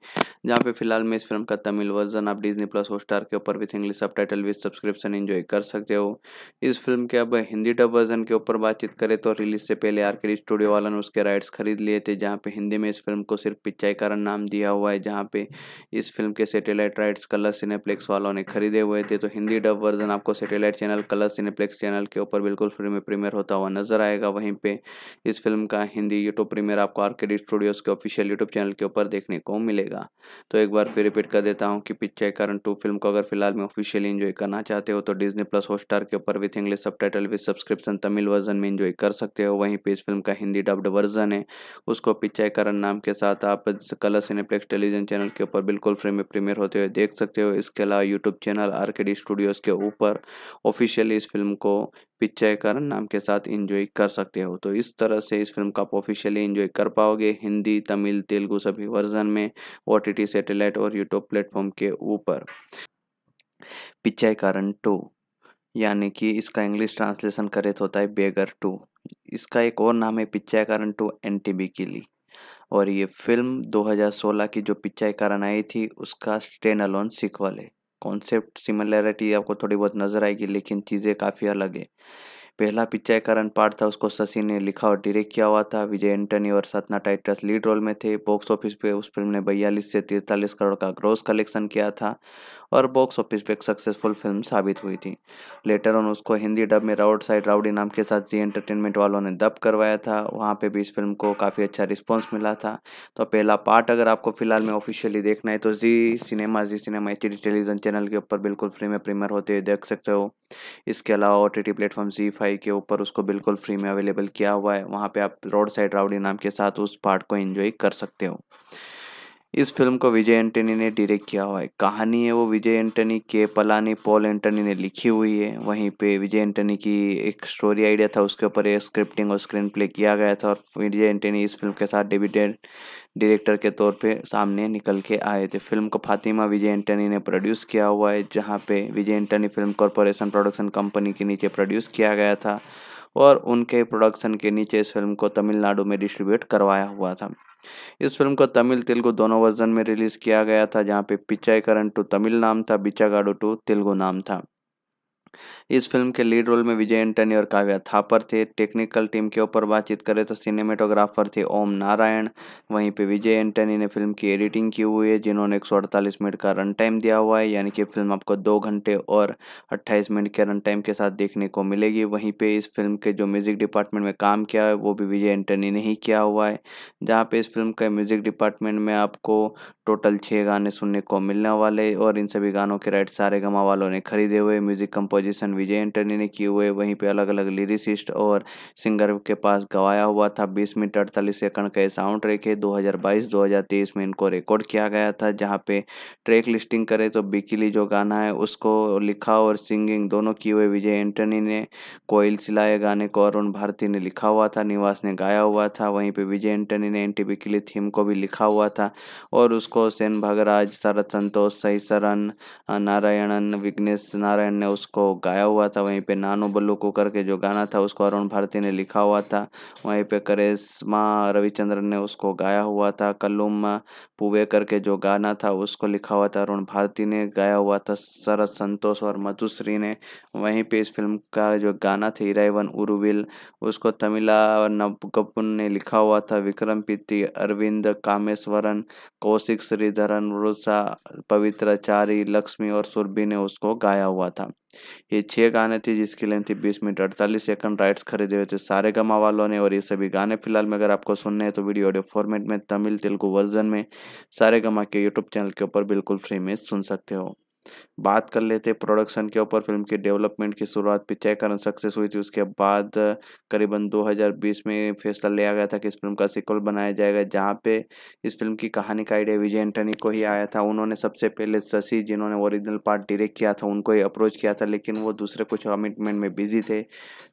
जहाँ पे फिलहाल में इस फिल्म का तमिल वर्जन आप डिजनी प्लस स्टार के ऊपर with English subtitle with subscription enjoy कर सकते हो इस फिल्म के अब हिंदी डब वर्जन के ऊपर बातचीत करें तो रिलीज से पहले आर स्टूडियो वालों ने उसके राइट्स खरीद लिए थे जहाँ पे हिंदी में इस फिल्म को सिर्फ पिचाई कारण नाम दिया हुआ है जहाँ पे इस फिल्म के सेटेलाइट राइट्स कलर सिनेप्लेक्स वालों ने खरीदे हुए थे तो हिंदी डब वर्जन आपको satellite channel colour Cineplex channel के ऊपर बिल्कुल फ्री में प्रीमियर होता हुआ नजर आएगा वहीं पर पे इस फिल्म का हिंदी यूट्यूब प्रीमियर आपको आर्केड स्टूडियोज़ के ऑफिशियल यूट्यूब चैनल के ऊपर देखने को मिलेगा तो एक बार फिर रिपीट कर देता हूँ कि पिक्चर करण टू फिल्म को अगर फिलहाल में ऑफिशियली इन्जॉय करना चाहते हो तो डिजनी प्लस हॉटस्टार के ऊपर with English subtitle subscription Tamil version में इन्जॉय कर सकते हो वहीं पर इस फिल्म का हिंदी डब्ड वर्जन है उसको पिक्चर करण नाम के साथ आप कलर सिनेप्लेक्स टेलीविजन चैनल के ऊपर बिल्कुल फ्री में प्रीमियर होते हुए देख सकते हो इसके अलावा YouTube channel R K D studios के ऊपर ऑफिशियली इस फिल्म को पिक्चर नाम के साथ एंजॉय कर सकते हो तो इस तरह से इस फिल्म का आप ऑफिशियली एंजॉय कर पाओगे हिंदी तमिल तेलुगु सभी वर्जन में ओ सैटेलाइट और यूट्यूब प्लेटफॉर्म के ऊपर पिक्चर कारण टू यानी कि इसका इंग्लिश ट्रांसलेशन करे तो होता है बेगर टू इसका एक और नाम है पिक्चर कारण टू एन की ली और ये फिल्म 2016 की जो पिक्चर कारण आई थी उसका स्टेन अलोन सिक्वल है कॉन्सेप्ट सिमिलैरिटी आपको थोड़ी बहुत नज़र आएगी लेकिन चीज़ें काफ़ी अलग है पहला पिक्चरकरण पार्ट था उसको शशि ने लिखा और डायरेक्ट किया हुआ था विजय एंटनी और सतना टाइटस लीड रोल में थे बॉक्स ऑफिस पे उस फिल्म ने बयालीस से तिरतालीस करोड़ का ग्रोस कलेक्शन किया था और बॉक्स ऑफिस पे एक सक्सेसफुल फिल्म साबित हुई थी लेटर ऑन उसको हिंदी डब में राउड साइड राउडी नाम के साथ जी एंटरटेनमेंट वालों ने डब करवाया था वहाँ पे भी इस फिल्म को काफ़ी अच्छा रिस्पॉन्स मिला था तो पहला पार्ट अगर आपको फिलहाल में ऑफिशियली देखना है तो जी सिनेमा जी सिनेमा एच टेलीविजन चैनल के ऊपर बिल्कुल फ्री में प्रीमियर होते हुए देख सकते हो इसके अलावा ओ टी प्लेटफॉर्म जी फाइव के ऊपर उसको बिल्कुल फ्री में अवेलेबल किया हुआ है वहाँ पर आप रोड साइड राउडी नाम के साथ उस पार्ट को इन्जॉय कर सकते हो इस फिल्म को विजय एंटनी ने डायरेक्ट किया हुआ है कहानी है वो विजय एंटनी के पलानी पॉल एंटनी ने लिखी हुई है वहीं पे विजय एंटनी की एक स्टोरी आइडिया था उसके ऊपर स्क्रिप्टिंग और स्क्रीन प्ले किया गया था और विजय एंटनी इस फिल्म के साथ डेब्यूटेड डायरेक्टर के तौर पे सामने निकल के आए थे फिल्म को फातिमा विजय एंटनी ने प्रोड्यूस किया हुआ है जहाँ पे Vijay Antony film corporation production company के नीचे प्रोड्यूस किया गया था और उनके प्रोडक्शन के नीचे इस फिल्म को तमिलनाडु में डिस्ट्रीब्यूट करवाया हुआ था इस फिल्म को तमिल तेलुगु दोनों वर्जन में रिलीज़ किया गया था जहाँ पे पिचाईकरण टू तमिल नाम था बिचागाडो टू तेलुगु नाम था इस फिल्म के लीड रोल में विजय एंटनी और काव्या थापर थे टेक्निकल टीम के ऊपर बातचीत करें तो सिनेमेटोग्राफर थे ओम नारायण वहीं पे विजय एंटनी ने फिल्म की एडिटिंग की हुई है जिन्होंने एक मिनट का रन टाइम दिया हुआ है यानी कि फिल्म आपको दो घंटे और अट्ठाईस मिनट के रन टाइम के साथ देखने को मिलेगी वहीं पर इस फिल्म के जो म्यूज़िक डिपार्टमेंट में काम किया है वो भी विजय एंटनी ने ही किया हुआ है जहाँ पर इस फिल्म के म्यूज़िक डिपार्टमेंट में आपको टोटल छः गाने सुनने को मिलने वाले और इन सभी गानों के राइट सारे गमा वालों ने खरीदे हुए music compose musician Vijay Antony ने किए हुए वहीं पे अलग अलग लिरिसिस्ट और सिंगर के पास गवाया हुआ था बीस मिनट अड़तालीस सेकंड का साउंड ट्रैक है 2022-2023 में इनको रिकॉर्ड किया गया था जहाँ पे ट्रैक लिस्टिंग करें तो बिकिली जो गाना है उसको लिखा और सिंगिंग दोनों किए हुए विजय एंटनी ने कोयल सिलाए गाने को अरुण भारती ने लिखा हुआ था निवास ने गाया हुआ था वहीं पर विजय एंटनी ने एंटी बिकिली थीम को भी लिखा हुआ था और उसको सेन भगराज शरद संतोष सही सरन नारायणन विघ्नेश नारायण ने उसको गाया हुआ था वहीं पे नानो बल्लू को करके जो गाना था उसको अरुण भारती ने लिखा हुआ था वहीं पे करेशमा रविचंद्रन ने उसको गाया हुआ था कल्लुम पुवे करके जो गाना था उसको लिखा हुआ था अरुण भारती ने गाया हुआ था सरद संतोष और मधुश्री ने वहीं पे इस फिल्म का जो गाना था इराइवन उर्विल उसको तमिला नबगपुन ने लिखा हुआ था विक्रम पीति अरविंद कामेश्वरन कौशिक श्रीधरन रुसा पवित्राचारी लक्ष्मी और सुरभि ने उसको गाया हुआ था ये छह गाने थे जिसकी लेंथ थी बीस मिनट अड़तालीस सेकंड राइट्स खरीदे हुए थे सारे गमा वालों ने और ये सभी गाने फिलहाल में अगर आपको सुनने हैं तो वीडियो ऑडियो फॉर्मेट में तमिल तेलुगु वर्जन में सारे गमा के यूट्यूब चैनल के ऊपर बिल्कुल फ्री में सुन सकते हो बात कर लेते प्रोडक्शन के ऊपर फिल्म के डेवलपमेंट की शुरुआत पिछय कारण सक्सेस हुई थी उसके बाद करीबन 2020 में फैसला लिया गया था कि इस फिल्म का सिक्वल बनाया जाएगा जहाँ पे इस फिल्म की कहानी का आइडिया विजय एंटनी को ही आया था उन्होंने सबसे पहले शशि जिन्होंने ओरिजिनल पार्ट डायरेक्ट किया था उनको ही अप्रोच किया था लेकिन वो दूसरे कुछ कमिटमेंट में बिजी थे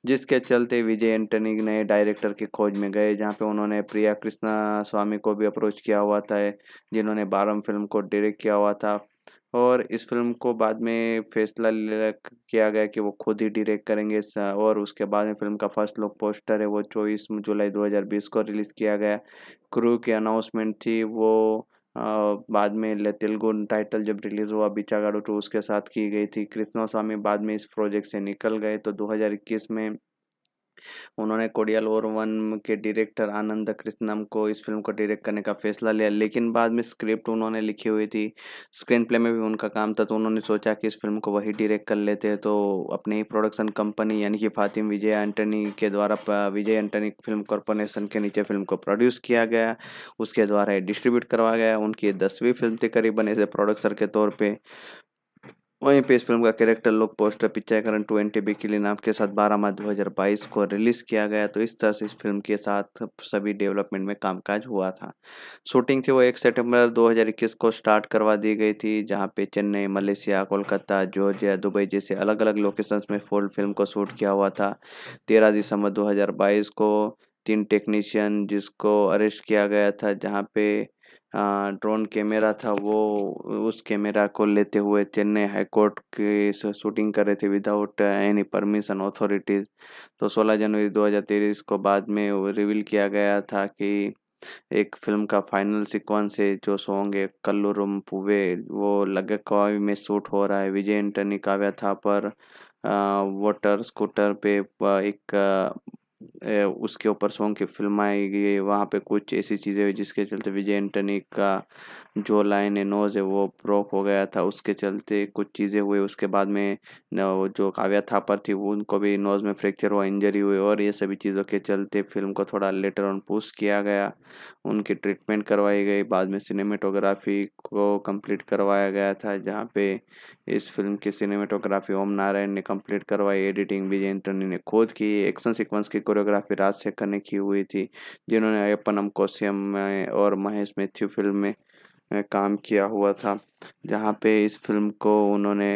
जिसके चलते विजय एंटनी नए डायरेक्टर की खोज में गए जहाँ पे उन्होंने प्रिया कृष्णा स्वामी को भी अप्रोच किया हुआ था जिन्होंने बारम फिल्म को डायरेक्ट किया हुआ था और इस फिल्म को बाद में फैसला किया गया कि वो खुद ही डायरेक्ट करेंगे और उसके बाद में फिल्म का फर्स्ट लुक पोस्टर है वो चौबीस जुलाई 2020 को रिलीज़ किया गया क्रू की अनाउंसमेंट थी वो बाद में तेलुगु टाइटल जब रिलीज़ हुआ बिचागाड़ो टू उसके साथ की गई थी कृष्णा स्वामी बाद में इस प्रोजेक्ट से निकल गए तो दो में उन्होंने कोडियल और वन के डायरेक्टर आनंद कृष्णम को इस फिल्म को डायरेक्ट करने का फैसला लिया लेकिन बाद में स्क्रिप्ट उन्होंने लिखी हुई थी स्क्रीन प्ले में भी उनका काम था तो उन्होंने सोचा कि इस फिल्म को वही डायरेक्ट कर लेते तो अपनी ही प्रोडक्शन कंपनी यानी कि फातिम विजय एंटनी के द्वारा विजय एंटनी फिल्म कॉरपोरेशन के नीचे फिल्म को प्रोड्यूस किया गया उसके द्वारा डिस्ट्रीब्यूट करवाया गया उनकी दसवीं फिल्म थी करीबन एज ए प्रोडक्सर के तौर पर वहीं पे इस फिल्म का कैरेक्टर लोग पोस्टर पिक्चाकरण ट्वेंटी बिकिली नाम के साथ 12 मार्च 2022 को रिलीज किया गया तो इस तरह से इस फिल्म के साथ सभी डेवलपमेंट में कामकाज हुआ था शूटिंग थी वो एक सितंबर 2021 को स्टार्ट करवा दी गई थी जहां पे Chennai Malaysia Kolkata Georgia Dubai जैसे अलग अलग लोकेशंस में फोल्ड फिल्म को शूट किया हुआ था तेरह दिसंबर दो को तीन टेक्नीशियन जिसको अरेस्ट किया गया था जहाँ पे ड्रोन कैमरा था वो उस कैमरा को लेते हुए चेन्नई हाईकोर्ट की शूटिंग कर रहे थे विदाउट एनी परमिशन ऑथोरिटीज तो 16 जनवरी 2023 को बाद में रिवील किया गया था कि एक फिल्म का फाइनल सीक्वेंस है जो सॉन्ग है कल्लुरुम पुवे वो लगकावी में शूट हो रहा है विजय एंटनी काव्या था पर वोटर स्कूटर पे एक उसके ऊपर सॉन्ग की फिल्म आई गई वहाँ पे कुछ ऐसी चीज़ें हुई जिसके चलते विजय एंटनी का जो लाइन है नोज है वो ब्रोक हो गया था उसके चलते कुछ चीज़ें हुई उसके बाद में जो काव्या थापर थी उनको भी नोज में फ्रैक्चर हुआ इंजरी हुई और ये सभी चीज़ों के चलते फिल्म को थोड़ा लेटर ऑन पुश किया गया उनकी ट्रीटमेंट करवाई गई बाद में सिनेमेटोग्राफी को कंप्लीट करवाया गया था जहाँ पे इस फिल्म की सिनेमेटोग्राफी ओम नारायण ने कंप्लीट करवाई एडिटिंग विजय एंटनी ने खुद की एक्शन सिक्वेंस की कोरियोग्राफी राजशेखर ने की हुई थी जिन्होंने अयपनम कोशियम में और महेश मैथ्यू फिल्म में काम किया हुआ था जहाँ पे इस फिल्म को उन्होंने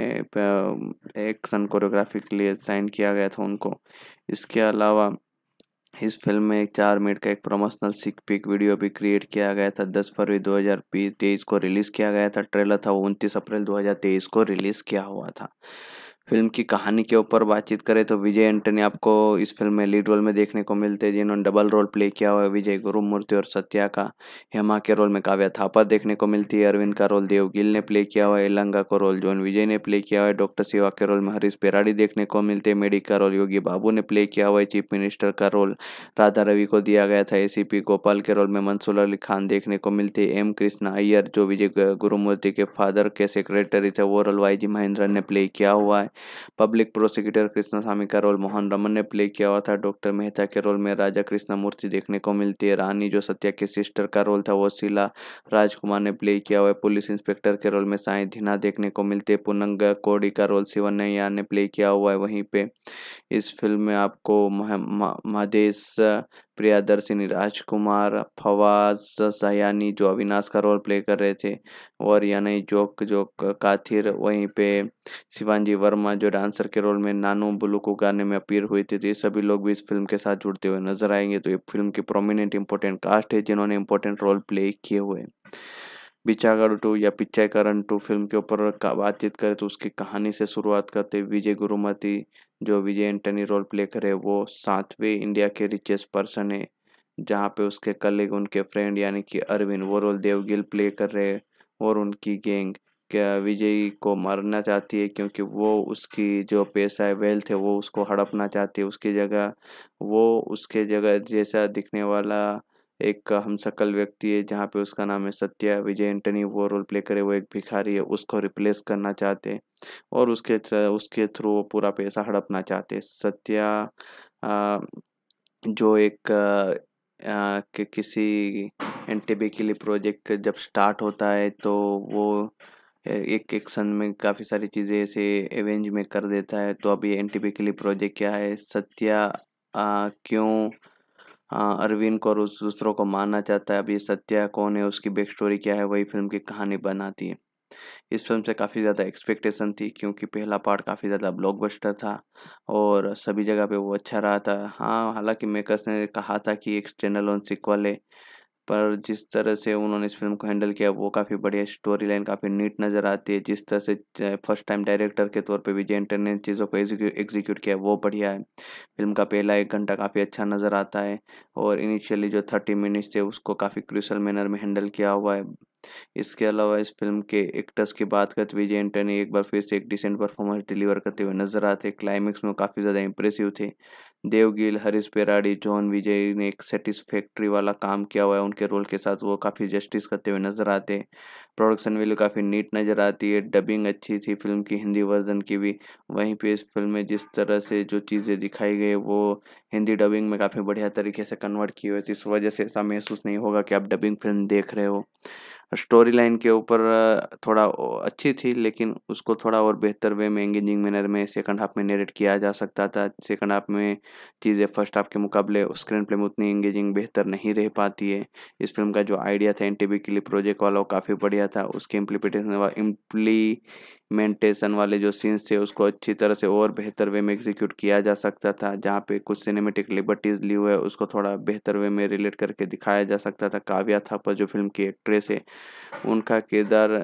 एक्शन कोरियोग्राफी के लिए साइन किया गया था उनको इसके अलावा इस फिल्म में एक चार मिनट का एक प्रमोशनल सिक पिक वीडियो भी क्रिएट किया गया था दस फरवरी दो हज़ार तेईस को रिलीज़ किया गया था ट्रेलर था वो उनतीस अप्रैल दो हज़ार तेईस को रिलीज़ किया हुआ था फिल्म की कहानी के ऊपर बातचीत करें तो विजय एंटनी आपको इस फिल्म में लीड रोल में देखने को मिलते हैं जिन्होंने डबल रोल प्ले किया हुआ है विजय गुरुमूर्ति और सत्या का हेमा के रोल में काव्या थापा देखने को मिलती है अरविंद का रोल देव गिल ने प्ले किया हुआ है एलंगा को रोल जॉन विजय ने प्ले किया हुआ है डॉक्टर सिवा के रोल में हरीश पेराड़ी देखने को मिलते हैं मेडी का रोल योगी बाबू ने प्ले किया हुआ है चीफ मिनिस्टर का रोल राधा रवि को दिया गया था ए गोपाल के रोल में मंसूर अली खान देखने को मिलते एम कृष्णा अय्यर जो विजय गुरुमूर्ति के फादर के सेक्रेटरी थे वो रोल वाई जी महेंद्र ने प्ले किया हुआ है पब्लिक प्रोसिक्यूटर स्वामी का रोल मोहन रमन ने प्ले किया हुआ था डॉक्टर मेहता के रोल में राजा कृष्णा मूर्ति देखने को मिलती है रानी जो सत्या के सिस्टर का रोल था वो शीला राजकुमार ने प्ले किया हुआ है पुलिस इंस्पेक्टर के रोल में साई धीना देखने को मिलती है पुनंग कोडी का रोल शिवनैया ने प्ले किया हुआ है वहीं पे इस फिल्म में आपको महेश प्रियादर्शिनी राजकुमार फवाज सयानी जो अविनाश का रोल प्ले कर रहे थे और यानी जोक जोक काथिर वहीं पे शिवानजी वर्मा जो डांसर के रोल में नानू बुलू को गाने में अपीयर हुए थे तो ये सभी लोग भी इस फिल्म के साथ जुड़ते हुए नजर आएंगे तो ये फिल्म की प्रोमिनेंट इंपॉर्टेंट कास्ट है जिन्होंने इंपॉर्टेंट रोल प्ले किए हुए बिचागढ़ टू या पिच्चाकरण टू फिल्म के ऊपर बातचीत करें तो उसकी कहानी से शुरुआत करते विजय गुरुमती जो विजय एंटनी रोल प्ले करे वो सातवें इंडिया के रिचेस्ट पर्सन है जहाँ पे उसके कलीग उनके फ्रेंड यानी कि अरविंद वो रोल देवगिल प्ले कर रहे हैं और उनकी गैंग क्या विजय को मारना चाहती है क्योंकि वो उसकी जो पैसा है वेल्थ है वो उसको हड़पना चाहती है उसकी जगह वो उसके जगह जैसा दिखने वाला एक हम सकल व्यक्ति है जहाँ पे उसका नाम है सत्या विजय एंटनी वो रोल प्ले करे वो एक भिखारी है उसको रिप्लेस करना चाहते हैं और उसके उसके थ्रू वो पूरा पैसा हड़पना चाहते हैं सत्या आ, जो एक आ, कि किसी लिए प्रोजेक्ट जब स्टार्ट होता है तो वो एक एक सन में काफ़ी सारी चीज़ें ऐसे एवेंज में कर देता है तो अभी एन के लिए प्रोजेक्ट क्या है सत्या आ, क्यों हाँ, अरविंद को और उस दूसरों को मानना चाहता है अब ये सत्या कौन है उसकी बैक स्टोरी क्या है वही फिल्म की कहानी बनाती है इस फिल्म से काफ़ी ज़्यादा एक्सपेक्टेशन थी क्योंकि पहला पार्ट काफ़ी ज़्यादा ब्लॉकबस्टर था और सभी जगह पे वो अच्छा रहा था हाँ हालांकि मेकर्स ने कहा था कि एक स्टैंडल ऑन सिक्वल है पर जिस तरह से उन्होंने इस फिल्म को हैंडल किया वो काफ़ी बढ़िया स्टोरी लाइन काफ़ी नीट नज़र आती है जिस तरह से फर्स्ट टाइम डायरेक्टर के तौर पे विजय एंटर ने चीज़ों को एग्जीक्यूट किया वो बढ़िया है फिल्म का पहला एक घंटा काफ़ी अच्छा नज़र आता है और इनिशियली जो थर्टी मिनट्स थे उसको काफ़ी क्रिशल मैनर में हैंडल किया हुआ है इसके अलावा इस फिल्म के एक्टर्स की बात करते विजय एंटनी एक बार फिर से एक डिसेंट परफॉर्मेंस डिलीवर करते हुए नजर आते क्लाइमेक्स में काफ़ी ज़्यादा इंप्रेसिव थे देवगिल हरीश पेराड़ी जॉन विजय ने एक सेटिस्फैक्ट्री वाला काम किया हुआ है उनके रोल के साथ वो काफ़ी जस्टिस करते हुए नज़र आते हैं प्रोडक्शन वैल्यू काफ़ी नीट नज़र आती है डबिंग अच्छी थी फिल्म की हिंदी वर्जन की भी वहीं पे इस फिल्म में जिस तरह से जो चीज़ें दिखाई गई वो हिंदी डबिंग में काफ़ी बढ़िया तरीके से कन्वर्ट की हुई थी इस वजह से ऐसा महसूस नहीं होगा कि आप डबिंग फिल्म देख रहे हो स्टोरी लाइन के ऊपर थोड़ा अच्छी थी लेकिन उसको थोड़ा और बेहतर वे में एंगेजिंग मैनर में सेकंड हाफ में नेरेट किया जा सकता था सेकंड हाफ में चीज़ें फर्स्ट हाफ के मुकाबले स्क्रीन प्ले में उतनी एंगेजिंग बेहतर नहीं रह पाती है इस फिल्म का जो आइडिया था एन के लिए प्रोजेक्ट वाला वो काफ़ी बढ़िया था उसके इम्प्लीपिटेशन इम्प्ली मेंटेशन वाले जो सीन्स थे उसको अच्छी तरह से और बेहतर वे में एग्जीक्यूट किया जा सकता था जहाँ पे कुछ सिनेमेटिक लिबर्टीज़ ली हुए उसको थोड़ा बेहतर वे में रिलेट करके दिखाया जा सकता था काव्या थापर जो फिल्म की एक्ट्रेस है उनका किरदार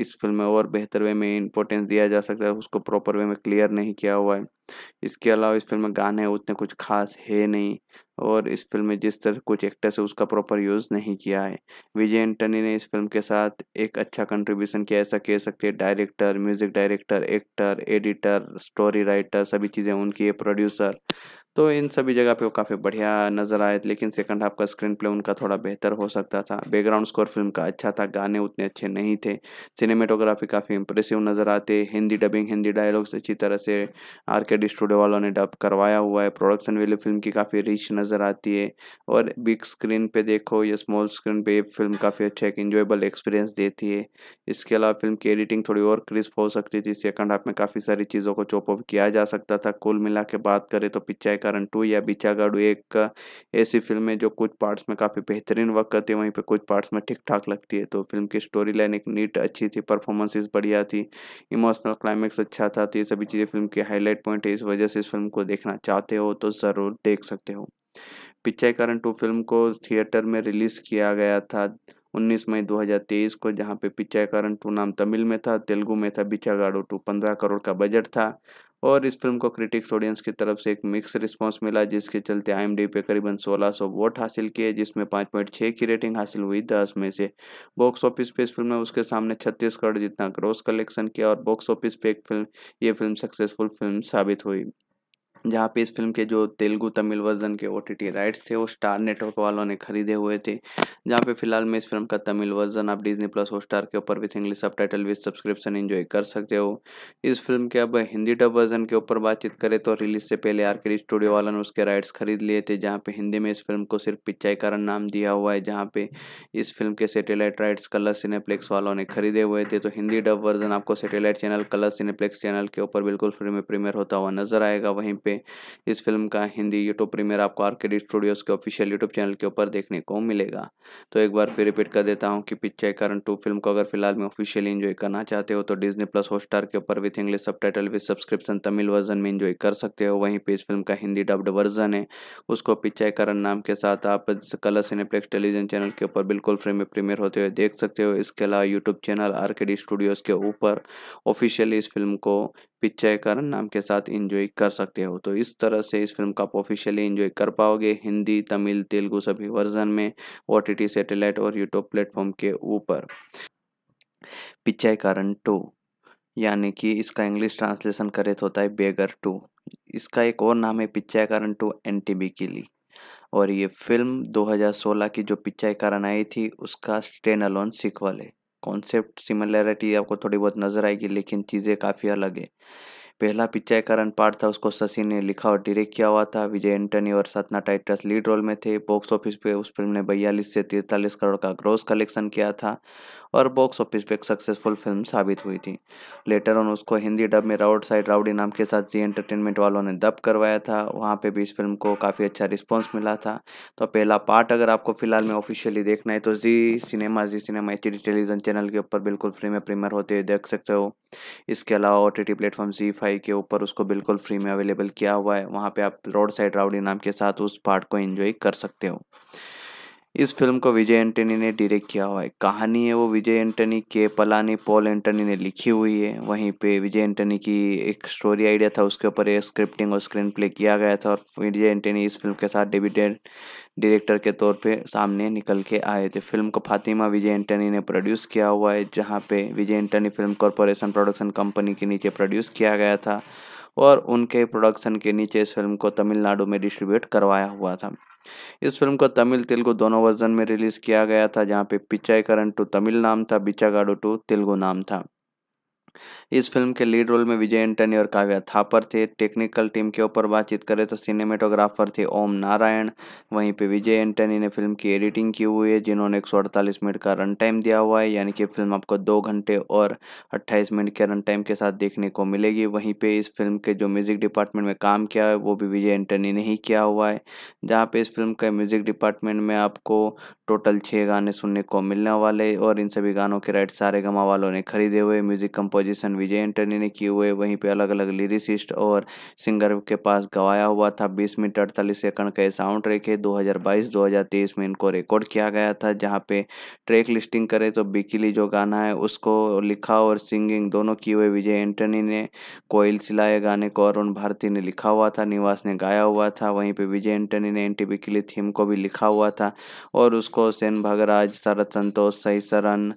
इस फिल्म में और बेहतर वे में इंपॉर्टेंस दिया जा सकता है उसको प्रॉपर वे में क्लियर नहीं किया हुआ है इसके अलावा इस फिल्म में गाने उतने कुछ खास है नहीं और इस फिल्म में जिस तरह कुछ एक्टर्स है उसका प्रॉपर यूज़ नहीं किया है विजय एंटनी ने इस फिल्म के साथ एक अच्छा कंट्रीब्यूशन किया ऐसा कह सकते हैं director music director actor editor story writer सभी चीज़ें उनकी है प्रोड्यूसर तो इन सभी जगह पे वो काफ़ी बढ़िया नज़र आए लेकिन सेकंड हाफ का स्क्रीन प्ले उनका थोड़ा बेहतर हो सकता था बैकग्राउंड स्कोर फिल्म का अच्छा था गाने उतने अच्छे नहीं थे सिनेमेटोग्राफी काफ़ी इंप्रेसिव नज़र आते हिंदी डबिंग हिंदी डायलॉग्स अच्छी तरह से आर के डी स्टूडियो वालों ने डब करवाया हुआ है प्रोडक्शन वैल्यू फिल्म की काफ़ी रिच नज़र आती है और बिग स्क्रीन पर देखो या स्मॉल स्क्रीन पर फिल्म काफ़ी अच्छा एक इंजॉयबल एक्सपीरियंस देती है इसके अलावा फिल्म की एडिटिंग थोड़ी और क्रिस्प हो सकती थी सेकंड हाफ में काफ़ी सारी चीज़ों को चॉप किया जा सकता था कुल मिला के बात करें तो पिक्चर का कारण टू या बीचागाड़ू एक ऐसी फिल्म है जो कुछ पार्ट्स में काफ़ी बेहतरीन वर्क करती है वहीं पर कुछ पार्ट्स में ठीक ठाक लगती है तो फिल्म की स्टोरी लाइन एक नीट अच्छी थी परफॉर्मेंसेस बढ़िया थी इमोशनल क्लाइमैक्स अच्छा था तो ये सभी चीज़ें फिल्म की हाईलाइट पॉइंट है इस वजह से इस फिल्म को देखना चाहते हो तो ज़रूर देख सकते हो पिक्चर कारण टू फिल्म को थिएटर में रिलीज़ किया गया था 19 मई 2023 को जहां पे पिचायकरण टू नाम तमिल में था तेलुगु में था बिचागाड़ो टू 15 करोड़ का बजट था और इस फिल्म को क्रिटिक्स ऑडियंस की तरफ से एक मिक्स रिस्पांस मिला जिसके चलते आई पे करीबन 1600 वोट हासिल किए जिसमें 5.6 पॉइंट की रेटिंग हासिल हुई दस में से बॉक्स ऑफिस पे इस फिल्म ने उसके सामने छत्तीस करोड़ जितना ग्रॉस कलेक्शन किया और बॉक्स ऑफिस पे एक फिल्म ये फिल्म सक्सेसफुल फिल्म साबित हुई जहाँ पे इस फिल्म के जो तेलुगु तमिल वर्जन के ओ राइट्स थे वो स्टार नेटवर्क वालों ने खरीदे हुए थे जहाँ पे फिलहाल में इस फिल्म का तमिल वर्जन आप डिजनी प्लस हॉटस्टार के ऊपर with English subtitle with subscription enjoy कर सकते हो इस फिल्म के अब हिंदी डब वर्जन के ऊपर बातचीत करें तो रिलीज से पहले आर स्टूडियो वालों ने उसके राइट्स खरीद लिए थे जहाँ पे हिंदी में इस फिल्म को सिर्फ पिचाई कारण नाम दिया हुआ है जहाँ पे इस फिल्म के सेटेलाइट राइट्स कलर सिनेप्लेक्स वालों ने खरीदे हुए थे तो हिंदी डब वर्जन आपको satellite channel colour Cineplex channel के ऊपर बिल्कुल फ्री में प्रीमियर होता हुआ नजर आएगा वहीं पर पे इस फिल्म का हिंदी यूट्यूब प्रीमियर आपको आर्केडी स्टूडियोज़ के ऑफिशियल यूट्यूब चैनल के ऊपर देखने को मिलेगा तो एक बार फिर रिपीट कर देता हूँ कि पिक्चर करन टू फिल्म को अगर फिलहाल में ऑफिशियली इन्जॉय करना चाहते हो तो डिजनी प्लस हॉटस्टार के ऊपर with English subtitle subscription Tamil version में इन्जॉय कर सकते हो वहीं पर इस फिल्म का हिंदी डब्ड वर्जन है उसको पिक्चर करन नाम के साथ आप कलर सिनेप्लेक्स टेलीविजन चैनल के ऊपर बिल्कुल फ्री में प्रीमियर होते हुए देख सकते हो इसके अलावा YouTube channel R K D studios के ऊपर ऑफिशियली इस फिल्म को पिक्चर करण नाम के साथ इंजॉय कर सकते हो तो इस तरह से इस फिल्म का आप ऑफिशियली इंजॉय कर पाओगे हिंदी तमिल तेलुगु सभी वर्जन में ओ टी सैटेलाइट और यूट्यूब प्लेटफॉर्म के ऊपर पिक्चर टू यानी कि इसका इंग्लिश ट्रांसलेशन करे तो होता है बेगर टू इसका एक और नाम है picture two N T B के लिए और ये फिल्म 2016 की जो पिक्चर कारण आई थी उसका स्टेन अलोन सिक्वल है कॉन्सेप्ट सिमिलैरिटी आपको थोड़ी बहुत नज़र आएगी लेकिन चीज़ें काफ़ी अलग है पहला पिचाई कारण पार्ट था उसको शशि ने लिखा और डायरेक्ट किया हुआ था विजय एंटनी और सतना टाइटस लीड रोल में थे बॉक्स ऑफिस पे उस फिल्म ने बयालीस से तिरतालीस करोड़ का ग्रोस कलेक्शन किया था और बॉक्स ऑफिस पे एक सक्सेसफुल फिल्म साबित हुई थी लेटर ऑन उसको हिंदी डब में राउड साइड राउडी नाम के साथ जी एंटरटेनमेंट वालों ने डब करवाया था वहाँ पर भी इस फिल्म को काफ़ी अच्छा रिस्पॉन्स मिला था तो पहला पार्ट अगर आपको फिलहाल में ऑफिशियली देखना है तो जी सिनेमा जी सिनेमा एच टेलीविजन चैनल के ऊपर बिल्कुल फ्री में प्रीमियर होते देख सकते हो इसके अलावा ओ टी प्लेटफॉर्म जी फाइव स्पॉटिफाई के ऊपर उसको बिल्कुल फ्री में अवेलेबल किया हुआ है वहाँ पे आप रोड साइड राउडी नाम के साथ उस पार्ट को एंजॉय कर सकते हो इस फिल्म को विजय एंटनी ने डायरेक्ट किया हुआ है कहानी है वो विजय एंटनी के पलानी पॉल एंटनी ने लिखी हुई है वहीं पे विजय एंटनी की एक स्टोरी आइडिया था उसके ऊपर स्क्रिप्टिंग और स्क्रीन प्ले किया गया था और विजय एंटनी इस फिल्म के साथ डेब्यूटेंट डायरेक्टर के तौर पे सामने निकल के आए थे फिल्म को फातिमा विजय एंटनी ने प्रोड्यूस किया हुआ है जहाँ पे Vijay Antony film corporation production company के नीचे प्रोड्यूस किया गया था और उनके प्रोडक्शन के नीचे इस फिल्म को तमिलनाडु में डिस्ट्रीब्यूट करवाया हुआ था इस फिल्म को तमिल तेलुगु दोनों वर्जन में रिलीज किया गया था जहाँ पे पिचाई टू तमिल नाम था बिचागाडो टू तेलुगु नाम था इस फिल्म के लीड रोल में विजय एंटनी और काव्या थापर थे टेक्निकल टीम के ऊपर बातचीत करें तो सिनेमेटोग्राफर थे ओम नारायण वहीं पे विजय एंटनी ने फिल्म की एडिटिंग की हुई है जिन्होंने एक मिनट का रन टाइम दिया हुआ है यानी कि फिल्म आपको दो घंटे और अट्ठाईस मिनट के रन टाइम के साथ देखने को मिलेगी वहीं पर इस फिल्म के जो म्यूज़िक डिपार्टमेंट में काम किया है वो भी विजय एंटनी ने ही किया हुआ है जहाँ पर इस फिल्म के म्यूज़िक डिपार्टमेंट में आपको टोटल छः गाने सुनने को मिलने वाले और इन सभी गानों के राइट सारे गमा वालों ने खरीदे हुए music compose composition Vijay Antony ने किए हुए वहीं पे अलग अलग लिरिसिस्ट और सिंगर के पास गवाया हुआ था बीस मिनट अड़तालीस सेकंड का साउंड ट्रैक है 2022-2023 में इनको रिकॉर्ड किया गया था जहाँ पे ट्रैक लिस्टिंग करें तो बिकिली जो गाना है उसको लिखा और सिंगिंग दोनों किए हुए विजय एंटनी ने कोयल सिलाए गाने को अरुण भारती ने लिखा हुआ था निवास ने गाया हुआ था वहीं पर विजय एंटनी ने एंटी बिकिली थीम को भी लिखा हुआ था और उसको सेन भगराज शरद संतोष सही सरन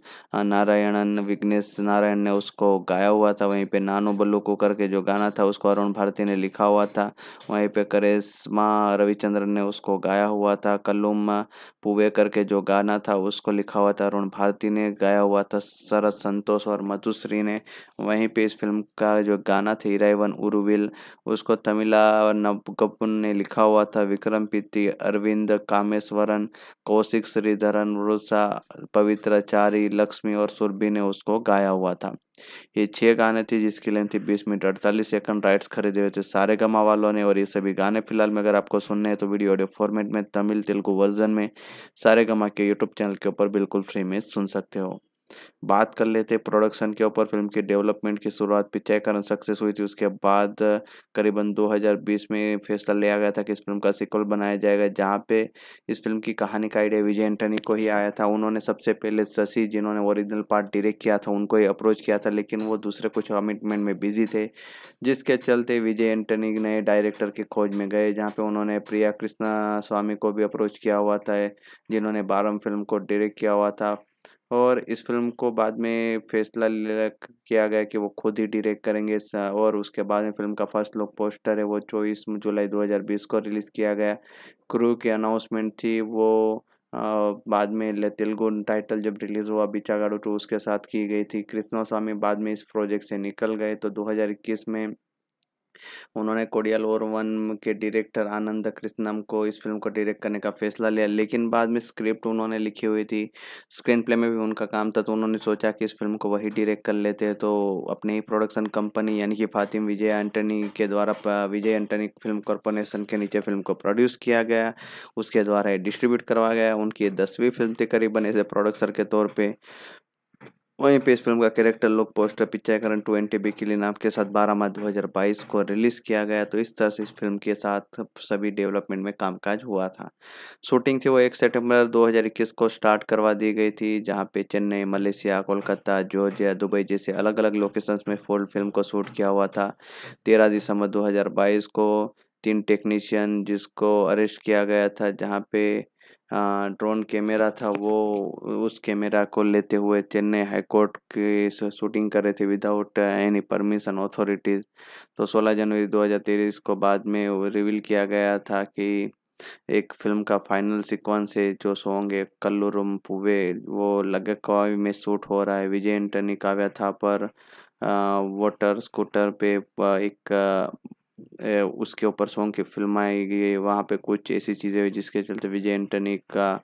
नारायणन विघ्नेश नारायण ने उसको गाया हुआ था वहीं पे नानो बल्लू को करके जो गाना था उसको अरुण भारती ने लिखा हुआ था वहीं पे करिश्मा रविचंद्रन ने उसको गाया हुआ था कल्लुम पुवे करके जो गाना था उसको लिखा हुआ था अरुण भारती ने गाया हुआ था शरद संतोष और मधुश्री ने वहीं पे इस फिल्म का जो गाना था इराइवन उर्विल उसको तमिला नबगपुन ने लिखा हुआ था विक्रम पीति अरविंद कामेश्वरन कौशिक श्रीधरन रुसा पवित्राचारी लक्ष्मी और सुरभि ने उसको गाया हुआ था ये छः गाने थे जिसकी लेंथ थी बीस मिनट अड़तालीस सेकंड राइट्स खरीदे हुए थे सारे गमा वालों ने और ये सभी गाने फिलहाल में अगर आपको सुनने हैं तो वीडियो ऑडियो फॉर्मेट में तमिल तेलुगु वर्जन में सारे गमा के यूट्यूब चैनल के ऊपर बिल्कुल फ्री में सुन सकते हो बात कर लेते प्रोडक्शन के ऊपर फिल्म की डेवलपमेंट की शुरुआत पिछय कारण सक्सेस हुई थी उसके बाद करीबन 2020 में फैसला लिया गया था कि इस फिल्म का सिक्वल बनाया जाएगा जहाँ पे इस फिल्म की कहानी का आइडिया विजय एंटनी को ही आया था उन्होंने सबसे पहले शशि जिन्होंने ओरिजिनल पार्ट डायरेक्ट किया था उनको ही अप्रोच किया था लेकिन वो दूसरे कुछ कमिटमेंट में बिजी थे जिसके चलते विजय एंटनी नए डायरेक्टर की खोज में गए जहाँ पे उन्होंने प्रिया कृष्णा स्वामी को भी अप्रोच किया हुआ था जिन्होंने बारम फिल्म को डायरेक्ट किया हुआ था और इस फिल्म को बाद में फैसला किया गया कि वो खुद ही डायरेक्ट करेंगे और उसके बाद में फिल्म का फर्स्ट लुक पोस्टर है वो चौबीस जुलाई 2020 को रिलीज़ किया गया क्रू की अनाउंसमेंट थी वो आ, बाद में तेलुगु टाइटल जब रिलीज़ हुआ बिचागाड़ू टू उसके साथ की गई थी कृष्णा स्वामी बाद में इस प्रोजेक्ट से निकल गए तो 2021 में उन्होंने कोडियल और वन के डायरेक्टर आनंद कृष्णम को इस फिल्म को डायरेक्ट करने का फैसला लिया लेकिन बाद में स्क्रिप्ट उन्होंने लिखी हुई थी स्क्रीन प्ले में भी उनका काम था तो उन्होंने सोचा कि इस फिल्म को वही डायरेक्ट कर लेते हैं तो अपनी ही प्रोडक्शन कंपनी यानी कि फातिम विजय एंटनी के द्वारा विजय एंटनी फिल्म कॉरपोरेशन के नीचे फिल्म को प्रोड्यूस किया गया उसके द्वारा डिस्ट्रीब्यूट करवाया गया उनकी दसवीं फिल्म थी करीबन एज प्रोडक्सर के तौर पर वहीं पे इस फिल्म का character look poster picture current twenty B के लिए नाम के साथ बारह मार्च 2022 को रिलीज किया गया तो इस तरह से इस फिल्म के साथ सभी डेवलपमेंट में कामकाज हुआ था शूटिंग थी वो एक सितंबर 2021 को स्टार्ट करवा दी गई थी जहां पे Chennai Malaysia Kolkata Georgia Dubai जैसे अलग अलग लोकेशंस में फोल्ड फिल्म को शूट किया हुआ था तेरह दिसंबर दो को तीन टेक्नीशियन जिसको अरेस्ट किया गया था जहाँ पे ड्रोन कैमरा था वो उस कैमरा को लेते हुए चेन्नई हाईकोर्ट के शूटिंग कर रहे थे विदाउट एनी परमिशन ऑथोरिटीज तो 16 जनवरी 2023 को बाद में रिवील किया गया था कि एक फिल्म का फाइनल सीक्वेंस है जो सॉन्ग है कल्लुरम पुवे वो लगे में शूट हो रहा है विजय एंटनी काव्या था पर वोटर स्कूटर पे एक उसके ऊपर सॉन्ग की फिल्म आई गई वहाँ पे कुछ ऐसी चीज़ें हुई जिसके चलते विजय एंटनी का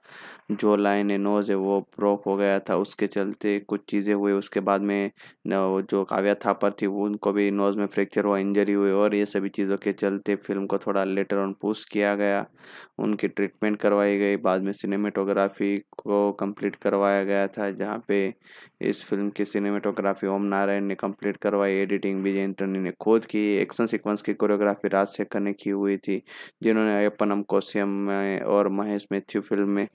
जो लाइन है नोज है वो ब्रोक हो गया था उसके चलते कुछ चीज़ें हुई उसके बाद में जो काव्या थापर थी उनको भी नोज में फ्रैक्चर हुआ इंजरी हुई और ये सभी चीज़ों के चलते फिल्म को थोड़ा लेटर ऑन पुश किया गया उनकी ट्रीटमेंट करवाई गई बाद में सिनेमेटोग्राफी को कंप्लीट करवाया गया था जहाँ पे इस फिल्म की सिनेमेटोग्राफी ओम नारायण ने कंप्लीट करवाई एडिटिंग विजय एंटनी ने खुद की एक्शन सिक्वेंस की कोरियोग्राफी राजशेखर ने की हुई थी जिन्होंने अयपनम कोशियम में और महेश मैथ्यू फिल्म में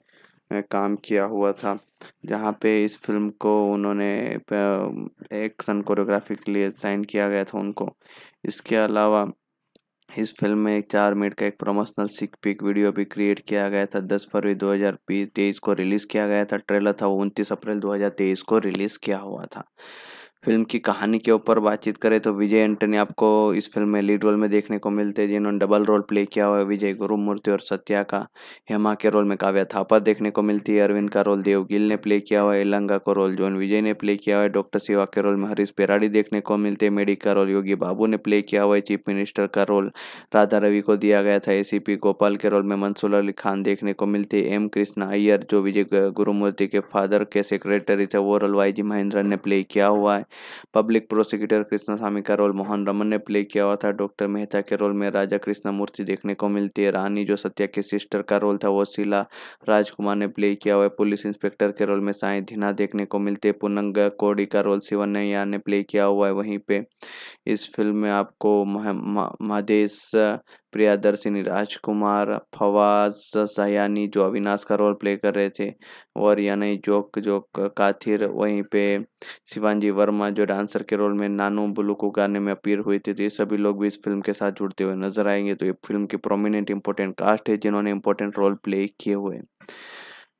काम किया हुआ था जहाँ पे इस फिल्म को उन्होंने एक्शन कोरियोग्राफी के लिए साइन किया गया था उनको इसके अलावा इस फिल्म में एक चार मिनट का एक प्रमोशनल सिक पिक वीडियो भी क्रिएट किया गया था दस फरवरी दो हज़ार तेईस को रिलीज़ किया गया था ट्रेलर था वो उनतीस अप्रैल दो हज़ार तेईस को रिलीज़ किया हुआ था फिल्म की कहानी के ऊपर बातचीत करें तो विजय एंटनी आपको इस फिल्म में लीड रोल में देखने को मिलते हैं जिन्होंने डबल रोल प्ले किया हुआ है विजय गुरुमूर्ति और सत्या का हेमा के रोल में काव्या थापर देखने को मिलती है अरविंद का रोल देव गिल ने प्ले किया हुआ है एलंगा को रोल जॉन विजय ने प्ले किया हुआ है डॉक्टर सिवा के रोल में हरीश पेराड़ी देखने को मिलते हैं मेडिक का रोल योगी बाबू ने प्ले किया हुआ है चीफ मिनिस्टर का रोल राधा रवि को दिया गया था ए गोपाल के रोल में मंसूर अली खान देखने को मिलते एम कृष्ण अय्यर जो विजय गुरुमूर्ति के फादर के सेक्रेटरी थे वो रोल वाई जी महेंद्रन ने प्ले किया हुआ है पब्लिक प्रोसिक्यूटर कृष्णा स्वामी का रोल मोहन रमन ने प्ले किया हुआ था डॉक्टर मेहता के रोल में राजा कृष्णा मूर्ति देखने को मिलती है रानी जो सत्या के सिस्टर का रोल था वो शीला राजकुमार ने प्ले किया हुआ है पुलिस इंस्पेक्टर के रोल में साई धीना देखने को मिलते हैं पुनंग कोडी का रोल शिवन नैया ने प्ले किया हुआ है वहीं पे इस फिल्म में आपको मह, मह, प्रियादर्शिनी राजकुमार फवाज सयानी जो अविनाश का रोल प्ले कर रहे थे और यानी जोक जोक काथिर वहीं पे शिवानजी वर्मा जो डांसर के रोल में नानू बुलू को गाने में अपीयर हुए थे तो ये सभी लोग भी इस फिल्म के साथ जुड़ते हुए नजर आएंगे तो ये फिल्म की प्रोमिनेंट इंपॉर्टेंट कास्ट है जिन्होंने इंपॉर्टेंट रोल प्ले किए हुए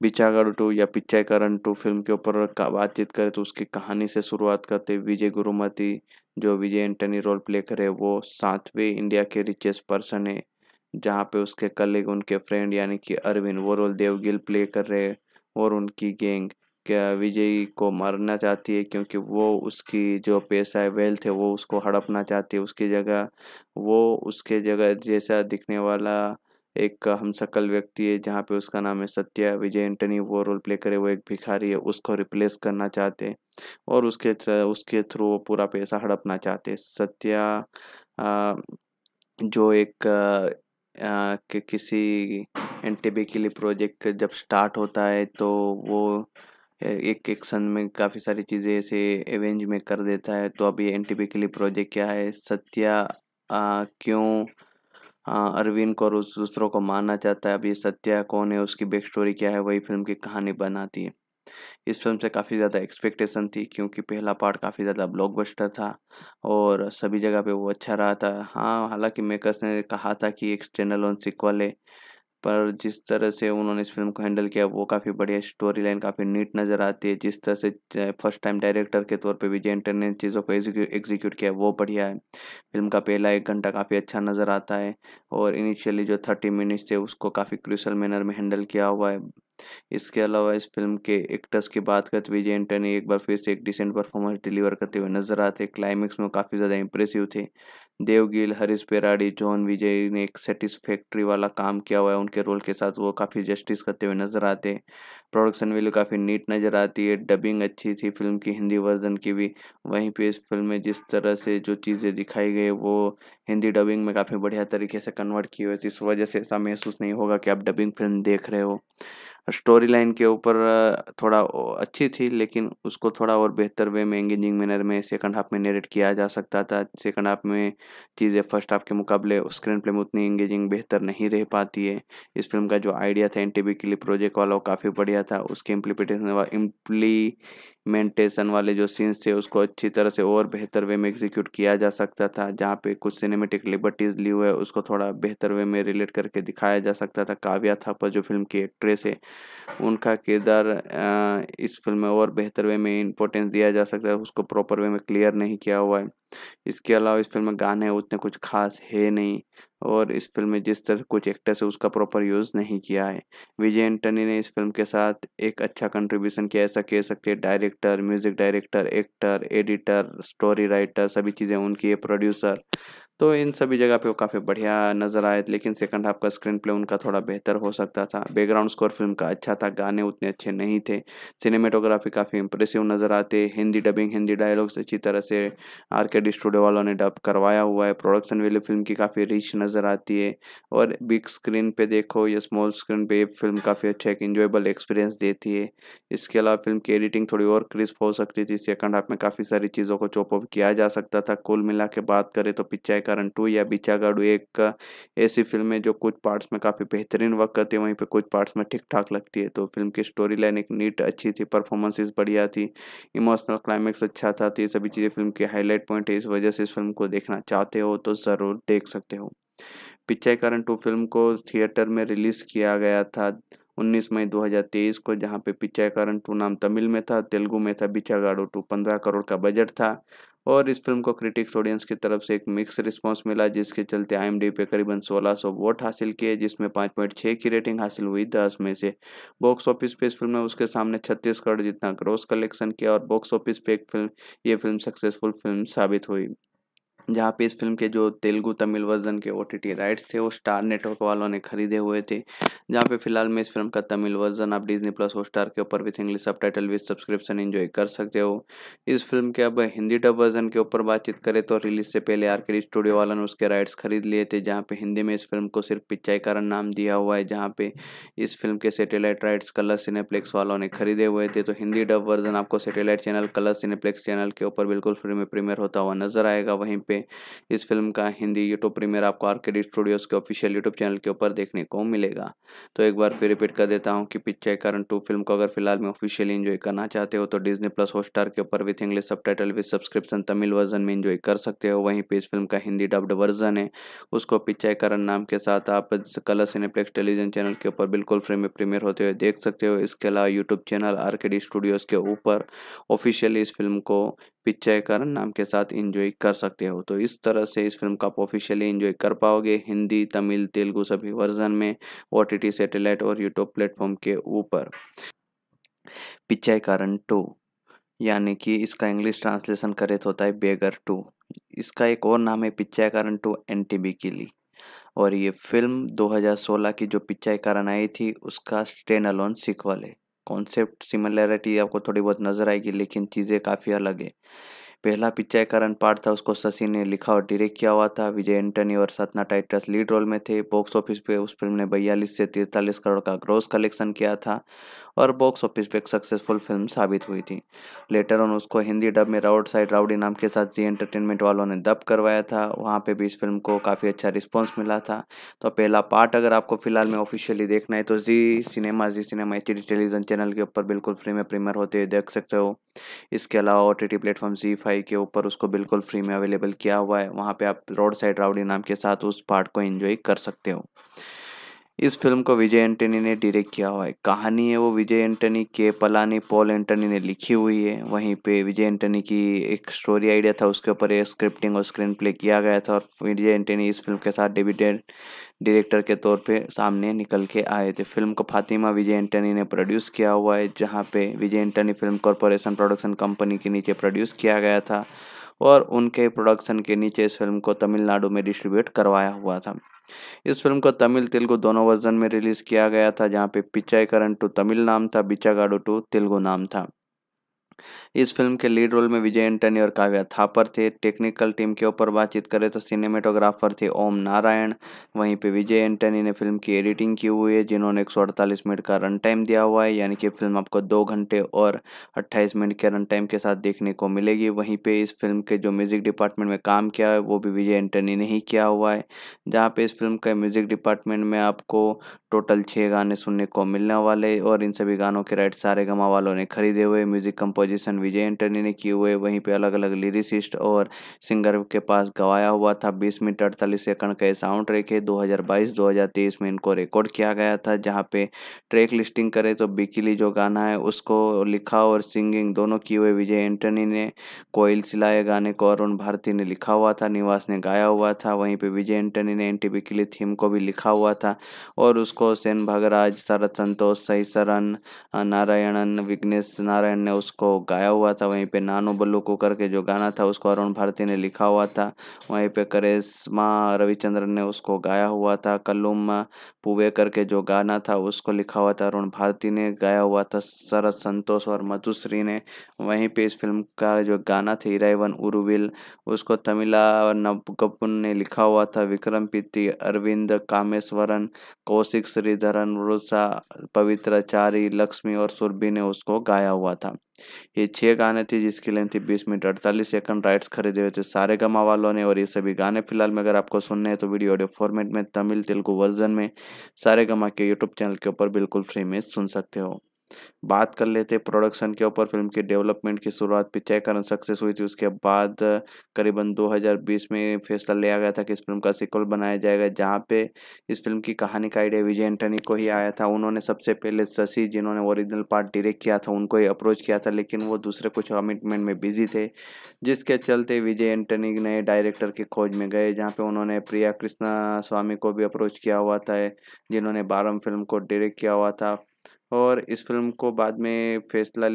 बिचागढ़ टू या पिच्चाकरण टू फिल्म के ऊपर बातचीत करें तो उसकी कहानी से शुरुआत करते विजय गुरुमती जो विजय एंटनी रोल प्ले करे वो सातवें इंडिया के रिचेस्ट पर्सन है जहाँ पे उसके कलीग उनके फ्रेंड यानी कि अरविंद वो रोल देवगिल प्ले कर रहे हैं और उनकी गैंग क्या विजय को मारना चाहती है क्योंकि वो उसकी जो पैसा है वेल्थ है वो उसको हड़पना चाहती है उसकी जगह वो उसके जगह जैसा दिखने वाला एक हम सकल व्यक्ति है जहाँ पे उसका नाम है सत्या विजय एंटनी वो रोल प्ले करे वो एक भिखारी है उसको रिप्लेस करना चाहते हैं और उसके उसके थ्रू वो पूरा पैसा हड़पना चाहते हैं सत्या आ, जो एक आ, कि किसी एन के लिए प्रोजेक्ट जब स्टार्ट होता है तो वो एक एक सन में काफ़ी सारी चीज़ें ऐसे एवेंज में कर देता है तो अभी एन के लिए प्रोजेक्ट क्या है सत्या आ, क्यों हाँ, अरविंद को और उस दूसरों को मारना चाहता है अब ये सत्या कौन है उसकी बैक स्टोरी क्या है वही फिल्म की कहानी बनाती है इस फिल्म से काफ़ी ज़्यादा एक्सपेक्टेशन थी क्योंकि पहला पार्ट काफ़ी ज़्यादा ब्लॉकबस्टर था और सभी जगह पे वो अच्छा रहा था हाँ हालांकि मेकर्स ने कहा था कि एक चैनल ऑन सिक्वल है पर जिस तरह से उन्होंने इस फिल्म को हैंडल किया वो काफ़ी बढ़िया स्टोरी लाइन काफ़ी नीट नज़र आती है जिस तरह से फर्स्ट टाइम डायरेक्टर के तौर पे विजय एंटर ने चीज़ों को एग्जीक्यूट किया वो बढ़िया है फिल्म का पहला एक घंटा काफ़ी अच्छा नज़र आता है और इनिशियली जो थर्टी मिनट्स थे उसको काफ़ी क्रिशल मैनर में हैंडल किया हुआ है इसके अलावा इस फिल्म के एक्टर्स की बात करते विजय एंटनी एक बार फिर से एक डिसेंट परफॉर्मेंस डिलीवर करते हुए नजर आते क्लाइमेक्स में काफ़ी ज़्यादा इंप्रेसिव थे देवगिल हरीश पेराड़ी जॉन विजय ने एक सेटिस्फैक्ट्री वाला काम किया हुआ है उनके रोल के साथ वो काफ़ी जस्टिस करते हुए नज़र आते हैं प्रोडक्शन वैल्यू काफ़ी नीट नज़र आती है डबिंग अच्छी थी फिल्म की हिंदी वर्जन की भी वहीं पे इस फिल्म में जिस तरह से जो चीज़ें दिखाई गई वो हिंदी डबिंग में काफ़ी बढ़िया तरीके से कन्वर्ट की हुई थी इस वजह से ऐसा महसूस नहीं होगा कि आप डबिंग फिल्म देख रहे हो स्टोरी लाइन के ऊपर थोड़ा अच्छी थी लेकिन उसको थोड़ा और बेहतर वे में एंगेजिंग मैनर में सेकंड हाफ में नेरेट किया जा सकता था सेकंड हाफ में चीज़ें फर्स्ट हाफ के मुकाबले स्क्रीन प्ले में उतनी एंगेजिंग बेहतर नहीं रह पाती है इस फिल्म का जो आइडिया था एन के लिए प्रोजेक्ट वाला वो काफ़ी बढ़िया था उसके इम्प्लीपिटेशन इम्प्ली मेंटेशन वाले जो सीन्स थे उसको अच्छी तरह से और बेहतर वे में एग्जीक्यूट किया जा सकता था जहाँ पे कुछ सिनेमेटिक लिबर्टीज़ ली हुए उसको थोड़ा बेहतर वे में रिलेट करके दिखाया जा सकता था काव्या पर जो फिल्म की एक्ट्रेस है उनका किरदार इस फिल्म में और बेहतर वे में इंपॉर्टेंस दिया जा सकता है उसको प्रॉपर वे में क्लियर नहीं किया हुआ है इसके अलावा इस फिल्म में गाने उतने कुछ खास है नहीं और इस फिल्म में जिस तरह कुछ एक्टर्स है उसका प्रॉपर यूज़ नहीं किया है विजय एंटनी ने इस फिल्म के साथ एक अच्छा कंट्रीब्यूशन किया ऐसा कह सकते हैं director music director actor editor story writer सभी चीज़ें उनकी है प्रोड्यूसर तो इन सभी जगह पे वो काफ़ी बढ़िया नज़र आए लेकिन सेकंड हाफ का स्क्रीन प्ले उनका थोड़ा बेहतर हो सकता था बैकग्राउंड स्कोर फिल्म का अच्छा था गाने उतने अच्छे नहीं थे सिनेमेटोग्राफी काफ़ी इंप्रेसिव नज़र आते हिंदी डबिंग हिंदी डायलॉग्स अच्छी तरह से आर के डी स्टूडियो वालों ने डब करवाया हुआ है प्रोडक्शन वैल्यू फिल्म की काफ़ी रिच नज़र आती है और बिग स्क्रीन पर देखो या स्मॉल स्क्रीन पर फिल्म काफ़ी अच्छा एक इंजॉयबल एक्सपीरियंस देती है इसके अलावा फिल्म की एडिटिंग थोड़ी और क्रिस्प हो सकती थी सेकंड हाफ में काफ़ी सारी चीज़ों को चॉप किया जा सकता था कुल मिला के बात करें तो पिक्चर कारण टू या बिचा गाड़ू एक ऐसी फिल्म है जो कुछ पार्ट्स में काफ़ी बेहतरीन वर्क करती है वहीं पर कुछ पार्ट्स में ठीक ठाक लगती है तो फिल्म की स्टोरी लाइन एक नीट अच्छी थी परफॉर्मेंसेस बढ़िया थी इमोशनल क्लाइमेक्स अच्छा था तो ये सभी चीज़ें फिल्म के हाईलाइट पॉइंट है इस वजह से इस फिल्म को देखना चाहते हो तो ज़रूर देख सकते हो पिक्चर कारण टू फिल्म को थिएटर में रिलीज़ किया गया था 19 मई 2023 को जहां पे पिचायकरण टू नाम तमिल में था तेलुगु में था बिचागाड़ो टू 15 करोड़ का बजट था और इस फिल्म को क्रिटिक्स ऑडियंस की तरफ से एक मिक्स रिस्पांस मिला जिसके चलते आई पे करीबन 1600 वोट हासिल किए जिसमें 5.6 की रेटिंग हासिल हुई दस में से बॉक्स ऑफिस पे इस फिल्म ने उसके सामने छत्तीस करोड़ जितना ग्रॉस कलेक्शन किया और बॉक्स ऑफिस पे एक फिल्म ये फिल्म सक्सेसफुल फिल्म साबित हुई जहाँ पे इस फिल्म के जो तेलुगु तमिल वर्जन के ओ राइट्स थे वो स्टार नेटवर्क वालों ने खरीदे हुए थे जहाँ पे फिलहाल में इस फिल्म का तमिल वर्जन आप डिजनी प्लस हॉटस्टार के ऊपर with English subtitle with subscription enjoy कर सकते हो इस फिल्म के अब हिंदी डब वर्जन के ऊपर बातचीत करें तो रिलीज से पहले आर स्टूडियो वालों ने उसके राइट्स खरीद लिए थे जहाँ पे हिंदी में इस फिल्म को सिर्फ पिचाई कारण नाम दिया हुआ है जहाँ पे इस फिल्म के सेटेलाइट राइट्स कलर सिनेप्लेक्स वालों ने खरीदे हुए थे तो हिंदी डब वर्जन आपको satellite channel colour Cineplex channel के ऊपर बिल्कुल फ्री में प्रीमियर होता हुआ नजर आएगा वहीं पर पे इस फिल्म का हिंदी यूट्यूब प्रीमियर आपको आर्केडी स्टूडियोज़ के ऑफिशियल यूट्यूब चैनल के ऊपर देखने को मिलेगा तो एक बार फिर रिपीट कर देता हूँ कि पिक्चर कारण टू फिल्म को अगर फिलहाल में ऑफिशियली इन्जॉय करना चाहते हो तो डिजनी प्लस हॉटस्टार के ऊपर with English subtitle with subscription Tamil version में इन्जॉय कर सकते हो वहीं पे इस फिल्म का हिंदी डब्ड वर्जन है उसको पिक्चर कारण नाम के साथ आप कलर सिनेप्लेक्स टेलीविजन चैनल के ऊपर बिल्कुल फ्री में प्रीमियर होते हुए देख सकते हो इसके अलावा YouTube channel R K D studios के ऊपर ऑफिशियली इस फिल्म को पिक्चर करण नाम के साथ इंजॉय कर सकते हो तो इस तरह से इस फिल्म का आप ऑफिशियली इंजॉय कर पाओगे हिंदी तमिल तेलुगु सभी वर्जन में ओ टी सैटेलाइट और यूट्यूब प्लेटफॉर्म के ऊपर पिक्चर टू यानी कि इसका इंग्लिश ट्रांसलेशन करे तो होता है बेगर टू इसका एक और नाम है पिक्चर टू एन के लिए और ये फिल्म 2016 की जो पिक्चर कारण आई थी उसका स्टेन अलोन सिक्वल है कॉन्सेप्ट सिमिलैरिटी आपको थोड़ी बहुत नज़र आएगी लेकिन चीज़ें काफ़ी अलग है पहला पिच्चाकरण पार्ट था उसको शशि ने लिखा और डायरेक्ट किया हुआ था विजय एंटनी और सतना टाइटस लीड रोल में थे बॉक्स ऑफिस पे उस फिल्म ने बयालीस से तिरतालीस करोड़ का ग्रोस कलेक्शन किया था और बॉक्स ऑफिस पे एक सक्सेसफुल फिल्म साबित हुई थी लेटर ऑन उसको हिंदी डब में राउड साइड राउडी नाम के साथ जी एंटरटेनमेंट वालों ने डब करवाया था वहाँ पे भी इस फिल्म को काफ़ी अच्छा रिस्पॉन्स मिला था तो पहला पार्ट अगर आपको फिलहाल में ऑफिशियली देखना है तो जी सिनेमा जी सिनेमा एच टेलीविजन चैनल के ऊपर बिल्कुल फ्री में प्रीमियर होते हुए देख सकते हो इसके अलावा ओ टी टी प्लेटफॉर्म जी फाइव के ऊपर उसको बिल्कुल फ्री में अवेलेबल किया हुआ है वहाँ पर आप रोड साइड राउडी नाम के साथ उस पार्ट को इन्जॉय कर सकते हो इस फिल्म को विजय एंटनी ने डायरेक्ट किया हुआ है कहानी है वो विजय एंटनी के पलानी पॉल एंटनी ने लिखी हुई है वहीं पे विजय एंटनी की एक स्टोरी आइडिया था उसके ऊपर स्क्रिप्टिंग और स्क्रीन प्ले किया गया था और विजय एंटनी इस फिल्म के साथ डेब्यूटेड डायरेक्टर के तौर पे सामने निकल के आए थे फिल्म को फातिमा विजय एंटनी ने प्रोड्यूस किया हुआ है जहाँ पे Vijay Antony film corporation production company के नीचे प्रोड्यूस किया गया था और उनके प्रोडक्शन के नीचे इस फिल्म को तमिलनाडु में डिस्ट्रीब्यूट करवाया हुआ था इस फिल्म को तमिल तेलुगु दोनों वर्जन में रिलीज़ किया गया था जहाँ पे पिचाई करण टू तमिल नाम था बिचागाडो टू तेलुगु नाम था इस फिल्म के लीड रोल में विजय एंटनी और काव्या थापर थे टेक्निकल टीम के ऊपर बातचीत करें तो सिनेमेटोग्राफर थे ओम नारायण वहीं पे विजय एंटनी ने फिल्म की एडिटिंग की हुई है जिन्होंने एक मिनट का रन टाइम दिया हुआ है यानी कि फिल्म आपको दो घंटे और अट्ठाईस मिनट के रन टाइम के साथ देखने को मिलेगी वहीं पर इस फिल्म के जो म्यूज़िक डिपार्टमेंट में काम किया है वो भी विजय एंटनी ने ही किया हुआ है जहाँ पर इस फिल्म के म्यूज़िक डिपार्टमेंट में आपको टोटल छः गाने सुनने को मिलने वाले और इन सभी गानों के राइट सारे गमा वालों ने खरीदे हुए म्यूजिक कंपोजिशन विजय एंटनी ने किए हुए वहीं पे अलग अलग लिरिसिस्ट और सिंगर के पास गवाया हुआ था बीस मिनट अड़तालीस सेकंड का साउंड ट्रैक है 2022-2023 में इनको रिकॉर्ड किया गया था जहाँ पे ट्रैक लिस्टिंग करे तो बिकिली जो गाना है उसको लिखा और सिंगिंग दोनों किए हुए विजय एंटनी ने कोयल सिलाए गाने को अरुण भारती ने लिखा हुआ था निवास ने गाया हुआ था वहीं पर विजय एंटनी ने एंटी बिकिली थीम को भी लिखा हुआ था और उसको सेन भगराज शरद संतोष सही सरन नारायणन विघ्नेश नारायण ने उसको गाया हुआ था वहीं पे नानू बल्लू को करके जो गाना था उसको अरुण भारती ने लिखा हुआ था वहीं पे करेश्मा रविचंद्रन ने उसको गाया हुआ था कलुम पुवे करके जो गाना था उसको लिखा हुआ था अरुण भारती ने गाया हुआ था शरद संतोष और मधुश्री ने वहीं पे इस फिल्म का जो गाना था इराइवन उरुविल उसको तमिला नबगपुन ने लिखा हुआ था विक्रम पीति अरविंद कामेश्वरन कौशिक श्रीधरन वृषा पवित्राचारी लक्ष्मी और सुरभि ने उसको गाया हुआ था ये छह गाने थे जिसकी लेंथ थी बीस मिनट अड़तालीस सेकंड राइट्स खरीदे हुए थे सारे गमा वालों ने और ये सभी गाने फिलहाल में अगर आपको सुनने हैं तो वीडियो ऑडियो फॉर्मेट में तमिल तेलुगु वर्जन में सारे गमा के यूट्यूब चैनल के ऊपर बिल्कुल फ्री में सुन सकते हो बात कर लेते प्रोडक्शन के ऊपर फिल्म की डेवलपमेंट की शुरुआत पिछय कारण सक्सेस हुई थी उसके बाद करीबन 2020 में फैसला लिया गया था कि इस फिल्म का सिक्वल बनाया जाएगा जहाँ पे इस फिल्म की कहानी का आइडिया विजय एंटनी को ही आया था उन्होंने सबसे पहले शशि जिन्होंने ओरिजिनल पार्ट डायरेक्ट किया था उनको ही अप्रोच किया था लेकिन वो दूसरे कुछ कमिटमेंट में बिजी थे जिसके चलते विजय एंटनी नए डायरेक्टर की खोज में गए जहाँ पे उन्होंने प्रिया कृष्णा स्वामी को भी अप्रोच किया हुआ था जिन्होंने बारम फिल्म को डायरेक्ट किया हुआ था और इस फिल्म को बाद में फैसला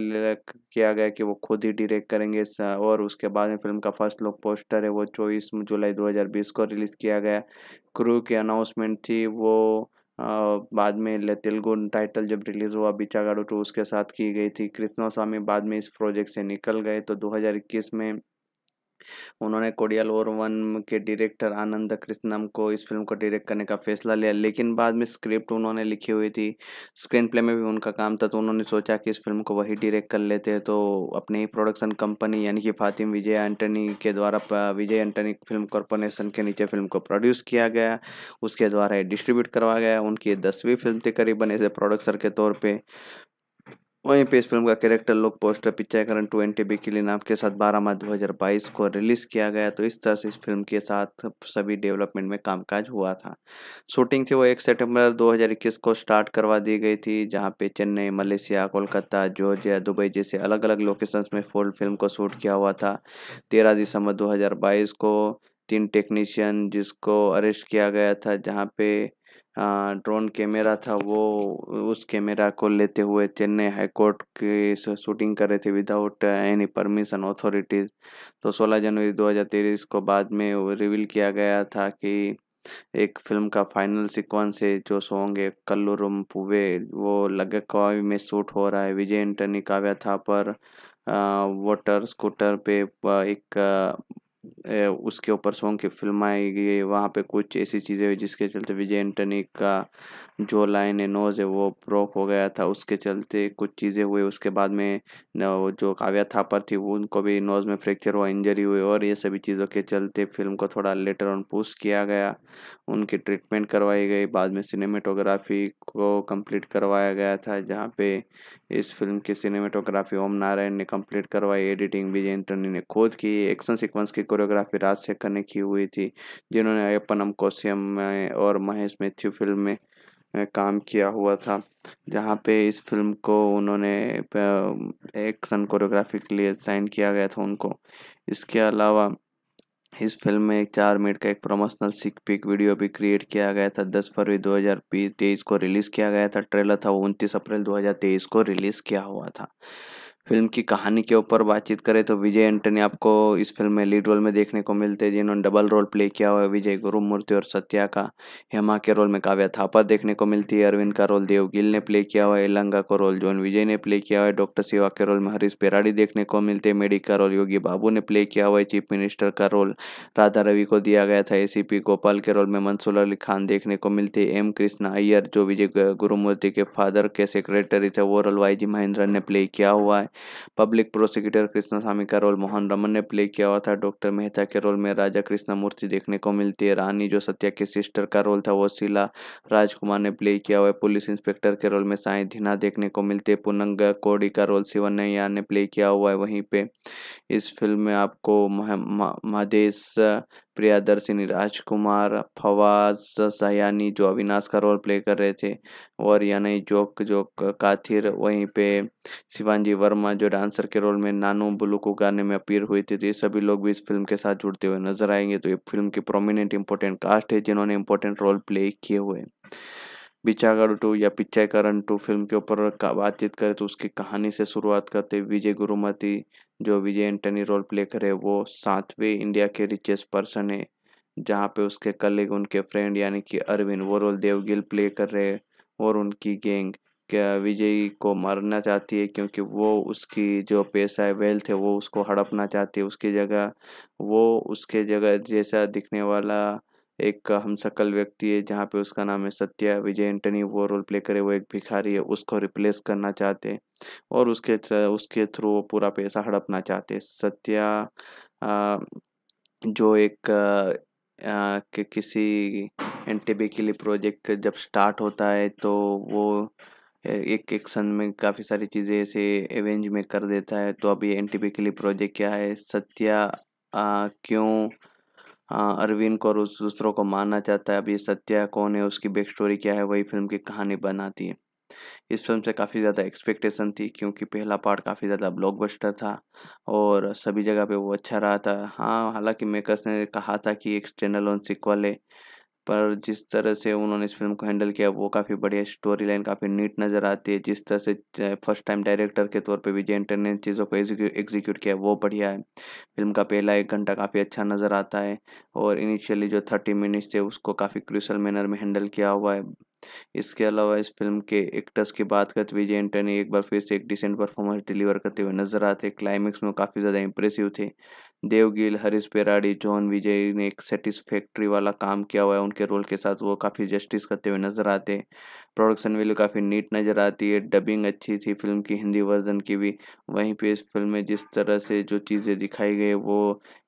किया गया कि वो खुद ही डायरेक्ट करेंगे और उसके बाद में फिल्म का फर्स्ट लुक पोस्टर है वो चौबीस जुलाई 2020 को रिलीज़ किया गया क्रू की अनाउंसमेंट थी वो आ, बाद में तेलुगु टाइटल जब रिलीज़ हुआ बिचागाड़ो टू उसके साथ की गई थी कृष्णा स्वामी बाद में इस प्रोजेक्ट से निकल गए तो दो में उन्होंने कोडियल और वन के डायरेक्टर आनंद कृष्णम को इस फिल्म को डायरेक्ट करने का फैसला लिया लेकिन बाद में स्क्रिप्ट उन्होंने लिखी हुई थी स्क्रीन प्ले में भी उनका काम था तो उन्होंने सोचा कि इस फिल्म को वही डायरेक्ट कर लेते हैं तो अपनी ही प्रोडक्शन कंपनी यानी कि फातिम विजय एंटनी के द्वारा विजय एंटनी फिल्म कॉरपोरेशन के नीचे फिल्म को प्रोड्यूस किया गया उसके द्वारा डिस्ट्रीब्यूट करवाया गया उनकी दसवीं फिल्म थी करीबन एज ए प्रोडक्सर के तौर पर वहीं पे इस फिल्म का कैरेक्टर लोग poster Pichaikkaran twenty T के लिए नाम के साथ 12 मार्च 2022 को रिलीज किया गया तो इस तरह से इस फिल्म के साथ सभी डेवलपमेंट में कामकाज हुआ था शूटिंग थी वो एक सितंबर 2021 को स्टार्ट करवा दी गई थी जहां पे Chennai Malaysia Kolkata Georgia Dubai जैसे अलग अलग लोकेशंस में फोल्ड फिल्म को शूट किया हुआ था तेरह दिसंबर दो को तीन टेक्नीशियन जिसको अरेस्ट किया गया था जहाँ पे ड्रोन कैमरा था वो उस कैमरा को लेते हुए चेन्नई हाईकोर्ट की शूटिंग कर रहे थे विदाउट एनी परमिशन अथॉरिटीज़ तो 16 जनवरी 2023 को बाद में रिवील किया गया था कि एक फिल्म का फाइनल सीक्वेंस है जो सॉन्ग है कल्लुरुम पुवे वो लगे में शूट हो रहा है विजय एंटनी काव्या था पर वाटर स्कूटर पे एक उसके ऊपर सॉन्ग की फिल्म आई गई वहाँ पे कुछ ऐसी चीज़ें हुई जिसके चलते विजय एंटनी का जो लाइन है नोज है वो ब्रोक हो गया था उसके चलते कुछ चीज़ें हुई उसके बाद में जो काव्या थापर थी उनको भी नोज में फ्रैक्चर हुआ इंजरी हुई और ये सभी चीज़ों के चलते फिल्म को थोड़ा लेटर ऑन पुश किया गया उनकी ट्रीटमेंट करवाई गई बाद में सिनेमेटोग्राफी को कंप्लीट करवाया गया था जहाँ पे इस फिल्म की सिनेमेटोग्राफी ओम नारायण ने कंप्लीट करवाई एडिटिंग विजय एंटनी ने खुद की एक्शन सिक्वेंस की कोरियोग्राफी राजशेखर ने की हुई थी जिन्होंने अयपनम कोश्यम में और महेश मैथ्यू फिल्म में काम किया हुआ था जहाँ पे इस फिल्म को उन्होंने एक्शन कोरियोग्राफी के लिए साइन किया गया था उनको इसके अलावा इस फिल्म में एक चार मिनट का एक प्रमोशनल सिक पिक वीडियो भी क्रिएट किया गया था दस फरवरी दो हज़ार बीस तेईस को रिलीज़ किया गया था ट्रेलर था वो उनतीस अप्रैल दो हज़ार तेईस को रिलीज़ किया हुआ था फिल्म की कहानी के ऊपर बातचीत करें तो विजय एंटनी आपको इस फिल्म में लीड रोल में देखने को मिलते हैं जिन्होंने डबल रोल प्ले किया हुआ है विजय गुरुमूर्ति और सत्या का हेमा के रोल में काव्या थापा देखने को मिलती है अरविंद का रोल देव गिल ने प्ले किया हुआ है एलंगा को रोल जॉन विजय ने प्ले किया हुआ है डॉक्टर सिवा के रोल में हरीश पेराड़ी देखने को मिलते हैं का रोल योगी बाबू ने प्ले किया हुआ है चीफ मिनिस्टर का रोल राधा रवि को दिया गया था ए गोपाल के रोल में मंसूर अली खान देखने को मिलते एम कृष्णा अय्यर जो विजय गुरुमूर्ति के फादर के सेक्रेटरी थे वो रोल वाई जी महेंद्रन ने प्ले किया हुआ है पब्लिक प्रोसिक्यूटर कृष्णास्वामी का रोल मोहन रमन ने प्ले किया हुआ था डॉक्टर मेहता के रोल में राजा कृष्णमूर्ति देखने को मिलती है रानी जो सत्या के सिस्टर का रोल था वो शीला राजकुमार ने प्ले किया हुआ है पुलिस इंस्पेक्टर के रोल में साई धीना देखने को मिलती है पुनंग कोडी का रोल शिवनैया ने प्ले किया हुआ है वहीं पे इस फिल्म में आपको मह, प्रियादर्शिनी राजकुमार फवाज सयानी जो अविनाश का रोल प्ले कर रहे थे और यानी जोक जोक काथिर वहीं पे शिवानजी वर्मा जो डांसर के रोल में नानू बुलू को गाने में अपीयर हुए थे तो ये सभी लोग भी इस फिल्म के साथ जुड़ते हुए नजर आएंगे तो ये फिल्म की प्रोमिनेंट इंपॉर्टेंट कास्ट है जिन्होंने इंपॉर्टेंट रोल प्ले किए हुए बिचागढ़ टू या पिचाकरण टू फिल्म के ऊपर बातचीत करें तो उसकी कहानी से शुरुआत करते विजय गुरुमती जो विजय एंटनी रोल प्ले करे वो सातवें इंडिया के रिचेस्ट पर्सन है जहाँ पे उसके कलीग उनके फ्रेंड यानी कि अरविंद वो रोल देवगिल प्ले कर रहे और उनकी गैंग क्या विजय को मारना चाहती है क्योंकि वो उसकी जो पैसा है वेल्थ है वो उसको हड़पना चाहती है उसकी जगह वो उसके जगह जैसा दिखने वाला एक हम सकल व्यक्ति है जहाँ पे उसका नाम है सत्या विजय एंटनी वो रोल प्ले करे वो एक भिखारी है उसको रिप्लेस करना चाहते हैं और उसके उसके थ्रू वो पूरा पैसा हड़पना चाहते हैं सत्या आ, जो एक आ, कि किसी एंटेबे के लिए प्रोजेक्ट जब स्टार्ट होता है तो वो एक एक सन में काफ़ी सारी चीज़ें ऐसे एवेंज में कर देता है तो अभी एन टी के लिए प्रोजेक्ट क्या है सत्या आ, क्यों हाँ, अरविंद को और उस दूसरों को मारना चाहता है अब ये सत्या कौन है उसकी बैक स्टोरी क्या है वही फिल्म की कहानी बनाती है इस फिल्म से काफ़ी ज़्यादा एक्सपेक्टेशन थी क्योंकि पहला पार्ट काफ़ी ज़्यादा ब्लॉकबस्टर था और सभी जगह पे वो अच्छा रहा था हाँ हालांकि मेकर्स ने कहा था कि एक स्टैंडलोन सिक्वल है पर जिस तरह से उन्होंने इस फिल्म को हैंडल किया वो काफ़ी बढ़िया स्टोरी लाइन काफ़ी नीट नज़र आती है जिस तरह से फर्स्ट टाइम डायरेक्टर के तौर पे विजय एंटर ने चीज़ों को एग्जीक्यूट किया वो बढ़िया है फिल्म का पहला एक घंटा काफ़ी अच्छा नज़र आता है और इनिशियली जो थर्टी मिनट्स थे उसको काफ़ी क्रिशल मैनर में हैंडल किया हुआ है इसके अलावा इस फिल्म के एक्टर्स की बात करते विजय एंटनी एक बार फिर से एक डिसेंट परफॉर्मेंस डिलीवर करते हुए नजर आते क्लाइमेक्स में काफ़ी ज़्यादा इंप्रेसिव थे देवगिल हरीश पेराड़ी जॉन विजय ने एक सेटिस्फैक्ट्री वाला काम किया हुआ है उनके रोल के साथ वो काफ़ी जस्टिस करते हुए नज़र आते हैं प्रोडक्शन वैल्यू काफ़ी नीट नज़र आती है डबिंग अच्छी थी फिल्म की हिंदी वर्जन की भी वहीं पे इस फिल्म में जिस तरह से जो चीज़ें दिखाई गई वो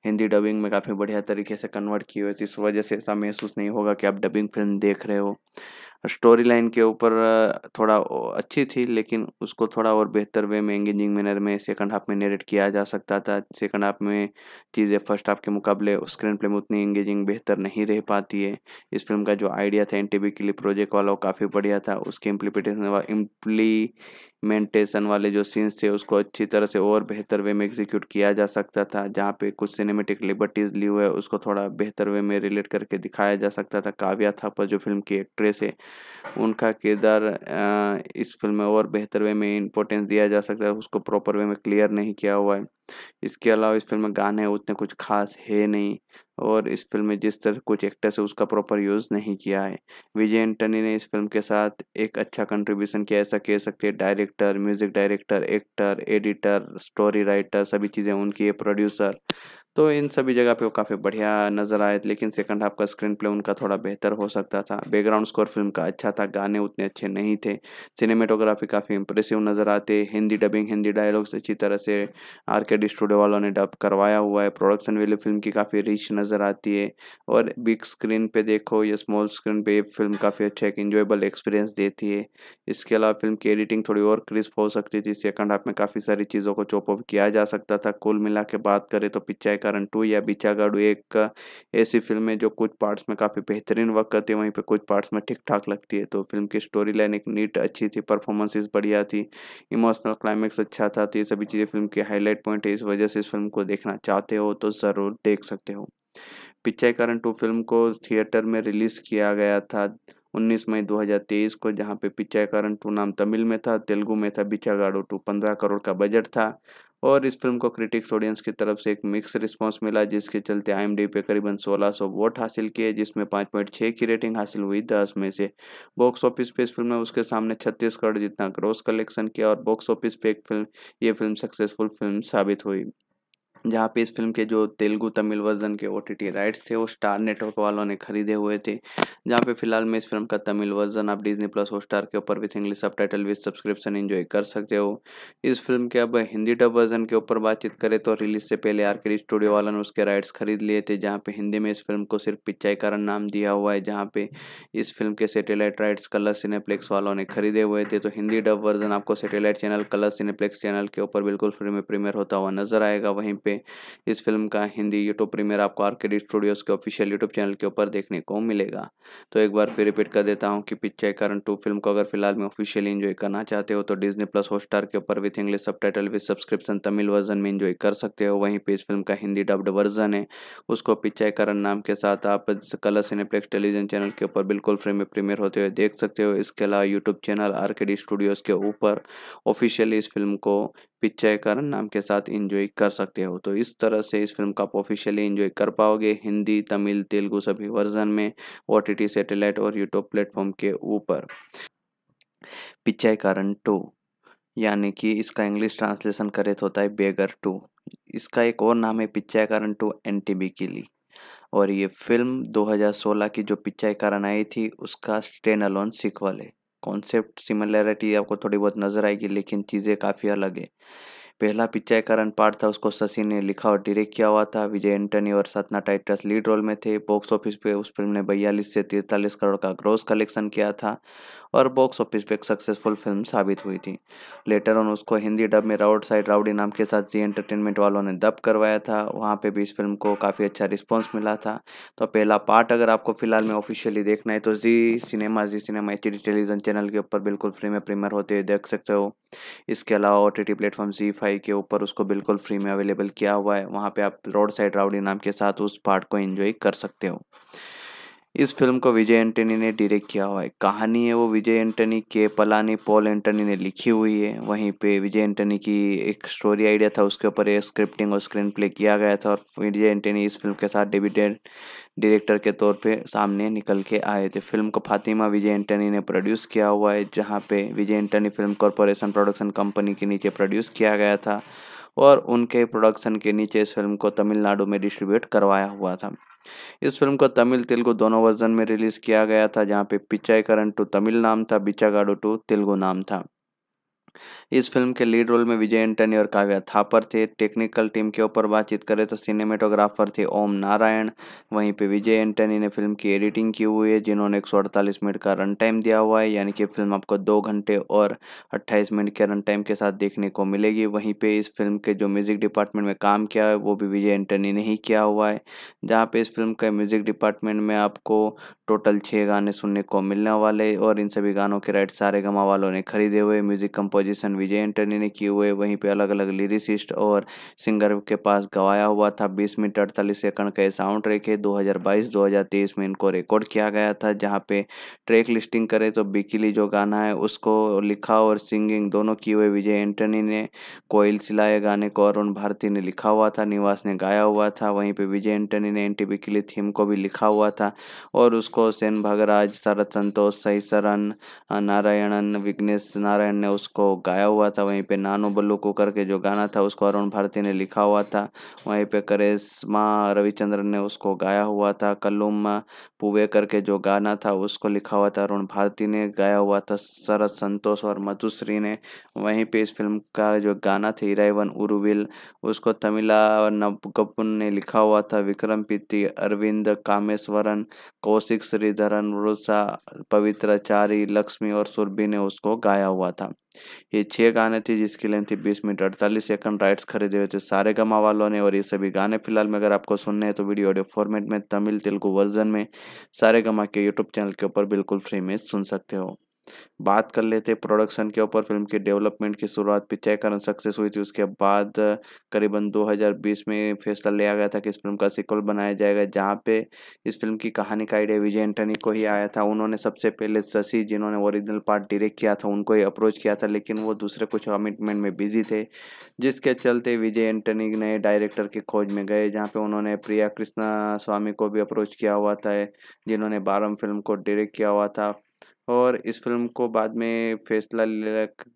हिंदी डबिंग में काफ़ी बढ़िया तरीके से कन्वर्ट की हुई थी इस वजह से ऐसा महसूस नहीं होगा कि आप डबिंग फिल्म देख रहे हो स्टोरी लाइन के ऊपर थोड़ा अच्छी थी लेकिन उसको थोड़ा और बेहतर वे में एंगेजिंग मैनर में सेकंड हाफ में नेरेट किया जा सकता था सेकंड हाफ में चीज़ें फर्स्ट हाफ के मुकाबले स्क्रीन प्ले में उतनी एंगेजिंग बेहतर नहीं रह पाती है इस फिल्म का जो आइडिया था एन के लिए प्रोजेक्ट वाला वो काफ़ी बढ़िया था उसके इम्प्लीपिटेशन इम्प्ली मेंटेशन वाले जो सीन्स थे उसको अच्छी तरह से और बेहतर वे में एग्जीक्यूट किया जा सकता था जहाँ पे कुछ सिनेमेटिक लिबर्टीज़ ली हुए उसको थोड़ा बेहतर वे में रिलेट करके दिखाया जा सकता था काव्या पर जो फिल्म की एक्ट्रेस है उनका किरदार इस फिल्म में और बेहतर वे में इंपॉर्टेंस दिया जा सकता है उसको प्रॉपर वे में क्लियर नहीं किया हुआ है इसके अलावा इस फिल्म में गाने उतने कुछ खास है नहीं और इस फिल्म में जिस तरह कुछ एक्टर्स है उसका प्रॉपर यूज़ नहीं किया है विजय एंटनी ने इस फिल्म के साथ एक अच्छा कंट्रीब्यूशन किया ऐसा कह सकते हैं director music director actor editor story writer सभी चीज़ें उनकी है प्रोड्यूसर तो इन सभी जगह पे वो काफ़ी बढ़िया नज़र आए लेकिन सेकंड हाफ का स्क्रीन प्ले उनका थोड़ा बेहतर हो सकता था बैकग्राउंड स्कोर फिल्म का अच्छा था गाने उतने अच्छे नहीं थे सिनेमेटोग्राफी काफ़ी इंप्रेसिव नज़र आते हिंदी डबिंग हिंदी डायलॉग्स अच्छी तरह से आर के डी स्टूडियो वालों ने डब करवाया हुआ है प्रोडक्शन वैल्यू फिल्म की काफ़ी रिच नज़र आती है और बिग स्क्रीन पर देखो या स्मॉल स्क्रीन पर फिल्म काफ़ी अच्छा एक इंजॉयबल एक्सपीरियंस देती है इसके अलावा फिल्म की एडिटिंग थोड़ी और क्रिस्प हो सकती थी सेकंड हाफ में काफ़ी सारी चीज़ों को चॉप किया जा सकता था कुल मिला के बात करें तो पिक्चर कारण टू या बीचा गाड़ू एक ऐसी फिल्म है जो कुछ पार्ट्स में काफ़ी बेहतरीन वर्क करती है वहीं पे कुछ पार्ट्स में ठीक ठाक लगती है तो फिल्म की स्टोरी लाइन एक नीट अच्छी थी परफॉर्मेंसेस बढ़िया थी इमोशनल क्लाइमेक्स अच्छा था तो ये सभी चीज़ें फिल्म की हाईलाइट पॉइंट है इस वजह से इस फिल्म को देखना चाहते हो तो ज़रूर देख सकते हो पिक्चर कारण टू फिल्म को थिएटर में रिलीज़ किया गया था 19 मई 2023 को जहां पे पिचायकरण टू नाम तमिल में था तेलुगु में था बिचागाड़ो टू 15 करोड़ का बजट था और इस फिल्म को क्रिटिक्स ऑडियंस की तरफ से एक मिक्स रिस्पांस मिला जिसके चलते आई पे करीबन 1600 वोट हासिल किए जिसमें 5.6 की रेटिंग हासिल हुई दस में से बॉक्स ऑफिस पे इस फिल्म ने उसके सामने छत्तीस करोड़ जितना ग्रॉस कलेक्शन किया और बॉक्स ऑफिस पे एक फिल्म ये फिल्म सक्सेसफुल फिल्म साबित हुई जहाँ पे इस फिल्म के जो तेलुगु तमिल वर्जन के ओ राइट्स थे वो स्टार नेटवर्क वालों ने खरीदे हुए थे जहाँ पे फिलहाल में इस फिल्म का तमिल वर्जन आप डिजनी प्लस हॉट स्टार के ऊपर with English subtitle with subscription enjoy कर सकते हो इस फिल्म के अब हिंदी डब वर्जन के ऊपर बातचीत करें तो रिलीज से पहले आर स्टूडियो वालों ने उसके राइट्स खरीद लिए थे जहाँ पे हिंदी में इस फिल्म को सिर्फ पिचाई कारण नाम दिया हुआ है जहाँ पे इस फिल्म के सेटेलाइट राइट्स कलर सिनेप्लेक्स वालों ने खरीदे हुए थे तो हिंदी डब वर्जन आपको satellite channel colour Cineplex channel के ऊपर बिल्कुल फ्री में प्रीमियर होता हुआ नजर आएगा वहीं पे पे इस फिल्म का हिंदी यूट्यूब प्रीमियर आपको आर के स्टूडियोज के ऑफिशियल यूट्यूब चैनल के ऊपर देखने को मिलेगा तो एक बार फिर रिपीट कर देता हूँ कि पिक्चर कारण टू फिल्म को अगर फिलहाल में ऑफिशियली इन्जॉय करना चाहते हो तो डिजनी प्लस हॉटस्टार के ऊपर with English subtitle with subscription Tamil version में इन्जॉय कर सकते हो वहीं पर इस फिल्म का हिंदी डब्ड वर्जन है उसको पिक्चर कारण नाम के साथ आप कलर सिनेप्लेक्स टेलीविजन चैनल के ऊपर बिल्कुल फ्री में प्रीमियर होते हुए देख सकते हो इसके अलावा YouTube channel R K studios के ऊपर ऑफिशियली इस फिल्म को पिक्चर करण नाम के साथ इंजॉय कर सकते हो तो इस तरह से इस फिल्म का आप ऑफिशियली इंजॉय कर पाओगे हिंदी तमिल तेलुगू सभी वर्जन में ओ सैटेलाइट और यूट्यूब प्लेटफॉर्म के ऊपर पिक्चर टू यानी कि इसका इंग्लिश ट्रांसलेशन करे तो होता है बेगर टू इसका एक और नाम है पिक्चर टू एन के लिए और ये फिल्म 2016 की जो पिक्चर कारण आई थी उसका स्टेन अलोन सिक्वल है कॉन्सेप्ट सिमिलैरिटी आपको थोड़ी बहुत नज़र आएगी लेकिन चीज़ें काफ़ी अलग है पहला पिच्चाईकरण पार्ट था उसको शशि ने लिखा और डायरेक्ट किया हुआ था विजय एंटनी और सतना टाइटस लीड रोल में थे बॉक्स ऑफिस पे उस फिल्म ने बयालीस से तिरतालीस करोड़ का ग्रोस कलेक्शन किया था और बॉक्स ऑफिस पे एक सक्सेसफुल फिल्म साबित हुई थी लेटर ऑन उसको हिंदी डब में राउड साइड राउडी नाम के साथ जी एंटरटेनमेंट वालों ने डब करवाया था वहाँ पे भी इस फिल्म को काफ़ी अच्छा रिस्पॉन्स मिला था तो पहला पार्ट अगर आपको फिलहाल में ऑफिशियली देखना है तो जी सिनेमा जी सिनेमा एच टेलीविजन चैनल के ऊपर बिल्कुल फ्री में प्रीमियर होते हुए देख सकते हो इसके अलावा ओ टी प्लेटफॉर्म जी फाइव के ऊपर उसको बिल्कुल फ्री में अवेलेबल किया हुआ है वहाँ पे आप रोड साइड राउडी नाम के साथ उस पार्ट को एंजॉय कर सकते हो इस फिल्म को विजय एंटनी ने डायरेक्ट किया हुआ है कहानी है वो विजय एंटनी के पलानी पॉल एंटनी ने लिखी हुई है वहीं पे विजय एंटनी की एक स्टोरी आइडिया था उसके ऊपर स्क्रिप्टिंग और स्क्रीन प्ले किया गया था और विजय एंटनी इस फिल्म के साथ डेब्यूटेड डायरेक्टर के तौर पे सामने निकल के आए थे फिल्म को फातिमा विजय एंटनी ने प्रोड्यूस किया हुआ है जहाँ पे Vijay Antony film corporation production company के नीचे प्रोड्यूस किया गया था और उनके प्रोडक्शन के नीचे इस फिल्म को तमिलनाडु में डिस्ट्रीब्यूट करवाया हुआ था इस फिल्म को तमिल तेलुगु दोनों वर्जन में रिलीज किया गया था जहाँ पे पिचाई टू तमिल नाम था बिचागाडो टू तेलुगु नाम था इस फिल्म के लीड रोल में विजय एंटनी और काव्या थापर थे टेक्निकल टीम के ऊपर बातचीत करें तो सिनेमेटोग्राफर थे ओम नारायण वहीं पे विजय एंटनी ने फिल्म की एडिटिंग की हुई है जिन्होंने एक मिनट का रन टाइम दिया हुआ है यानी कि फिल्म आपको दो घंटे और अट्ठाईस मिनट के रन टाइम के साथ देखने को मिलेगी वहीं पर इस फिल्म के जो म्यूज़िक डिपार्टमेंट में काम किया है वो भी विजय एंटनी ने ही किया हुआ है जहाँ पर इस फिल्म के म्यूज़िक डिपार्टमेंट में आपको टोटल छः गाने सुनने को मिलने वाले और इन सभी गानों के राइट सारे गमा वालों ने खरीदे हुए music compose composition Vijay Antony ने किए हुए वहीं पे अलग अलग लिरिसिस्ट और सिंगर के पास गवाया हुआ था 20 मिनट अड़तालीस सेकंड का साउंड ट्रैक है 2022-2023 में इनको रिकॉर्ड किया गया था जहाँ पे ट्रैक लिस्टिंग करें तो बिकिली जो गाना है उसको लिखा और सिंगिंग दोनों किए हुए विजय एंटनी ने कोयल सिलाए गाने को अरुण भारती ने लिखा हुआ था निवास ने गाया हुआ था वहीं पर विजय एंटनी ने एंटी बिकिली थीम को भी लिखा हुआ था और उसको सेन भगराज शरद संतोष सही सरन नारायणन विघ्नेश नारायण ने उसको गाया हुआ था वहीं पे नानो बल्लू को करके जो गाना था उसको अरुण भारती ने लिखा हुआ था वहीं पे करिश्मा रविचंद्रन ने उसको गाया हुआ था कल्लुम पुवे करके जो गाना था उसको लिखा हुआ था अरुण भारती ने गाया हुआ था शरद संतोष और मधुश्री ने वहीं पे इस फिल्म का जो गाना था इराइवन उरुविल उसको तमिला नबगपुन ने लिखा हुआ था विक्रम पीति अरविंद कामेश्वरन कौशिक श्रीधरन रुसा पवित्राचारी लक्ष्मी और सुरभि ने उसको गाया हुआ था ये छह गाने थे जिसकी लेंथ थी बीस मिनट अड़तालीस सेकंड राइट्स खरीदे हुए थे सारे गमा वालों ने और ये सभी गाने फिलहाल में अगर आपको सुनने हैं तो वीडियो ऑडियो फॉर्मेट में तमिल तेलुगु वर्जन में सारे गमा के यूट्यूब चैनल के ऊपर बिल्कुल फ्री में सुन सकते हो बात कर लेते प्रोडक्शन के ऊपर फिल्म के डेवलपमेंट की शुरुआत पिछय कारण सक्सेस हुई थी उसके बाद करीबन 2020 में फैसला लिया गया था कि इस फिल्म का सिक्वल बनाया जाएगा जहाँ पे इस फिल्म की कहानी का आइडिया विजय एंटनी को ही आया था उन्होंने सबसे पहले शशि जिन्होंने ओरिजिनल पार्ट डायरेक्ट किया था उनको ही अप्रोच किया था लेकिन वो दूसरे कुछ कमिटमेंट में बिजी थे जिसके चलते विजय एंटनी नए डायरेक्टर की खोज में गए जहाँ पे उन्होंने प्रिया कृष्णा स्वामी को भी अप्रोच किया हुआ था जिन्होंने बारम फिल्म को डायरेक्ट किया हुआ था और इस फिल्म को बाद में फैसला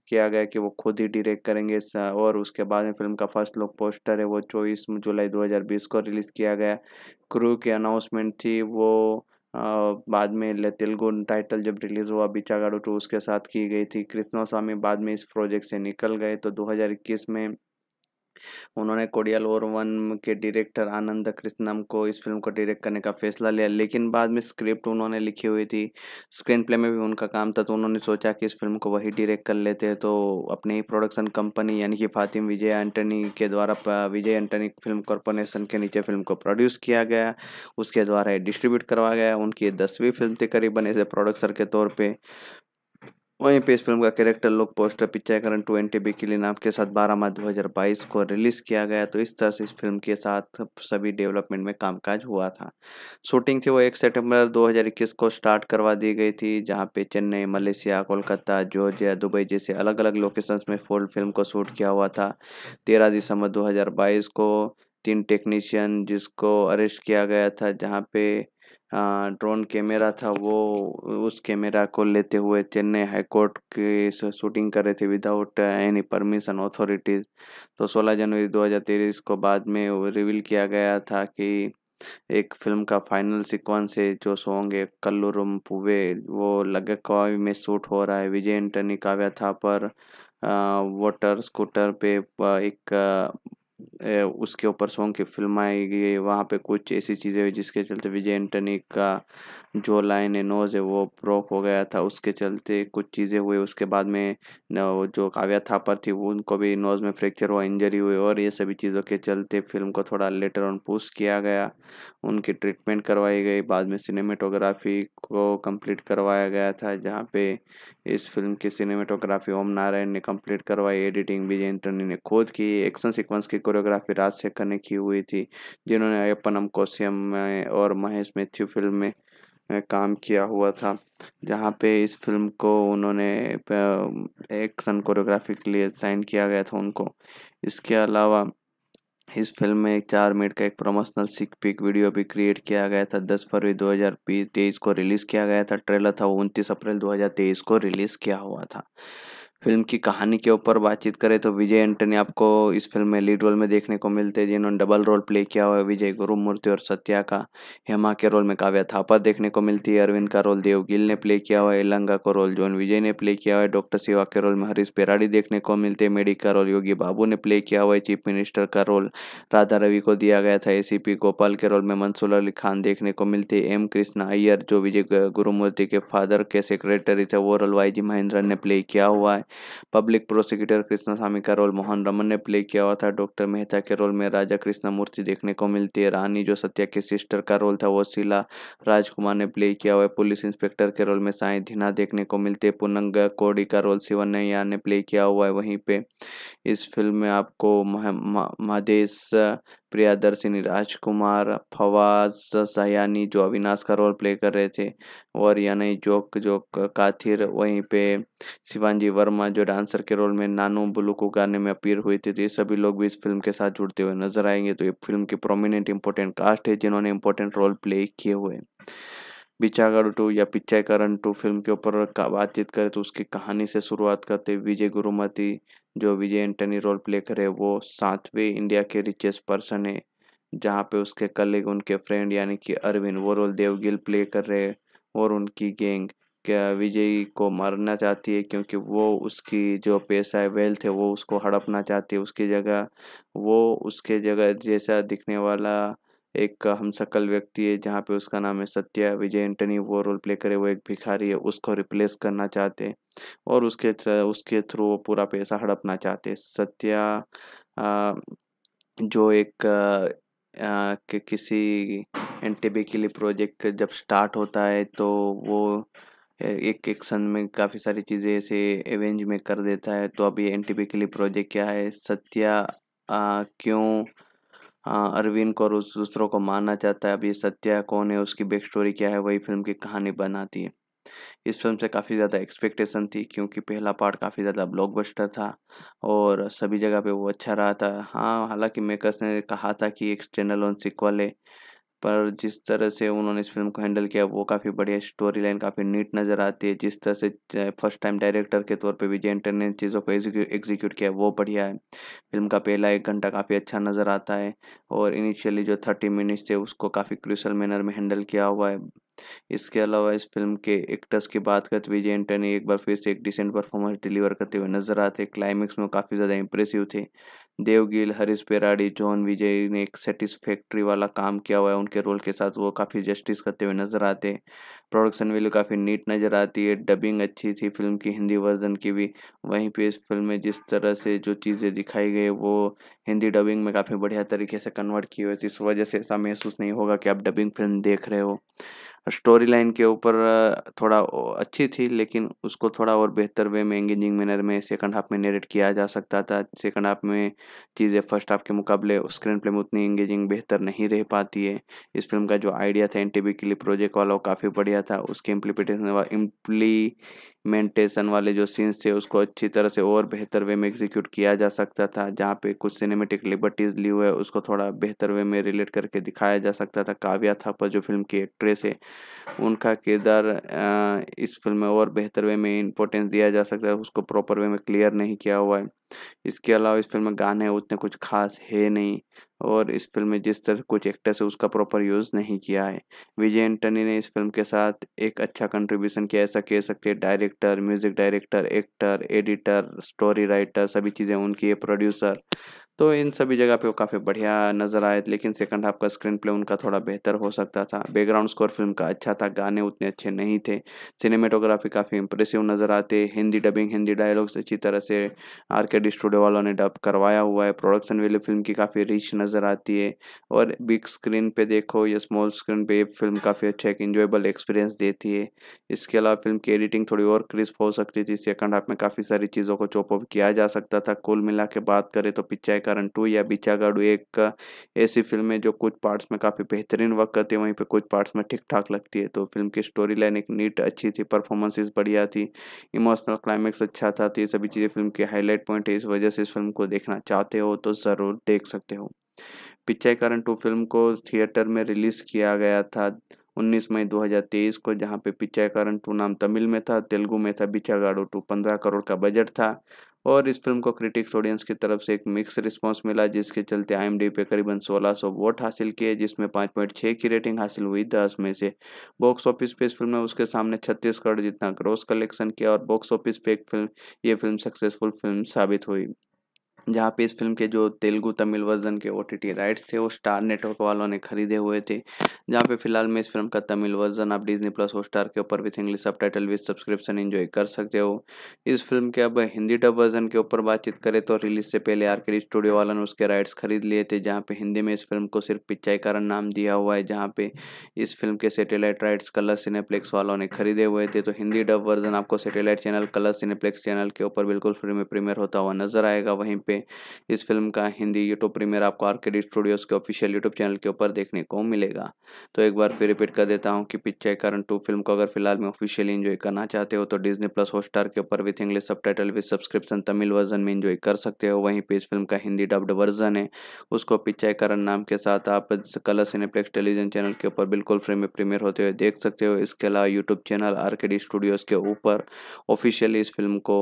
किया गया कि वो खुद ही डायरेक्ट करेंगे और उसके बाद में फिल्म का फर्स्ट लुक पोस्टर है वो चौबीस जुलाई 2020 को रिलीज़ किया गया क्रू की अनाउंसमेंट थी वो आ, बाद में तेलुगु टाइटल जब रिलीज़ हुआ बिचागाड़ू टू उसके साथ की गई थी कृष्णा स्वामी बाद में इस प्रोजेक्ट से निकल गए तो दो में उन्होंने कोडियल और वन के डायरेक्टर आनंद कृष्णम को इस फिल्म को डायरेक्ट करने का फैसला लिया लेकिन बाद में स्क्रिप्ट उन्होंने लिखी हुई थी स्क्रीन प्ले में भी उनका काम था तो उन्होंने सोचा कि इस फिल्म को वही डायरेक्ट कर लेते हैं तो अपनी प्रोडक्शन कंपनी यानी कि फातिम विजय एंटनी के द्वारा विजय एंटनी फिल्म कॉरपोरेशन के नीचे फिल्म को प्रोड्यूस किया गया उसके द्वारा डिस्ट्रीब्यूट करवाया गया उनकी दसवीं फिल्म थी करीबन एज ए प्रोडक्सर के तौर पर वहीं पे इस फिल्म का कैरेक्टर लोग poster picture current twenty B के लिए नाम के साथ बारह मार्च 2022 को रिलीज किया गया तो इस तरह से इस फिल्म के साथ सभी डेवलपमेंट में कामकाज हुआ था शूटिंग थी वो एक सितंबर 2021 को स्टार्ट करवा दी गई थी जहाँ पे Chennai Malaysia Kolkata Georgia Dubai जैसे अलग अलग लोकेशंस में फोल फिल्म को शूट किया हुआ था तेरह दिसंबर दो को तीन टेक्नीशियन जिसको अरेस्ट किया गया था जहाँ पे ड्रोन कैमरा था वो उस कैमरा को लेते हुए चेन्नई हाईकोर्ट की शूटिंग कर रहे थे विदाउट एनी परमिशन अथॉरिटीज़ तो 16 जनवरी 2023 को बाद में रिवील किया गया था कि एक फिल्म का फाइनल सीक्वेंस है जो सॉन्ग है कल्लुरुम पुवे वो लगकावी में शूट हो रहा है विजय एंटनी काव्या था पर वाटर स्कूटर पे एक उसके ऊपर सॉन्ग की फिल्म आएगी वहाँ पे कुछ ऐसी चीज़ें हुई जिसके चलते विजय एंटनी का जो लाइन है नोज है वो ब्रोक हो गया था उसके चलते कुछ चीज़ें हुई उसके बाद में जो काव्या थापर थी उनको भी नोज में फ्रैक्चर हुआ इंजरी हुई और ये सभी चीज़ों के चलते फिल्म को थोड़ा लेटर ऑन पोस्ट किया गया उनकी ट्रीटमेंट करवाई गई बाद में सिनेमेटोग्राफी को कंप्लीट करवाया गया था जहाँ पे इस फिल्म की सिनेमेटोग्राफी ओम नारायण ने कंप्लीट करवाई एडिटिंग विजय इंटरनी ने खुद की एक्शन सिक्वेंस की कोरियोग्राफी राजशेखर ने की हुई थी जिन्होंने अपनम कोशियम में और महेश मैथ्यू फिल्म में काम किया हुआ था जहाँ पे इस फिल्म को उन्होंने एक्शन कोरियोग्राफी के लिए साइन किया गया था उनको इसके अलावा इस फिल्म में चार मिनट का एक प्रमोशनल सिक पिक वीडियो भी क्रिएट किया गया था दस फरवरी दो हज़ार बीस तेईस को रिलीज़ किया गया था ट्रेलर था वो उनतीस अप्रैल दो हज़ार तेईस को रिलीज़ किया हुआ था फिल्म की कहानी के ऊपर बातचीत करें तो विजय एंटनी आपको इस फिल्म में लीड रोल में देखने को मिलते हैं जिन्होंने डबल रोल प्ले किया हुआ है विजय गुरुमूर्ति और सत्या का हेमा के रोल में काव्या थापर देखने को मिलती है अरविंद का रोल देव गिल ने प्ले किया हुआ है एलंगा को रोल जॉन विजय ने प्ले किया हुआ है डॉक्टर सिवा के रोल में हरीश पेराड़ी देखने को मिलते हैं मेडी का रोल योगी बाबू ने प्ले किया हुआ है चीफ मिनिस्टर का रोल राधा रवि को दिया गया था ए गोपाल के रोल में मंसूर अली खान देखने को मिलते एम कृष्णा अय्यर जो विजय गुरुमूर्ति के फादर के सेक्रेटरी थे वो रोल वाई जी महेंद्रन ने प्ले किया हुआ है पब्लिक प्रोसिक्यूटर कृष्णा स्वामी का रोल मोहन रमन ने प्ले किया हुआ था डॉक्टर मेहता के रोल में राजा कृष्णा मूर्ति देखने को मिलती है रानी जो सत्या के सिस्टर का रोल था वो शीला राजकुमार ने प्ले किया हुआ है पुलिस इंस्पेक्टर के रोल में साई धीना देखने को मिलती है पुनंग कोडी का रोल शिवन शिवनैया ने प्ले किया हुआ है वहीं पे इस फिल्म में आपको महेश प्रियादर्शिनी राजकुमार फवाज सयानी जो अविनाश का रोल प्ले कर रहे थे और यानी जोक जोक काथिर वहीं पे शिवानजी वर्मा जो डांसर के रोल में नानू बुलू को गाने में अपीयर हुए थे तो ये सभी लोग भी इस फिल्म के साथ जुड़ते हुए नजर आएंगे तो ये फिल्म के प्रोमिनेंट इंपॉर्टेंट कास्ट है जिन्होंने इंपॉर्टेंट रोल प्ले किए हुए बिचागढ़ टू या पिचाकरण टू फिल्म के ऊपर बातचीत करें तो उसकी कहानी से शुरुआत करते विजय गुरुमती जो विजय एंटनी रोल प्ले करे वो सातवें इंडिया के रिचेस्ट पर्सन है जहाँ पे उसके कलीग उनके फ्रेंड यानी कि अरविंद वो रोल देवगिल प्ले कर रहे हैं और उनकी गैंग क्या विजय को मारना चाहती है क्योंकि वो उसकी जो पैसा है वेल्थ है वो उसको हड़पना चाहती है उसकी जगह वो उसके जगह जैसा दिखने वाला एक हम सकल व्यक्ति है जहाँ पे उसका नाम है सत्या विजय एंटनी वो रोल प्ले करे वो एक भिखारी है उसको रिप्लेस करना चाहते हैं और उसके उसके थ्रू वो पूरा पैसा हड़पना चाहते हैं सत्या जो एक कि किसी लिए प्रोजेक्ट जब स्टार्ट होता है तो वो एक एक सन में काफ़ी सारी चीज़ें ऐसे अरेंज में कर देता है तो अभी अब के लिए प्रोजेक्ट क्या है सत्या आ, क्यों हाँ, अरविंद को और उस दूसरों को मारना चाहता है अब ये सत्या कौन है उसकी बैक स्टोरी क्या है वही फिल्म की कहानी बनाती है इस फिल्म से काफ़ी ज़्यादा एक्सपेक्टेशन थी क्योंकि पहला पार्ट काफ़ी ज़्यादा ब्लॉकबस्टर था और सभी जगह पे वो अच्छा रहा था हाँ हालांकि मेकर्स ने कहा था कि एक स्टैंडलोन सिक्वल है पर जिस तरह से उन्होंने इस फिल्म को हैंडल किया वो काफ़ी बढ़िया स्टोरी लाइन काफ़ी नीट नज़र आती है जिस तरह से फर्स्ट टाइम डायरेक्टर के तौर पे विजय एंटर ने चीज़ों को एग्जीक्यूट किया वो बढ़िया है फिल्म का पहला एक घंटा काफ़ी अच्छा नज़र आता है और इनिशियली जो थर्टी मिनट्स थे उसको काफ़ी क्रिशल मैनर में हैंडल किया हुआ है इसके अलावा इस फिल्म के एक्टर्स की बात करते तो विजय एंटनी एक बार फिर से एक डिसेंट परफॉर्मेंस डिलीवर करते हुए नजर आते क्लाइमेक्स में काफ़ी ज़्यादा इंप्रेसिव थे देवगिल हरीश पेराड़ी जॉन विजय ने एक सेटिस्फैक्ट्री वाला काम किया हुआ है उनके रोल के साथ वो काफ़ी जस्टिस करते हुए नज़र आते हैं प्रोडक्शन वैल्यू काफ़ी नीट नज़र आती है डबिंग अच्छी थी फिल्म की हिंदी वर्जन की भी वहीं पे इस फिल्म में जिस तरह से जो चीज़ें दिखाई गई वो हिंदी डबिंग में काफ़ी बढ़िया तरीके से कन्वर्ट की हुई थी इस वजह से ऐसा महसूस नहीं होगा कि आप डबिंग फिल्म देख रहे हो स्टोरी लाइन के ऊपर थोड़ा अच्छी थी लेकिन उसको थोड़ा और बेहतर वे में एंगेजिंग मैनर में सेकंड हाफ में नेरेट किया जा सकता था सेकंड हाफ में चीज़ें फर्स्ट हाफ के मुकाबले स्क्रीन प्ले में उतनी एंगेजिंग बेहतर नहीं रह पाती है इस फिल्म का जो आइडिया था एन के लिए प्रोजेक्ट वाला वो काफ़ी बढ़िया था उसके इम्प्लीपिटेशन इम्प्ली मेंटेशन वाले जो सीन्स थे उसको अच्छी तरह से और बेहतर वे में एग्जीक्यूट किया जा सकता था जहाँ पे कुछ सिनेमेटिक लिबर्टीज़ ली हुए उसको थोड़ा बेहतर वे में रिलेट करके दिखाया जा सकता था काव्या पर जो फिल्म की एक्ट्रेस है उनका किरदार इस फिल्म में और बेहतर वे में इंपॉर्टेंस दिया जा सकता है उसको प्रॉपर वे में क्लियर नहीं किया हुआ है इसके अलावा इस फिल्म में गाने उतने कुछ खास है नहीं और इस फिल्म में जिस तरह कुछ एक्टर्स है उसका प्रॉपर यूज़ नहीं किया है विजय एंटनी ने इस फिल्म के साथ एक अच्छा कंट्रीब्यूशन किया ऐसा कह सकते हैं director music director actor editor story writer सभी चीज़ें उनकी है प्रोड्यूसर तो इन सभी जगह पे वो काफ़ी बढ़िया नज़र आए लेकिन सेकंड हाफ का स्क्रीन प्ले उनका थोड़ा बेहतर हो सकता था बैकग्राउंड स्कोर फिल्म का अच्छा था गाने उतने अच्छे नहीं थे सिनेमेटोग्राफी काफ़ी इंप्रेसिव नज़र आते हिंदी डबिंग हिंदी डायलॉग्स अच्छी तरह से आर के डी स्टूडियो वालों ने डब करवाया हुआ है प्रोडक्शन वैल्यू फिल्म की काफ़ी रिच नज़र आती है और बिग स्क्रीन पर देखो या स्मॉल स्क्रीन पर फिल्म काफ़ी अच्छा एक इंजॉयबल एक्सपीरियंस देती है इसके अलावा फिल्म की एडिटिंग थोड़ी और क्रिस्प हो सकती थी सेकंड हाफ में काफ़ी सारी चीज़ों को चॉप ऑफ किया जा सकता था कुल मिला के बात करें तो पिक्चर कारण टू या बीचा गाड़ू एक ऐसी फिल्म है जो कुछ पार्ट्स में काफ़ी बेहतरीन वर्क करती है वहीं पे कुछ पार्ट्स में ठीक ठाक लगती है तो फिल्म की स्टोरी लाइन एक नीट अच्छी थी परफॉर्मेंसेस बढ़िया थी इमोशनल क्लाइमेक्स अच्छा था तो ये सभी चीज़ें फिल्म के हाईलाइट पॉइंट है इस वजह से इस फिल्म को देखना चाहते हो तो ज़रूर देख सकते हो पिक्चर कारण टू फिल्म को थिएटर में रिलीज़ किया गया था 19 मई 2023 को जहां पे पिचायकरण टू नाम तमिल में था तेलुगु में था बिचागाड़ो टू 15 करोड़ का बजट था और इस फिल्म को क्रिटिक्स ऑडियंस की तरफ से एक मिक्स रिस्पांस मिला जिसके चलते आई पे करीबन 1600 वोट हासिल किए जिसमें 5.6 की रेटिंग हासिल हुई दस में से बॉक्स ऑफिस पे इस फिल्म ने उसके सामने छत्तीस करोड़ जितना क्रॉस कलेक्शन किया और बॉक्स ऑफिस पे एक फिल्म ये फिल्म सक्सेसफुल फिल्म साबित हुई जहाँ पे इस फिल्म के जो तेलुगु तमिल वर्जन के ओ राइट्स थे वो स्टार नेटवर्क वालों ने खरीदे हुए थे जहाँ पे फिलहाल में इस फिल्म का तमिल वर्जन आप डिजनी प्लस स्टार के ऊपर with English subtitle with subscription enjoy कर सकते हो इस फिल्म के अब हिंदी डब वर्जन के ऊपर बातचीत करें तो रिलीज से पहले आर स्टूडियो वालों ने उसके राइट्स खरीद लिए थे जहाँ पे हिंदी में इस फिल्म को सिर्फ पिचाई कारण नाम दिया हुआ है जहाँ पे इस फिल्म के सेटेलाइट राइट्स कलर सिनेप्लेक्स वालों ने खरीदे हुए थे तो हिंदी डब वर्जन आपको satellite channel colour Cineplex channel के ऊपर बिल्कुल फ्री में प्रीमियर होता हुआ नजर आएगा वहीं पे इस फिल्म का हिंदी यूट्यूब प्रीमियर आपको आर्केडी स्टूडियोज के ऑफिशियल यूट्यूब चैनल के ऊपर देखने को मिलेगा तो एक बार फिर रिपीट कर देता हूँ कि पिक्चर करण टू फिल्म को अगर फिलहाल में ऑफिशियली इन्जॉय करना चाहते हो तो डिजनी प्लस हॉटस्टार के ऊपर with English subtitle with subscription Tamil version में इन्जॉय कर सकते हो वहीं पर इस फिल्म का हिंदी डब्ड वर्जन है उसको पिक्चर करण नाम के साथ आप कलर सिनेप्लेक्स टेलीविजन चैनल के ऊपर बिल्कुल फ्री में प्रीमियर होते हुए देख सकते हो इसके अलावा YouTube channel R K D studios के ऊपर ऑफिशियली इस फिल्म को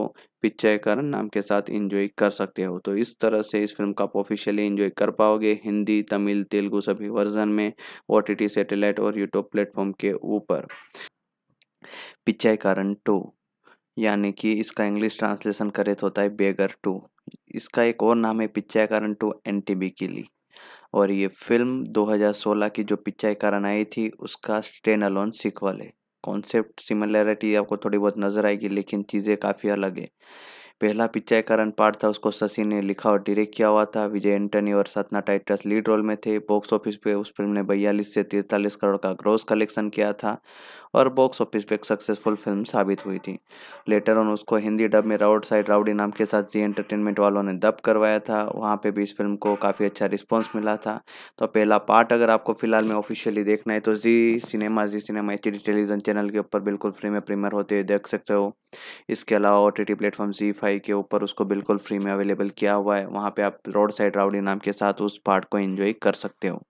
पिक्चर करण नाम के साथ इंजॉय कर सकते हो तो इस तरह से इस फिल्म का आप ऑफिशियली इंजॉय कर पाओगे हिंदी तमिल तेलुगु सभी वर्जन में ओ सैटेलाइट और यूट्यूब प्लेटफॉर्म के ऊपर पिक्चर कारण टू यानी कि इसका इंग्लिश ट्रांसलेशन करे तो होता है बेगर टू इसका एक और नाम है picture Pichaikkaran to N T B के लिए और ये फिल्म 2016 की जो पिक्चर कारण आई थी उसका स्टेन अलोन सिक्वल है कॉन्सेप्ट सिमिलैरिटी आपको थोड़ी बहुत नज़र आएगी लेकिन चीज़ें काफ़ी अलग है पहला पिक्चर करंट पार्ट था उसको शशि ने लिखा और डायरेक्ट किया हुआ था विजय एंटनी और सतना टाइटस लीड रोल में थे बॉक्स ऑफिस पे उस फिल्म ने बयालीस से तिरतालीस करोड़ का ग्रोस कलेक्शन किया था और बॉक्स ऑफिस पे एक सक्सेसफुल फिल्म साबित हुई थी लेटर ऑन उसको हिंदी डब में राउड साइड राउडी नाम के साथ जी एंटरटेनमेंट वालों ने डब करवाया था वहाँ पे भी इस फिल्म को काफ़ी अच्छा रिस्पॉन्स मिला था तो पहला पार्ट अगर आपको फिलहाल में ऑफिशियली देखना है तो जी सिनेमा जी सिनेमा एच टेलीविजन चैनल के ऊपर बिल्कुल फ्री में प्रीमियर होते हुए देख सकते हो इसके अलावा ओ टी प्लेटफॉर्म जी फाइव के ऊपर उसको बिल्कुल फ्री में अवेलेबल किया हुआ है वहाँ पर आप रोड साइड राउडी नाम के साथ उस पार्ट को इन्जॉय कर सकते हो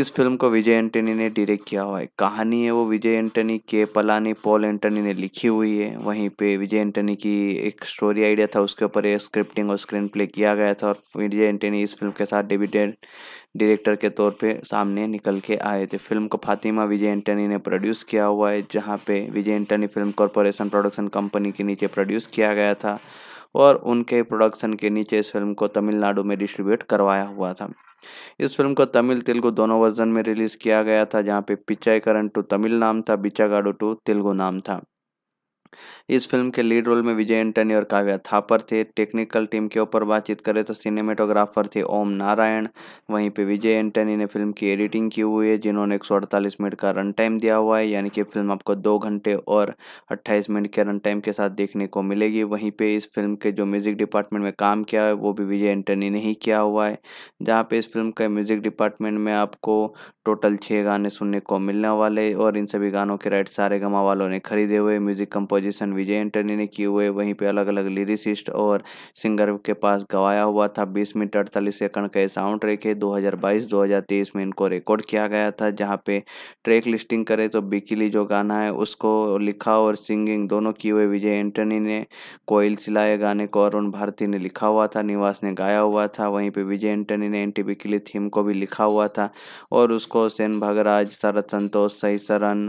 इस फिल्म को विजय एंटनी ने डायरेक्ट किया हुआ है कहानी है वो विजय एंटनी के पलानी पॉल एंटनी ने लिखी हुई है वहीं पे विजय एंटनी की एक स्टोरी आइडिया था उसके ऊपर स्क्रिप्टिंग और स्क्रीन प्ले किया गया था और विजय एंटनी इस फिल्म के साथ डेब्यूटेड डायरेक्टर के तौर पे सामने निकल के आए थे फिल्म को फातिमा विजय एंटनी ने प्रोड्यूस किया हुआ है जहाँ पे Vijay Antony film corporation production company के नीचे प्रोड्यूस किया गया था और उनके प्रोडक्शन के नीचे इस फिल्म को तमिलनाडु में डिस्ट्रीब्यूट करवाया हुआ था इस फिल्म को तमिल तेलुगु दोनों वर्जन में रिलीज़ किया गया था जहाँ पे पिचाई करण टू तमिल नाम था बिचागाडो टू तेलुगु नाम था इस फिल्म के लीड रोल में विजय एंटनी और काव्या थापर थे टेक्निकल टीम के ऊपर बातचीत करें तो सिनेमेटोग्राफर थे ओम नारायण वहीं पे विजय एंटनी ने फिल्म की एडिटिंग की हुई है जिन्होंने एक मिनट का रन टाइम दिया हुआ है यानी कि फिल्म आपको दो घंटे और अट्ठाईस मिनट के रन टाइम के साथ देखने को मिलेगी वहीं पर इस फिल्म के जो म्यूज़िक डिपार्टमेंट में काम किया है वो भी विजय एंटनी ने ही किया हुआ है जहाँ पर इस फिल्म का म्यूज़िक डिपार्टमेंट में आपको टोटल छः गाने सुनने को मिलने वाले और इन सभी गानों के राइट सारे गमा वालों ने खरीदे हुए म्यूज़िक कंपोजिशन विजय एंटनी ने किए हुए वहीं पे अलग अलग लिरिसिस्ट और सिंगर के पास गवाया हुआ था 20 मिनट अड़तालीस सेकंड का साउंड ट्रैक है 2022-2023 में इनको रिकॉर्ड किया गया था जहाँ पे ट्रैक लिस्टिंग करे तो बिकिली जो गाना है उसको लिखा और सिंगिंग दोनों किए हुए विजय एंटनी ने कोयल सिलाए गाने को अरुण भारती ने लिखा हुआ था निवास ने गाया हुआ था वहीं पर विजय एंटनी ने एंटी बिकिली थीम को भी लिखा हुआ था और उसको उसको सेन भगराज शरद संतोष सही सरन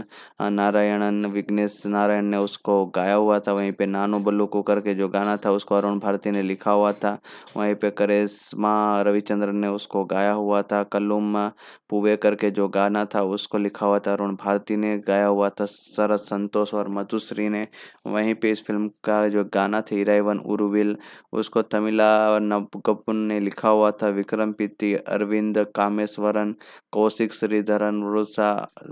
नारायणन विघ्नेश नारायण ने उसको गाया हुआ था वहीं पे नानू बल्लू को करके जो गाना था उसको अरुण भारती ने लिखा हुआ था वहीं पे करेशमा रविचंद्रन ने उसको गाया हुआ था कल्लुम पुवे करके जो गाना था उसको लिखा हुआ था अरुण भारती ने गाया हुआ था शरद संतोष और मधुश्री ने वहीं पे इस फिल्म का जो गाना था इराइवन उरुविल उसको तमिला नबगपुन ने लिखा हुआ था विक्रम पीति अरविंद कामेश्वरन कौशिक श्रीधरन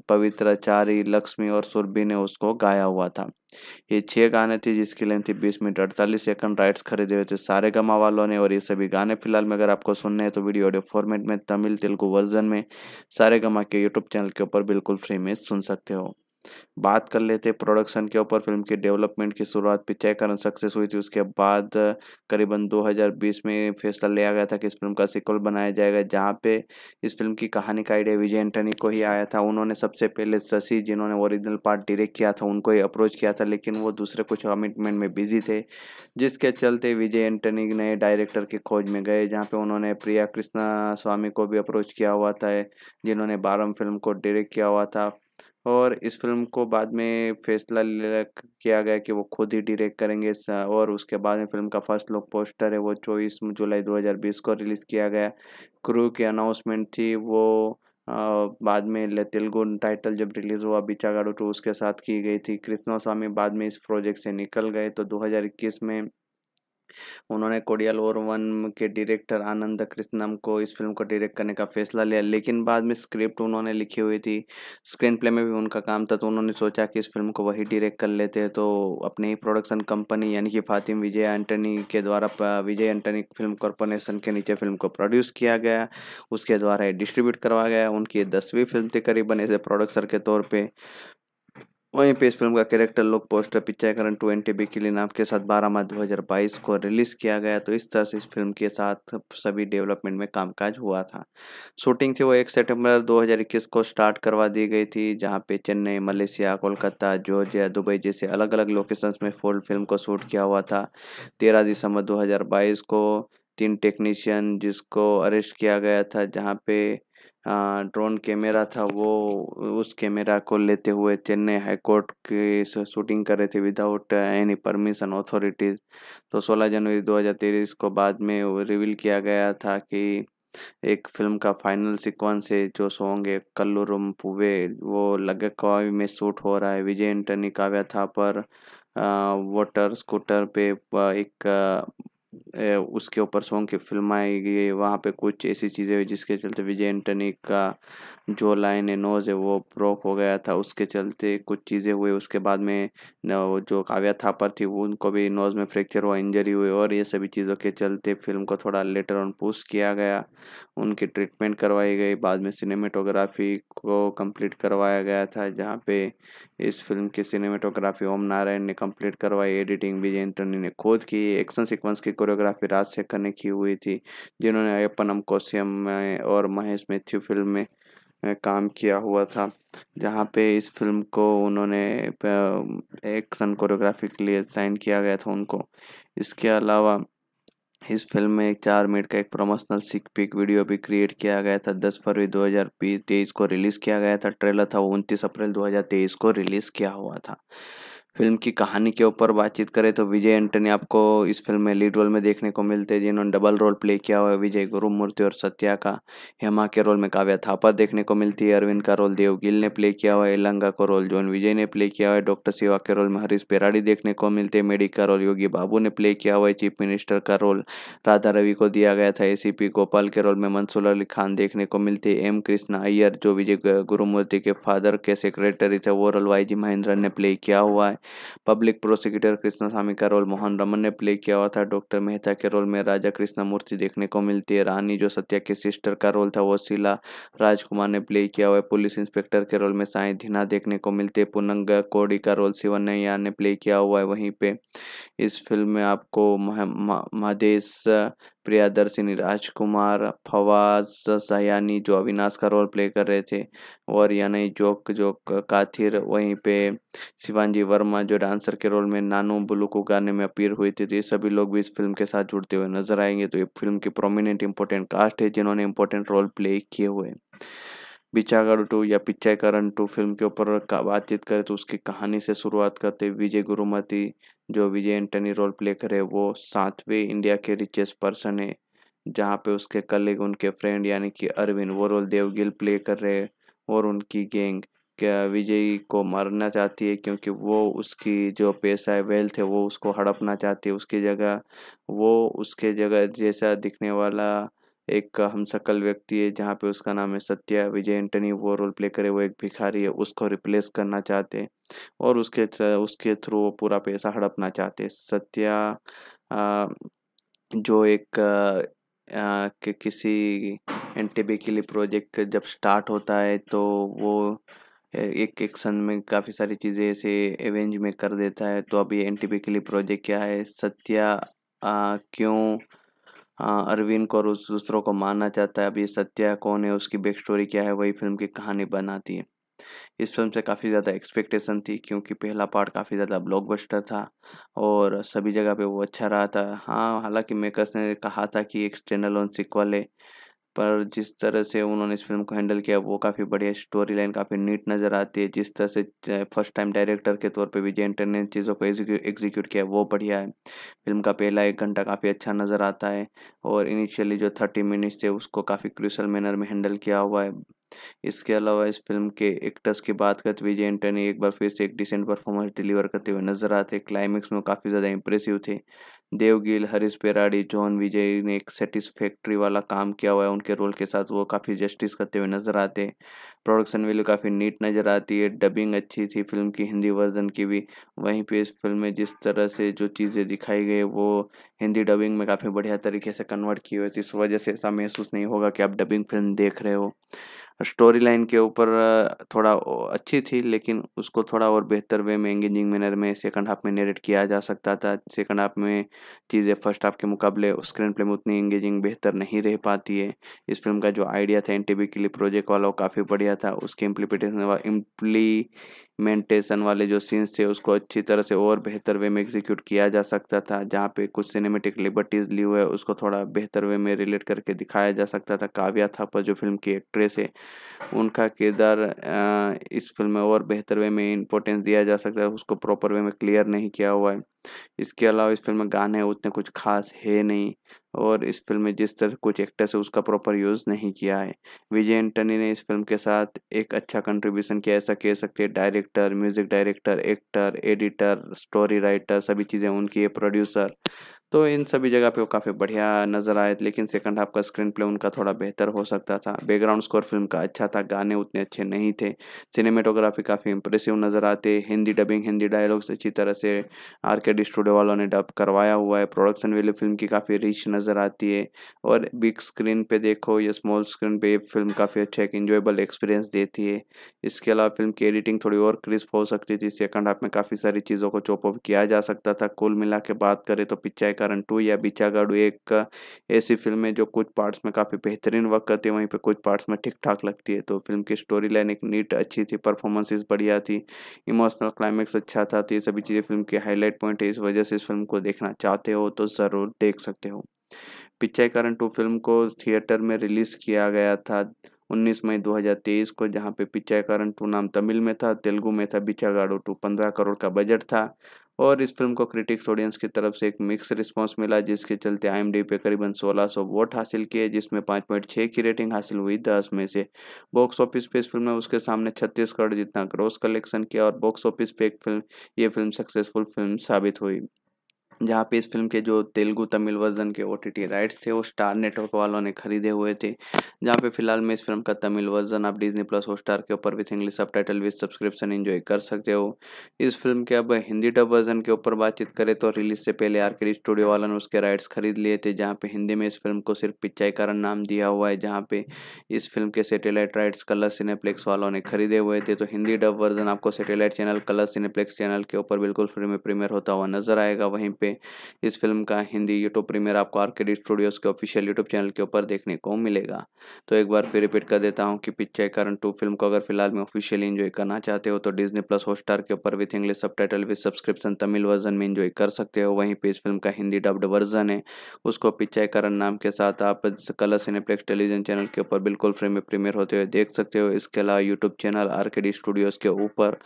पवित्र चारी लक्ष्मी और सुरभि ने उसको गाया हुआ था ये छह गाने थे जिसकी लेंथ थी बीस मिनट अड़तालीस सेकंड राइट्स खरीदे हुए थे सारे गमा वालों ने और ये सभी गाने फिलहाल में अगर आपको सुनने हैं तो वीडियो ऑडियो फॉर्मेट में तमिल तेलुगु वर्जन में सारे गमा के यूट्यूब चैनल के ऊपर बिल्कुल फ्री में सुन सकते हो बात कर लेते प्रोडक्शन के ऊपर फिल्म के डेवलपमेंट की शुरुआत पिछय कारण सक्सेस हुई थी उसके बाद करीबन 2020 में फैसला लिया गया था कि इस फिल्म का सिक्वल बनाया जाएगा जहाँ पे इस फिल्म की कहानी का आइडिया विजय एंटनी को ही आया था उन्होंने सबसे पहले शशि जिन्होंने ओरिजिनल पार्ट डायरेक्ट किया था उनको ही अप्रोच किया था लेकिन वो दूसरे कुछ कमिटमेंट में बिजी थे जिसके चलते विजय एंटनी नए डायरेक्टर की खोज में गए जहाँ पे उन्होंने प्रिया कृष्णा स्वामी को भी अप्रोच किया हुआ था जिन्होंने बारम फिल्म को डायरेक्ट किया हुआ था और इस फिल्म को बाद में फैसला किया गया कि वो खुद ही डायरेक्ट करेंगे और उसके बाद में फिल्म का फर्स्ट लुक पोस्टर है वो चौबीस जुलाई 2020 को रिलीज़ किया गया क्रू की अनाउंसमेंट थी वो आ, बाद में तेलुगु टाइटल जब रिलीज़ हुआ बिचागाड़ू टू उसके साथ की गई थी कृष्णा स्वामी बाद में इस प्रोजेक्ट से निकल गए तो दो में उन्होंने कोडियल और वन के डायरेक्टर आनंद कृष्णम को इस फिल्म को डायरेक्ट करने का फैसला लिया लेकिन बाद में स्क्रिप्ट उन्होंने लिखी हुई थी स्क्रीन प्ले में भी उनका काम था तो उन्होंने सोचा कि इस फिल्म को वही डायरेक्ट कर लेते हैं तो अपनी प्रोडक्शन कंपनी यानी कि फातिम विजय एंटनी के द्वारा विजय एंटनी फिल्म कॉरपोरेशन के नीचे फिल्म को प्रोड्यूस किया गया उसके द्वारा डिस्ट्रीब्यूट करवाया गया उनकी दसवीं फिल्म थी करीबन एज ए प्रोडक्सर के तौर पर वहीं पे इस फिल्म का कैरेक्टर लोग पोस्टर पिक्चरकरण ट्वेंटी बी के लिए नाम के साथ 12 मार्च 2022 को रिलीज़ किया गया तो इस तरह से इस फिल्म के साथ सभी डेवलपमेंट में कामकाज हुआ था शूटिंग थी वो एक सितंबर 2021 को स्टार्ट करवा दी गई थी जहाँ पे Chennai Malaysia Kolkata Georgia Dubai जैसे अलग अलग लोकेशंस में फोल्ड फिल्म को शूट किया हुआ था तेरह दिसंबर दो को तीन टेक्नीशियन जिसको अरेस्ट किया गया था जहाँ पे ड्रोन कैमरा था वो उस कैमरा को लेते हुए चेन्नई हाईकोर्ट की शूटिंग कर रहे थे विदाउट एनी परमिशन अथॉरिटीज़ तो 16 जनवरी 2023 को बाद में रिवील किया गया था कि एक फिल्म का फाइनल सीक्वेंस है जो सॉन्ग है कल्लुरुम पुवे वो लगे लगकावी में शूट हो रहा है विजय एंटनी काव्या था पर वाटर स्कूटर पे एक उसके ऊपर सॉन्ग की फिल्म आई गई वहाँ पे कुछ ऐसी चीज़ें हुई जिसके चलते विजय एंटनी का जो लाइन है नोज है वो ब्रोक हो गया था उसके चलते कुछ चीज़ें हुई उसके बाद में जो काव्या थापर थी वो उनको भी नोज में फ्रैक्चर हुआ इंजरी हुई और ये सभी चीज़ों के चलते फिल्म को थोड़ा लेटर ऑन पुश किया गया उनकी ट्रीटमेंट करवाई गई बाद में सिनेमेटोग्राफी को कंप्लीट करवाया गया था जहाँ पे इस फिल्म की सिनेमेटोग्राफी ओम नारायण ने कंप्लीट करवाई एडिटिंग विजय एंटनी ने खुद की एक्शन सिक्वेंस की कोरियोग्राफी राजशेखर ने की हुई थी जिन्होंने अयपनम कोशियम में और महेश मैथ्यू फिल्म में काम किया हुआ था जहाँ पे इस फिल्म को उन्होंने एक्शन कोरियोग्राफी के लिए साइन किया गया था उनको इसके अलावा इस फिल्म में एक चार मिनट का एक प्रमोशनल सिक पिक वीडियो भी क्रिएट किया गया था दस फरवरी दो हज़ार बीस तेईस को रिलीज़ किया गया था ट्रेलर था वो उनतीस अप्रैल दो हज़ार तेईस को रिलीज़ किया हुआ था फिल्म की कहानी के ऊपर बातचीत करें तो विजय एंटनी आपको इस फिल्म में लीड रोल में देखने को मिलते हैं जिन्होंने डबल रोल प्ले किया हुआ है विजय गुरुमूर्ति और सत्या का हेमा के रोल में काव्या थापा देखने को मिलती है अरविंद का रोल देव गिल ने प्ले किया हुआ है एलंगा का रोल जोन विजय ने प्ले किया हुआ है डॉक्टर सेवा के रोल में हरीश पेराड़ी देखने को मिलते हैं मेडिक का रोल योगी बाबू ने प्ले किया हुआ है चीफ मिनिस्टर का रोल राधा रवि को दिया गया था ए गोपाल के रोल में मंसूर अली खान देखने को मिलते एम कृष्णा अय्यर जो विजय गुरुमूर्ति के फादर के सेक्रेटरी थे वो रोल वाई जी महेंद्र ने प्ले किया हुआ है पब्लिक प्रोसिक्यूटर कृष्णास्वामी का रोल मोहन रमन ने प्ले किया हुआ था डॉक्टर मेहता के रोल में राजा कृष्णा मूर्ति देखने को मिलती है रानी जो सत्या के सिस्टर का रोल था वो शीला राजकुमार ने प्ले किया हुआ है पुलिस इंस्पेक्टर के रोल में साई धीना देखने को मिलती है पुनंग कोडी का रोल शिवनैया ने प्ले किया हुआ है वहीं पे इस फिल्म में आपको महदेश प्रियादर्शिनी राजकुमार फवाज सयानी जो अविनाश का रोल प्ले कर रहे थे और यानी जोक जोक काथिर वहीं पे शिवानजी वर्मा जो डांसर के रोल में नानू बुलू को गाने में अपीयर हुए थे तो ये सभी लोग भी इस फिल्म के साथ जुड़ते हुए नजर आएंगे तो ये फिल्म की प्रोमिनेंट इंपॉर्टेंट कास्ट है जिन्होंने इंपॉर्टेंट रोल प्ले किए हुए हैं टू या पिच्चय टू फिल्म के ऊपर बातचीत करें तो उसकी कहानी से शुरुआत करते विजय गुरुमती जो विजय एंटनी रोल प्ले करे वो सातवें इंडिया के रिचेस्ट पर्सन है जहाँ पे उसके कलीग उनके फ्रेंड यानी कि अरविंद वो रोल देवगिल प्ले कर रहे और उनकी गैंग क्या विजय को मारना चाहती है क्योंकि वो उसकी जो पैसा है वेल्थ है वो उसको हड़पना चाहती है उसकी जगह वो उसके जगह जैसा दिखने वाला एक हम सकल व्यक्ति है जहाँ पे उसका नाम है सत्या विजय एंटनी वो रोल प्ले करे वो एक भिखारी है उसको रिप्लेस करना चाहते हैं और उसके उसके थ्रू वो पूरा पैसा हड़पना चाहते हैं सत्या आ, जो एक आ, कि किसी लिए प्रोजेक्ट जब स्टार्ट होता है तो वो एक एक सन में काफ़ी सारी चीज़ें ऐसे अरेंज में कर देता है तो अभी एन के लिए प्रोजेक्ट क्या है सत्या आ, क्यों हाँ अरविंद और उस दूसरों को मारना चाहता है अब ये सत्या कौन है उसकी बैक स्टोरी क्या है वही फिल्म की कहानी बनाती है इस फिल्म से काफ़ी ज़्यादा एक्सपेक्टेशन थी क्योंकि पहला पार्ट काफ़ी ज़्यादा ब्लॉकबस्टर था और सभी जगह पे वो अच्छा रहा था हाँ हालांकि मेकर्स ने कहा था कि एक स्टैंडलोन सिक्वल है पर जिस तरह से उन्होंने इस फिल्म को हैंडल किया वो काफ़ी बढ़िया स्टोरी लाइन काफ़ी नीट नज़र आती है जिस तरह से फर्स्ट टाइम डायरेक्टर के तौर पे विजय एंटर ने चीज़ों को एग्जीक्यूट किया वो बढ़िया है फिल्म का पहला एक घंटा काफ़ी अच्छा नज़र आता है और इनिशियली जो थर्टी मिनट्स थे उसको काफ़ी क्रिशल मैनर में हैंडल किया हुआ है इसके अलावा इस फिल्म के एक्टर्स की बात करते विजय एंटनी एक बार फिर से एक डिसेंट परफॉर्मेंस डिलीवर करते हुए नजर आते क्लाइमेक्स में काफ़ी ज़्यादा इंप्रेसिव थे देवगिल हरीश पेराड़ी जॉन विजय ने एक सेटिस्फैक्ट्री वाला काम किया हुआ है उनके रोल के साथ वो काफ़ी जस्टिस करते हुए नज़र आते हैं प्रोडक्शन वैल्यू काफ़ी नीट नज़र आती है डबिंग अच्छी थी फिल्म की हिंदी वर्जन की भी वहीं पे इस फिल्म में जिस तरह से जो चीज़ें दिखाई गई वो हिंदी डबिंग में काफ़ी बढ़िया तरीके से कन्वर्ट की हुई थी इस वजह से ऐसा महसूस नहीं होगा कि आप डबिंग फिल्म देख रहे हो स्टोरी लाइन के ऊपर थोड़ा अच्छी थी लेकिन उसको थोड़ा और बेहतर वे में एंगेजिंग मैनर में सेकंड हाफ में नरेट किया जा सकता था सेकंड हाफ में चीज़ें फर्स्ट हाफ के मुकाबले स्क्रीन प्ले में उतनी एंगेजिंग बेहतर नहीं रह पाती है इस फिल्म का जो आइडिया था एन के लिए प्रोजेक्ट वाला वो काफ़ी बढ़िया था उसके इम्प्लीमेंटेशन इम्प्ली मेंटेशन वाले जो सीन्स थे उसको अच्छी तरह से और बेहतर वे में एग्जीक्यूट किया जा सकता था जहाँ पे कुछ सिनेमेटिक लिबर्टीज़ ली हुए उसको थोड़ा बेहतर वे में रिलेट करके दिखाया जा सकता था काव्या पर जो फिल्म की एक्ट्रेस है उनका किरदार इस फिल्म में और बेहतर वे में इंपॉर्टेंस दिया जा सकता है उसको प्रॉपर वे में क्लियर नहीं किया हुआ है इसके अलावा इस फिल्म में गाने उतने कुछ खास है नहीं और इस फिल्म में जिस तरह कुछ एक्टर्स है उसका प्रॉपर यूज़ नहीं किया है विजय एंटनी ने इस फिल्म के साथ एक अच्छा कंट्रीब्यूशन किया ऐसा कह सकते हैं director music director actor editor story writer सभी चीज़ें उनकी है प्रोड्यूसर तो इन सभी जगह पे वो काफ़ी बढ़िया नज़र आए लेकिन सेकंड हाफ का स्क्रीन प्ले उनका थोड़ा बेहतर हो सकता था बैकग्राउंड स्कोर फिल्म का अच्छा था गाने उतने अच्छे नहीं थे सिनेमेटोग्राफी काफ़ी इंप्रेसिव नज़र आते हिंदी डबिंग हिंदी डायलॉग्स अच्छी तरह से आर के स्टूडियो वालों ने डब करवाया हुआ है प्रोडक्शन वैल्यू फिल्म की काफ़ी रिच नज़र आती है और बिग स्क्रीन पर देखो या स्मॉल स्क्रीन पर फिल्म काफ़ी अच्छा एक इंजॉयबल एक्सपीरियंस देती है इसके अलावा फिल्म की एडिटिंग थोड़ी और क्रिस्प हो सकती थी सेकंड हाफ में काफ़ी सारी चीज़ों को चॉप किया जा सकता था कुल मिला के बात करें तो पिक्चर कारण टू या बिचागाड़ू एक ऐसी फिल्म है जो कुछ पार्ट्स में काफ़ी बेहतरीन वर्क करती है वहीं पे कुछ पार्ट्स में ठीक ठाक लगती है तो फिल्म की स्टोरी लाइन एक नीट अच्छी थी परफॉर्मेंसेस बढ़िया थी इमोशनल क्लाइमेक्स अच्छा था तो ये सभी चीज़ें फिल्म की हाईलाइट पॉइंट है इस वजह से इस फिल्म को देखना चाहते हो तो ज़रूर देख सकते हो पिक्चर कारण टू फिल्म को थिएटर में रिलीज़ किया गया था 19 मई 2023 को जहां पे पिचायकरण टू नाम तमिल में था तेलुगु में था बिचागाड़ो टू 15 करोड़ का बजट था और इस फिल्म को क्रिटिक्स ऑडियंस की तरफ से एक मिक्स रिस्पांस मिला जिसके चलते आई पे करीबन 1600 वोट हासिल किए जिसमें 5.6 की रेटिंग हासिल हुई दस में से बॉक्स ऑफिस पे इस फिल्म ने उसके सामने छत्तीस करोड़ जितना क्रॉस कलेक्शन किया और बॉक्स ऑफिस पे एक फिल्म ये फिल्म सक्सेसफुल फिल्म साबित हुई जहाँ पे इस फिल्म के जो तेलुगु तमिल वर्जन के ओ राइट्स थे वो स्टार नेटवर्क वालों ने खरीदे हुए थे जहाँ पे फिलहाल में इस फिल्म का तमिल वर्जन आप डिजनी प्लस हॉट स्टार के ऊपर with English subtitle with subscription enjoy कर सकते हो इस फिल्म के अब हिंदी डब वर्जन के ऊपर बातचीत करें तो रिलीज से पहले आर स्टूडियो वालों ने उसके राइट्स खरीद लिए थे जहाँ पे हिंदी में इस फिल्म को सिर्फ पिचाई कारण नाम दिया हुआ है जहाँ पे इस फिल्म के सेटेलाइट राइट्स कलर सिनेप्लेक्स वालों ने खरीदे हुए थे तो हिंदी डब वर्जन आपको satellite channel colour Cineplex channel के ऊपर बिल्कुल फ्री में प्रीमियर होता हुआ नजर आएगा वहीं पे इस फिल्म का हिंदी यूट्यूब प्रीमियर आपको आर्केडी स्टूडियोज़ के ऑफिशियल यूट्यूब चैनल के ऊपर देखने को मिलेगा तो एक बार फिर रिपीट कर देता हूँ कि पिक्चर करंट टू फिल्म को अगर फिलहाल में ऑफिशियली इन्जॉय करना चाहते हो तो डिजनी प्लस हॉटस्टार के ऊपर with English subtitle with subscription Tamil version में इन्जॉय कर सकते हो वहीं पर इस फिल्म का हिंदी डब्ड वर्जन है उसको पिक्चर करंट नाम के साथ आप कलर सिनेप्लेक्स टेलीविजन चैनल के ऊपर बिल्कुल फ्री में प्रीमियर होते हुए देख सकते हो इसके अलावा यूट्यूब चैनल आर स्टूडियोज़ के ऊपर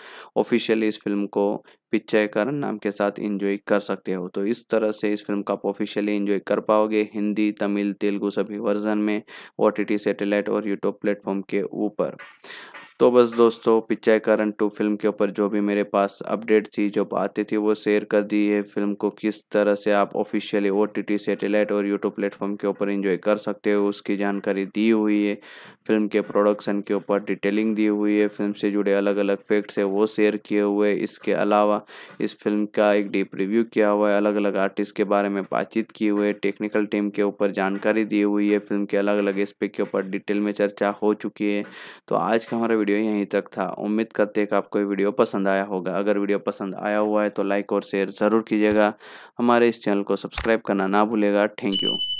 ऑफिशियली इस फिल्म को पिक्चर करण नाम के साथ इंजॉय कर सकते हो तो इस तरह से इस फिल्म का आप ऑफिशियली इंजॉय कर पाओगे हिंदी तमिल तेलुगु सभी वर्जन में ओ टी सैटेलाइट और यूट्यूब प्लेटफॉर्म के ऊपर तो बस दोस्तों पिक्चर करण टू फिल्म के ऊपर जो भी मेरे पास अपडेट थी जो बातें थी वो शेयर कर दी है फिल्म को किस तरह से आप officially O T T satellite और यूट्यूब प्लेटफॉर्म के ऊपर इंजॉय कर सकते हो उसकी जानकारी दी हुई है फिल्म के प्रोडक्शन के ऊपर डिटेलिंग दी हुई है फिल्म से जुड़े अलग अलग फैक्ट्स है वो शेयर किए हुए इसके अलावा इस फिल्म का एक डीप रिव्यू किया हुआ है अलग अलग आर्टिस्ट के बारे में बातचीत की हुई है टेक्निकल टीम के ऊपर जानकारी दी हुई है फिल्म के अलग अलग एस्पेक्ट के ऊपर डिटेल में चर्चा हो चुकी है तो आज का हमारा वीडियो यहीं तक था उम्मीद करते हैं कि आपको ये वीडियो पसंद आया होगा अगर वीडियो पसंद आया हुआ है तो लाइक और शेयर ज़रूर कीजिएगा हमारे इस चैनल को सब्सक्राइब करना ना भूलेगा थैंक यू